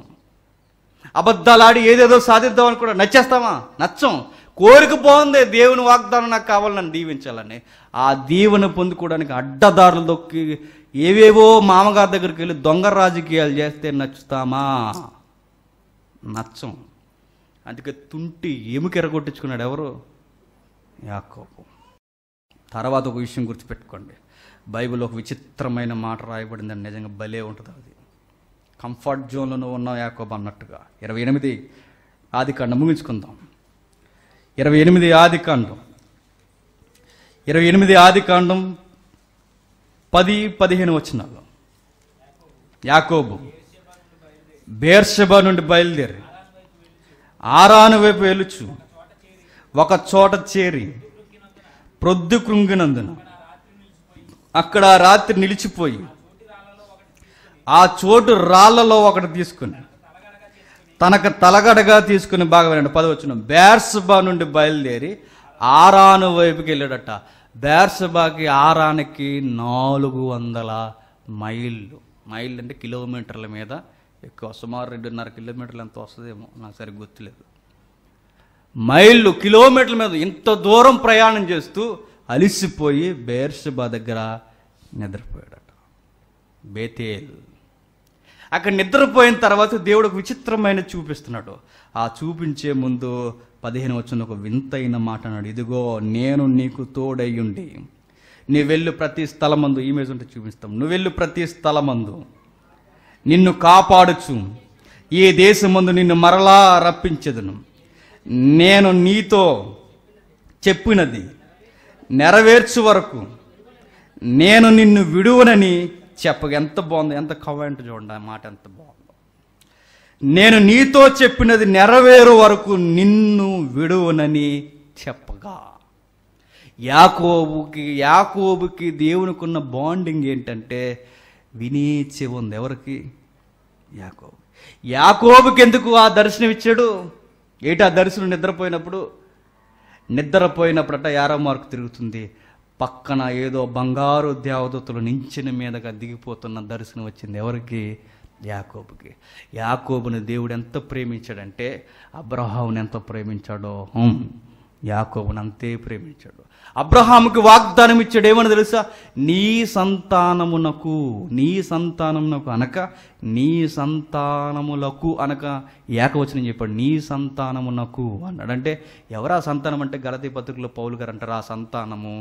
అబద్ధాలు ఆడి ఏదేదో సాధిద్దాం కూడా నచ్చేస్తావా నచ్చం కోరిక పోంది దేవుని వాగ్దానం నాకు కావాలని దీవించాలని ఆ దీవెన పొందుకోవడానికి అడ్డదారులు దొక్కి ఏవేవో మామగారి దగ్గరికి వెళ్ళి దొంగ రాజకీయాలు చేస్తే నచ్చుతామా నచ్చం అందుకే తుంటి ఎముక ఎరగొట్టించుకున్నాడు ఎవరు యాకోపు తర్వాత ఒక విషయం గుర్తుపెట్టుకోండి బైబిల్ ఒక విచిత్రమైన మాట రాయబడింది అని నిజంగా భలే ఉంటుంది అది కంఫర్ట్ జోన్లో ఉన్నాం ఉన్నావు యాకోబు అన్నట్టుగా ఇరవై ఎనిమిది ఆది కాండ ముగించుకుందాం ఇరవై ఎనిమిది ఆది కాండం ఇరవై ఎనిమిది ఆది కాండం పది పదిహేను వచ్చినాలు యాకోబు బేర్షబా నుండి బయలుదేరి ఆరాను వైపు వెలుచు ఒక చోట చేరి ప్రొద్దు కృంగినందున అక్కడ రాత్రి నిలిచిపోయి ఆ చోటు రాళ్లలో ఒకటి తీసుకుని తనకు తలగడగా తీసుకుని బాగా వినండి పదవచ్చున బ్యాట్స్బా నుండి బయలుదేరి ఆరాను వైపుకి వెళ్ళాడట బ్యాట్స్బాకి ఆరానికి నాలుగు వందల మైళ్ళు మైళ్ళు అంటే కిలోమీటర్ల మీద ఎక్కువ సుమారు రెండున్నర కిలోమీటర్లు ఎంత వస్తుందేమో నాకు సరి గుర్తులేదు మైళ్ళు కిలోమీటర్ల మీద ఇంత దూరం ప్రయాణం చేస్తూ అలిసిపోయి బేర్సబా దగ్గర నిద్రపోయాడట బేతేలు అక్కడ నిద్రపోయిన తర్వాత దేవుడు ఒక విచిత్రమైన చూపిస్తున్నాడు ఆ చూపించే ముందు పదిహేను వచ్చిన ఒక వింతైన మాట అన్నాడు ఇదిగో నేను నీకు తోడయ్యుండి నీ వెళ్ళు ప్రతి స్థలమందు ఇమేజ్ ఉంటే చూపిస్తాం నువ్వు వెళ్ళు ప్రతి స్థలమందు నిన్ను కాపాడుచు ఏ దేశమందు నిన్ను మరలా రప్పించదును నేను నీతో చెప్పినది నెరవేర్చు వరకు నేను నిన్ను విడువనని చెప్పగా ఎంత బాగుంది ఎంత కమెంట్ చూడండి ఆ మాట ఎంత బాగుందో నేను నీతో చెప్పినది నెరవేరు వరకు నిన్ను విడువనని చెప్పగా యాకోబుకి యాకోబుకి దేవునికి ఉన్న బాండింగ్ ఏంటంటే వినీచి ఉంది ఎవరికి యాకోబు యాకోబుకి ఎందుకు ఆ దర్శనం ఇచ్చాడు ఏటా దర్శనం నిద్రపోయినప్పుడు నిద్రపోయినప్పుడట యారో మార్కు తిరుగుతుంది పక్కన ఏదో బంగారు దేవదూతలు నించిన మీదగా దిగిపోతున్న దర్శనం వచ్చింది ఎవరికి యాకోబుకి యాకోబుని దేవుడు ఎంత ప్రేమించాడంటే అబ్రహాముని ఎంత ప్రేమించాడో యాకోబుని అంతే ప్రేమించాడు అబ్రహాముకి వాగ్దానం ఇచ్చాడు ఏమని తెలుసా నీ సంతానమునకు నీ సంతానమునకు అనక నీ సంతానములకు అనక ఏకవచనం చెప్పాడు నీ సంతానమునకు అన్నాడంటే ఎవరా సంతానం అంటే గలతీ పత్రికలో పౌలు గారు అంటారు ఆ సంతానము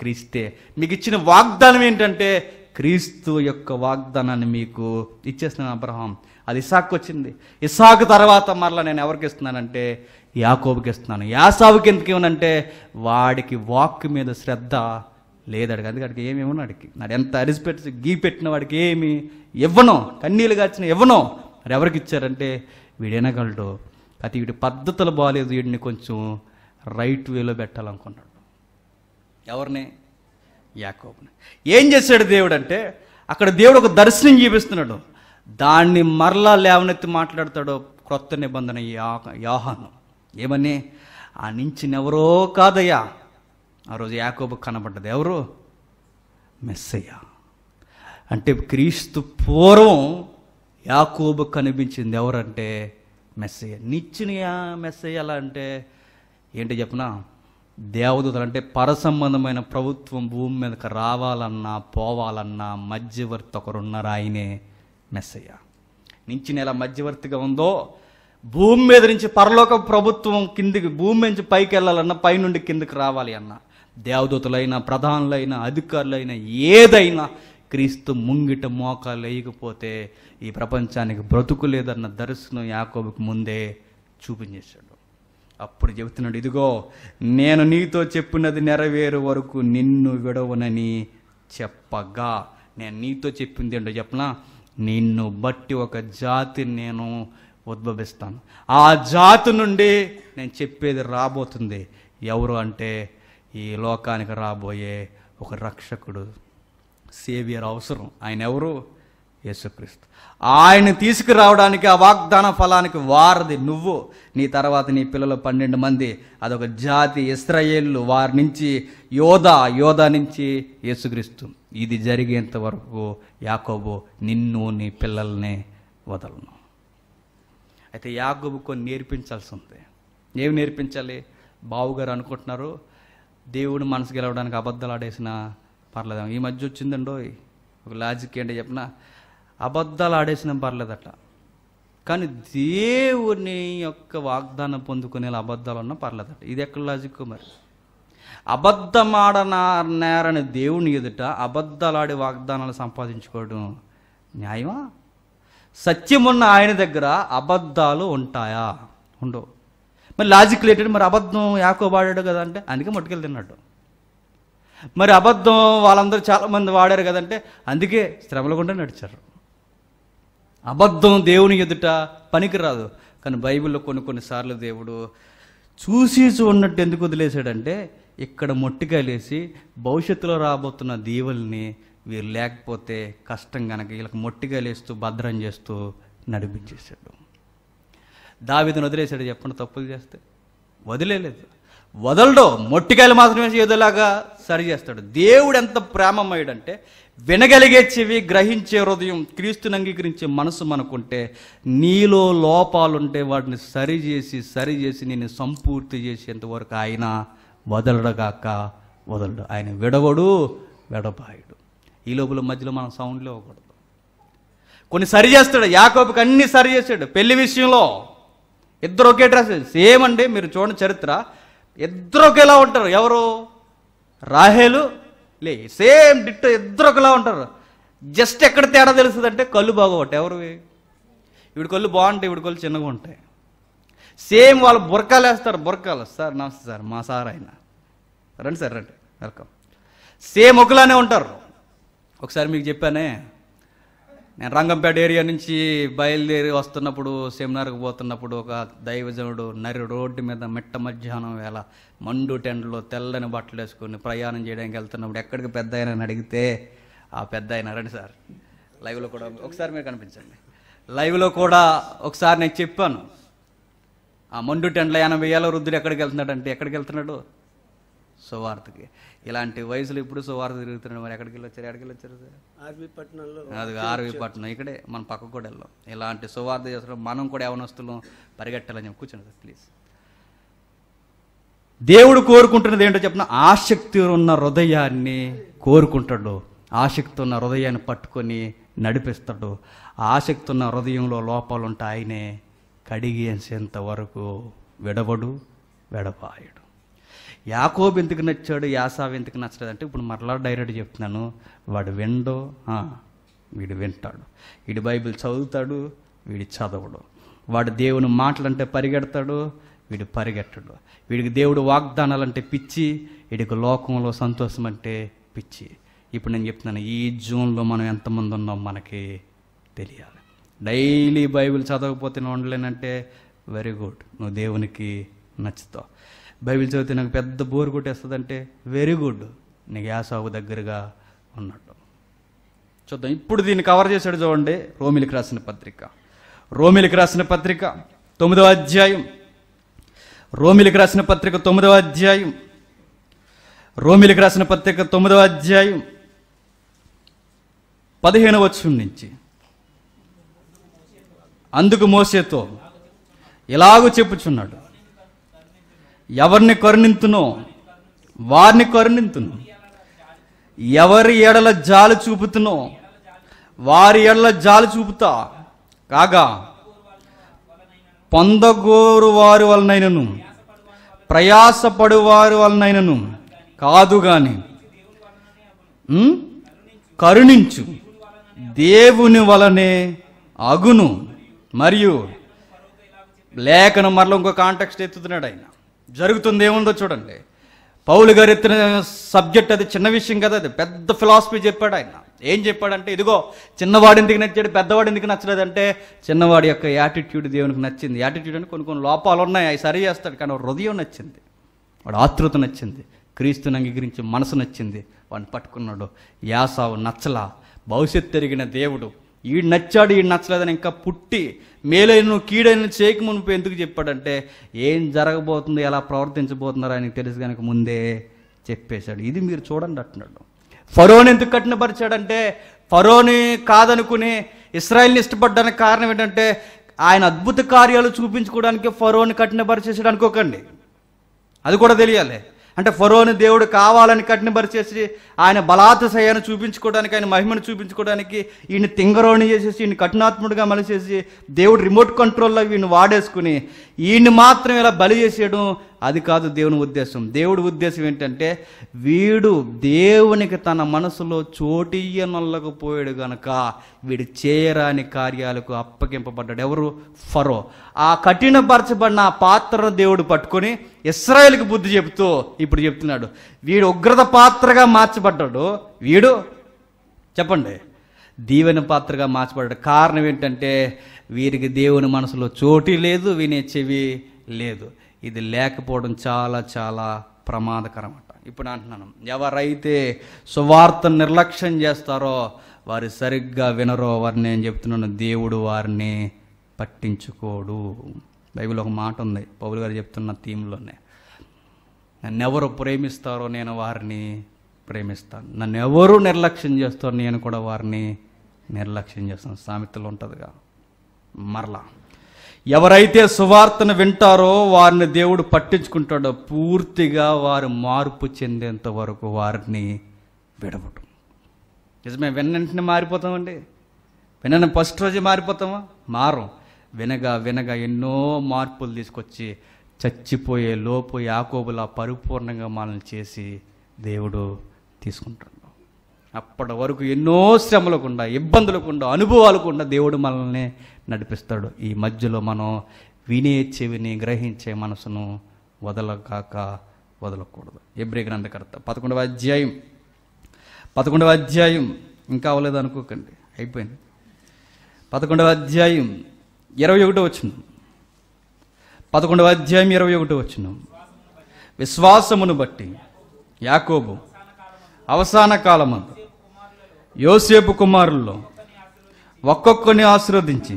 క్రీస్తే మీకు ఇచ్చిన వాగ్దానం ఏంటంటే క్రీస్తు యొక్క వాగ్దానాన్ని మీకు ఇచ్చేస్తున్నాను అబ్రహాం అది ఇసాక్ వచ్చింది ఇసాక్ తర్వాత మరలా నేను ఎవరికి ఇస్తున్నానంటే యాకోబుకి ఇస్తున్నాను యాసావుకి ఎందుకు ఇవ్వనంటే వాడికి వాక్ మీద శ్రద్ధ లేదడికి అందుకే అడిగి ఏమి ఇవ్వను అడిగి నాడు ఎంత అరిసిపెట్టి గీ పెట్టిన వాడికి ఏమి ఇవ్వను కన్నీళ్ళు కాచిన ఇవ్వను మరి ఎవరికి ఇచ్చారంటే వీడేనగలడు అయితే వీడి పద్ధతులు బాగాలేదు వీడిని కొంచెం రైట్ వేలో పెట్టాలనుకున్నాడు ఎవరిని యాకోబుని ఏం చేశాడు దేవుడు అంటే అక్కడ దేవుడు ఒక దర్శనం చూపిస్తున్నాడు దాన్ని మరలా లేవనెత్తి మాట్లాడతాడు క్రొత్త నిబంధన యాహాను ఏమని ఆ నించినెవరో కాదయ్యా ఆ రోజు యాకోబు కనబడ్డది ఎవరు మెస్సయ్య అంటే క్రీస్తు పూర్వం యాకోబు కనిపించింది ఎవరంటే మెస్సయ్య నిచ్చిన మెస్సయ్య ఎలా అంటే ఏంటి చెప్పనా దేవదూతలు అంటే పరసంబంధమైన ప్రభుత్వం భూమి మీదకి రావాలన్నా పోవాలన్నా మధ్యవర్తి ఒకరున్నారు ఆయనే మెస్సయ్య నుంచి నెల మధ్యవర్తిగా ఉందో భూమి మీద నుంచి పరలోక ప్రభుత్వం కిందికి భూమి నుంచి పైకి వెళ్ళాలన్నా పైనుండి కిందికి రావాలి అన్న దేవదూతలైనా ప్రధానులైనా అధికారులైనా ఏదైనా క్రీస్తు ముంగిట మోకాలు వేయకపోతే ఈ ప్రపంచానికి బ్రతుకు లేదన్న దర్శనం యాకోబుకి ముందే చూపించేశాడు అప్పుడు చెబుతున్నాడు ఇదిగో నేను నీతో చెప్పినది నెరవేరు వరకు నిన్ను విడవనని చెప్పగా నేను నీతో చెప్పింది ఏంటో చెప్పనా నిన్ను బట్టి ఒక జాతి నేను ఉద్భవిస్తాను ఆ జాతి నుండి నేను చెప్పేది రాబోతుంది ఎవరు అంటే ఈ లోకానికి రాబోయే ఒక రక్షకుడు సేవియర్ అవసరం ఆయన ఎవరు యేసుక్రీస్తు ఆయన తీసుకురావడానికి ఆ వాగ్దాన ఫలానికి వారది నువ్వు నీ తర్వాత నీ పిల్లలు పన్నెండు మంది అదొక జాతి ఇస్రాయేళ్ళు వారి నుంచి యోధా యోధా నుంచి యేసుక్రీస్తు ఇది జరిగేంత వరకు యాకోబు నిన్ను నీ పిల్లల్ని వదలను అయితే యాకోబు కొన్ని నేర్పించాల్సి ఉంది ఏమి నేర్పించాలి బావుగారు అనుకుంటున్నారు దేవుడు మనసు గెలవడానికి అబద్ధాలు ఆడేసిన పర్లేదు ఈ మధ్య వచ్చిందండో ఒక లాజిక్ ఏంటో చెప్పినా అబద్ధాలు ఆడేసిన పర్లేదట కానీ దేవుని యొక్క వాగ్దానం పొందుకునే అబద్ధాలు ఉన్నా పర్లేదట ఇది ఎక్కడ లాజిక్ మరి అబద్ధమాడనారని దేవుని ఎదుట అబద్ధాలాడి వాగ్దానాలు సంపాదించుకోవడం న్యాయమా సత్యమున్న ఆయన దగ్గర అబద్ధాలు ఉంటాయా ఉండవు మరి లాజిక్ లేటెడ్ మరి అబద్ధం వాడాడు కదా అంటే అందుకే మట్టుకెళ్ళి తిన్నాడు మరి అబద్ధం వాళ్ళందరూ చాలామంది వాడారు కదంటే అందుకే శ్రమలు గుండా నడిచారు అబద్ధం దేవుని ఎదుట పనికిరాదు కానీ బైబిల్లో కొన్ని కొన్నిసార్లు దేవుడు చూసి చూడనట్టు ఎందుకు వదిలేశాడంటే ఇక్కడ మొట్టికాయలేసి భవిష్యత్తులో రాబోతున్న దీవుల్ని వీరు లేకపోతే కష్టం కనుక వీళ్ళకి లేస్తూ భద్రం చేస్తూ నడిపించేశాడు దావిదను వదిలేశాడు చెప్పండి తప్పులు చేస్తే వదిలేదు వదలడు మొట్టికాయలు మాత్రమే ఏదోలాగా సరి చేస్తాడు దేవుడు ఎంత ప్రేమమయ్యాడంటే వినగలిగే చెవి గ్రహించే హృదయం క్రీస్తుని అంగీకరించే మనసు మనకుంటే నీలో లోపాలుంటే వాటిని సరిచేసి సరిచేసి నేను సంపూర్తి చేసేంతవరకు ఆయన వదలడగాక వదలడు ఆయన విడవడు విడబాయుడు ఈ లోపల మధ్యలో మనం సౌండ్లో ఇవ్వకూడదు కొన్ని సరి చేస్తాడు యాకోబుకి అన్ని సరి చేసాడు పెళ్లి విషయంలో ఇద్దరు ఒకే డ్రెస్ సేమ్ అండి మీరు చూడండి చరిత్ర ఇద్దరు ఒకేలా ఉంటారు ఎవరు రాహేలు లే సేమ్ డిట్టో ఇద్దరు ఒకలా ఉంటారు జస్ట్ ఎక్కడ తేడా తెలుస్తుంది అంటే కళ్ళు బాగోబట్టి ఎవరివి ఇవిడి కళ్ళు బాగుంటాయి ఇవిడి కళ్ళు చిన్నగా ఉంటాయి సేమ్ వాళ్ళు బురకాలు వేస్తారు బుర్కాలు సార్ నమస్తే సార్ మా సార్ ఆయన రండి సార్ రండి వెల్కమ్ సేమ్ ఒకలానే ఉంటారు ఒకసారి మీకు చెప్పానే నేను రంగంపేట ఏరియా నుంచి బయలుదేరి వస్తున్నప్పుడు సెమినార్కి పోతున్నప్పుడు ఒక దైవజనుడు నరి రోడ్డు మీద మిట్ట మధ్యాహ్నం వేళ మండు టెండ్లో తెల్లని బట్టలు వేసుకొని ప్రయాణం చేయడానికి వెళ్తున్నప్పుడు ఎక్కడికి పెద్ద ఆయన అడిగితే ఆ పెద్ద ఆయన రండి సార్ లైవ్లో కూడా ఒకసారి మీరు కనిపించండి లైవ్లో కూడా ఒకసారి నేను చెప్పాను ఆ మండు టెంట్లో ఎనభై ఏళ్ళ వృద్ధుడు ఎక్కడికి వెళ్తున్నాడు అంటే ఎక్కడికి వెళ్తున్నాడు సువార్తకి ఇలాంటి వయసులో ఇప్పుడు సువార్త తిరుగుతున్నాడు మరి ఎక్కడికి వెళ్ళొచ్చారు ఎక్కడికి వెళ్ళొచ్చారు సార్ ఆర్వి పట్టణంలో అది ఆర్వి పట్టణం ఇక్కడే మన పక్కకు కూడా వెళ్ళాం ఇలాంటి సువార్త చేస్తున్నాం మనం కూడా ఏమనొస్తున్నాం పరిగెట్టాలని చెప్పి కూర్చున్నాడు సార్ ప్లీజ్ దేవుడు కోరుకుంటున్నది ఏంటో చెప్పిన ఆసక్తి ఉన్న హృదయాన్ని కోరుకుంటాడు ఆసక్తి ఉన్న హృదయాన్ని పట్టుకొని నడిపిస్తాడు ఆసక్తి ఉన్న హృదయంలో లోపాలుంటే ఆయనే కడిగేసేంత వరకు విడవడు విడపాయడు యాకోబు ఎందుకు నచ్చాడు యాసావు ఎందుకు నచ్చలేదు అంటే ఇప్పుడు మరలా డైరెక్ట్ చెప్తున్నాను వాడు విండో వీడు వింటాడు వీడు బైబిల్ చదువుతాడు వీడు చదవడు వాడు దేవుని మాటలంటే పరిగెడతాడు వీడు పరిగెట్టడు వీడికి దేవుడు వాగ్దానాలంటే పిచ్చి వీడికి లోకంలో సంతోషం అంటే పిచ్చి ఇప్పుడు నేను చెప్తున్నాను ఈ జూన్లో మనం ఎంతమంది ఉన్నాం మనకి తెలియాలి డైలీ బైబిల్ చదవకపోతే ఉండలేనంటే వెరీ గుడ్ నువ్వు దేవునికి నచ్చుతావు బైబిల్ చదివితే నాకు పెద్ద బోర్ కొట్టేస్తుందంటే వెరీ గుడ్ నీకు యాసావు దగ్గరగా ఉన్నట్టు చూద్దాం ఇప్పుడు దీన్ని కవర్ చేశాడు చూడండి రోమిలికి రాసిన పత్రిక రోమిలికి రాసిన పత్రిక తొమ్మిదవ అధ్యాయం రోమిలికి రాసిన పత్రిక తొమ్మిదవ అధ్యాయం రోమిలికి రాసిన పత్రిక తొమ్మిదవ అధ్యాయం పదిహేను వచ్చం నుంచి అందుకు మోసేతో ఇలాగూ చెప్పుచున్నాడు ఎవరిని కరుణింతునో వారిని కరుణింతును ఎవరి ఎడల జాలు చూపుతునో వారి ఎడల జాలు చూపుతా కాగా పొందగోరు వారి వలనైనను ప్రయాసపడు వారి వలనైనను కాదు గాని కరుణించు దేవుని వలనే అగును మరియు లేఖను మరల ఇంకో కాంటాక్స్ట్ ఎత్తుతున్నాడు ఆయన జరుగుతుంది ఏముందో చూడండి పౌలు గారు ఎత్తిన సబ్జెక్ట్ అది చిన్న విషయం కదా అది పెద్ద ఫిలాసఫీ చెప్పాడు ఆయన ఏం చెప్పాడంటే ఇదిగో చిన్నవాడు ఎందుకు నచ్చాడు పెద్దవాడు ఎందుకు నచ్చలేదు అంటే చిన్నవాడి యొక్క యాటిట్యూడ్ దేవునికి నచ్చింది యాటిట్యూడ్ అని కొన్ని కొన్ని లోపాలు ఉన్నాయి అవి సరి చేస్తాడు కానీ హృదయం నచ్చింది వాడు ఆతృత నచ్చింది క్రీస్తుని అంగీకరించి మనసు నచ్చింది వాడిని పట్టుకున్నాడు యాసావు నచ్చలా భవిష్యత్తు తిరిగిన దేవుడు ఈడు నచ్చాడు ఈడు నచ్చలేదని ఇంకా పుట్టి మేలైన కీడైన చేయకమునుపు ఎందుకు చెప్పాడంటే ఏం జరగబోతుంది ఎలా ప్రవర్తించబోతున్నారో ఆయనకు తెలుసు కనుక ముందే చెప్పేశాడు ఇది మీరు చూడండి అంటున్నాడు ఫరోని ఎందుకు కఠినపరిచాడంటే ఫరోని కాదనుకుని ఇస్రాయల్ని ఇష్టపడడానికి కారణం ఏంటంటే ఆయన అద్భుత కార్యాలు చూపించుకోవడానికి ఫరోని కఠినపరిచేసాడు అనుకోకండి అది కూడా తెలియాలి అంటే ఫరోని దేవుడు కావాలని కఠినపరిచేసి ఆయన బలాతిశయాన్ని చూపించుకోవడానికి ఆయన మహిమను చూపించుకోవడానికి ఈయన తింగరోని చేసేసి ఈయన కఠినాత్ముడిగా మలిచేసి దేవుడు రిమోట్ కంట్రోల్లో వీడిని వాడేసుకుని ఈయన్ని మాత్రం ఇలా బలి చేసేయడం అది కాదు దేవుని ఉద్దేశం దేవుడి ఉద్దేశం ఏంటంటే వీడు దేవునికి తన మనసులో చోటియ్యనొల్లకపోయాడు గనక వీడు చేయరాని కార్యాలకు అప్పగింపబడ్డాడు ఎవరు ఫరో ఆ కఠినపరచబడిన ఆ పాత్రను దేవుడు పట్టుకొని ఇస్రాయల్కి బుద్ధి చెబుతూ ఇప్పుడు చెప్తున్నాడు వీడు ఉగ్రత పాత్రగా మార్చబడ్డాడు వీడు చెప్పండి దీవెన పాత్రగా మార్చబడ్డాడు కారణం ఏంటంటే వీరికి దేవుని మనసులో చోటీ లేదు వినే చెవి లేదు ఇది లేకపోవడం చాలా చాలా ప్రమాదకరం అంట ఇప్పుడు అంటున్నాను ఎవరైతే సువార్త నిర్లక్ష్యం చేస్తారో వారు సరిగ్గా వినరో వారిని నేను చెప్తున్నాను దేవుడు వారిని పట్టించుకోడు బైబిల్ ఒక మాట ఉంది పౌరు గారు చెప్తున్న థీమ్లోనే నన్నెవరు ప్రేమిస్తారో నేను వారిని ప్రేమిస్తాను నన్ను ఎవరు నిర్లక్ష్యం చేస్తారో నేను కూడా వారిని నిర్లక్ష్యం చేస్తాను సామెతలు ఉంటుందిగా మరలా ఎవరైతే సువార్తను వింటారో వారిని దేవుడు పట్టించుకుంటాడో పూర్తిగా వారు మార్పు చెందేంత వరకు వారిని విడవటం నిజమే వెన్నంటినే మారిపోతామండి వినని ఫస్ట్ రోజే మారిపోతామా మారం వినగా వినగా ఎన్నో మార్పులు తీసుకొచ్చి చచ్చిపోయే లోపు యాకోబులా పరిపూర్ణంగా మనల్ని చేసి దేవుడు తీసుకుంటాడు అప్పటి వరకు ఎన్నో శ్రమలకుండా ఇబ్బందులకుండా అనుభవాలకుండా దేవుడు మనల్ని నడిపిస్తాడు ఈ మధ్యలో మనం వినే చెవిని గ్రహించే మనసును వదలగాక వదలకూడదు ఎబ్రి గ్రంథకర్త పదకొండవ అధ్యాయం పదకొండవ అధ్యాయం ఇంకా అవ్వలేదు అనుకోకండి అయిపోయింది పదకొండవ అధ్యాయం ఇరవై ఒకటో వచ్చిన పదకొండవ అధ్యాయం ఇరవై ఒకటో వచ్చిన విశ్వాసమును బట్టి యాకోబు అవసాన కాలమందు యోసేపు కుమారుల్లో ఒక్కొక్కని ఆశీర్వదించి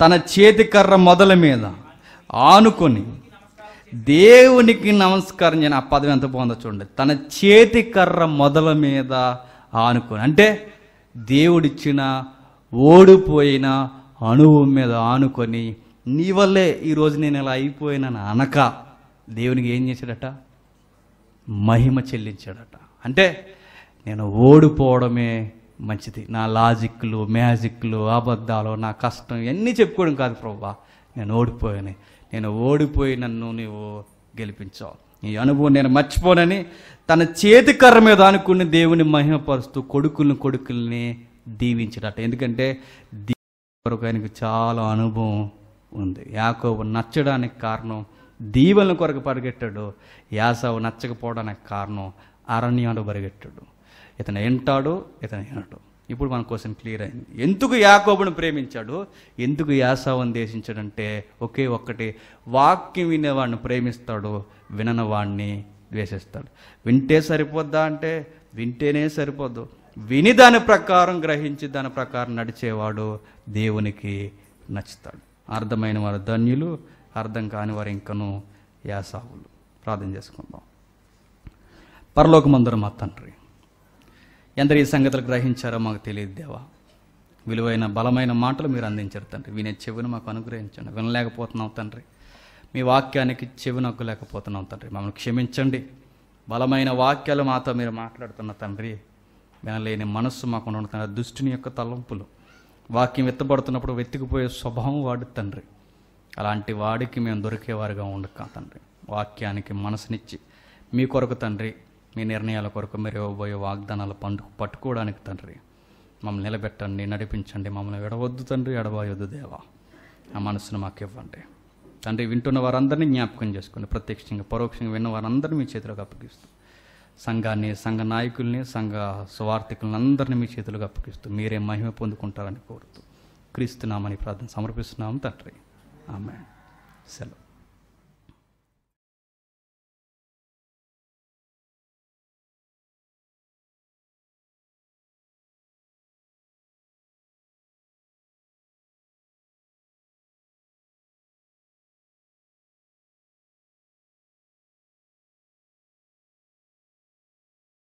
తన చేతి కర్ర మొదల మీద ఆనుకొని దేవునికి నమస్కారం చేయని ఆ పదవి ఎంత బాగుందో చూడండి తన చేతి కర్ర మొదల మీద ఆనుకొని అంటే దేవుడిచ్చిన ఓడిపోయిన అణువు మీద ఆనుకొని నీ వల్లే ఈరోజు నేను ఇలా అయిపోయినాను అనక దేవునికి ఏం చేశాడట మహిమ చెల్లించాడట అంటే నేను ఓడిపోవడమే మంచిది నా లాజిక్లు మ్యాజిక్లు అబద్ధాలు నా కష్టం ఇవన్నీ చెప్పుకోవడం కాదు ప్రభా నేను ఓడిపోయాను నేను ఓడిపోయి నన్ను నీవు గెలిపించావు ఈ అనుభవం నేను మర్చిపోనని తన చేతి కర్ర మీద అనుకుని దేవుని మహిమపరుస్తూ కొడుకులను కొడుకుల్ని దీవించడట ఎందుకంటే కొరకు ఆయనకు చాలా అనుభవం ఉంది యాకోబు నచ్చడానికి కారణం దీవెన కొరకు పరిగెట్టాడు యాసవు నచ్చకపోవడానికి కారణం అరణ్యాలు పరిగెట్టాడు ఇతను వింటాడు ఇతను వినడు ఇప్పుడు మన కోసం క్లియర్ అయింది ఎందుకు యాకోబును ప్రేమించాడు ఎందుకు యాసావును దేశించాడంటే ఒకే ఒక్కటి వాక్యం వినేవాడిని ప్రేమిస్తాడు విననవాడిని ద్వేషిస్తాడు వింటే సరిపోద్దా అంటే వింటేనే సరిపోదు విని దాని ప్రకారం గ్రహించి దాని ప్రకారం నడిచేవాడు దేవునికి నచ్చుతాడు అర్థమైన వారు ధన్యులు అర్థం కాని వారు ఇంకనూ యాసావులు ప్రార్థన చేసుకుందాం పరలోకమందరం మా తండ్రి ఎందరు ఈ సంగతులు గ్రహించారో మాకు తెలియదు దేవా విలువైన బలమైన మాటలు మీరు అందించారు తండ్రి వినే చెవిని మాకు అనుగ్రహించండి వినలేకపోతున్నాం తండ్రి మీ వాక్యానికి చెవి నొక్కలేకపోతున్నాం తండ్రి మమ్మల్ని క్షమించండి బలమైన వాక్యాలు మాతో మీరు మాట్లాడుతున్న తండ్రి వినలేని మనస్సు మాకు ఉండుతున్న దుష్టిని యొక్క తలంపులు వాక్యం ఎత్తబడుతున్నప్పుడు వెతికిపోయే స్వభావం వాడు తండ్రి అలాంటి వాడికి మేము దొరికేవారుగా ఉండక తండ్రి వాక్యానికి మనసునిచ్చి మీ కొరకు తండ్రి మీ నిర్ణయాల కొరకు మీరు ఇవ్వబోయే వాగ్దానాలు పండు పట్టుకోవడానికి తండ్రి మమ్మల్ని నిలబెట్టండి నడిపించండి మమ్మల్ని ఎడవద్దు తండ్రి ఎడవద్దు దేవా ఆ మనసును మాకు ఇవ్వండి తండ్రి వింటున్న వారందరినీ జ్ఞాపకం చేసుకోండి ప్రత్యక్షంగా పరోక్షంగా విన్న వారందరినీ మీ చేతిలోకి అప్పగిస్తూ సంఘాన్ని సంఘ నాయకుల్ని సంఘ స్వార్థికులను అందరినీ మీ చేతులకు అప్పగిస్తూ మీరే మహిమ పొందుకుంటారని కోరుతూ క్రీస్తున్నామని ప్రార్థన సమర్పిస్తున్నాము తండ్రి ఆమె సెలవు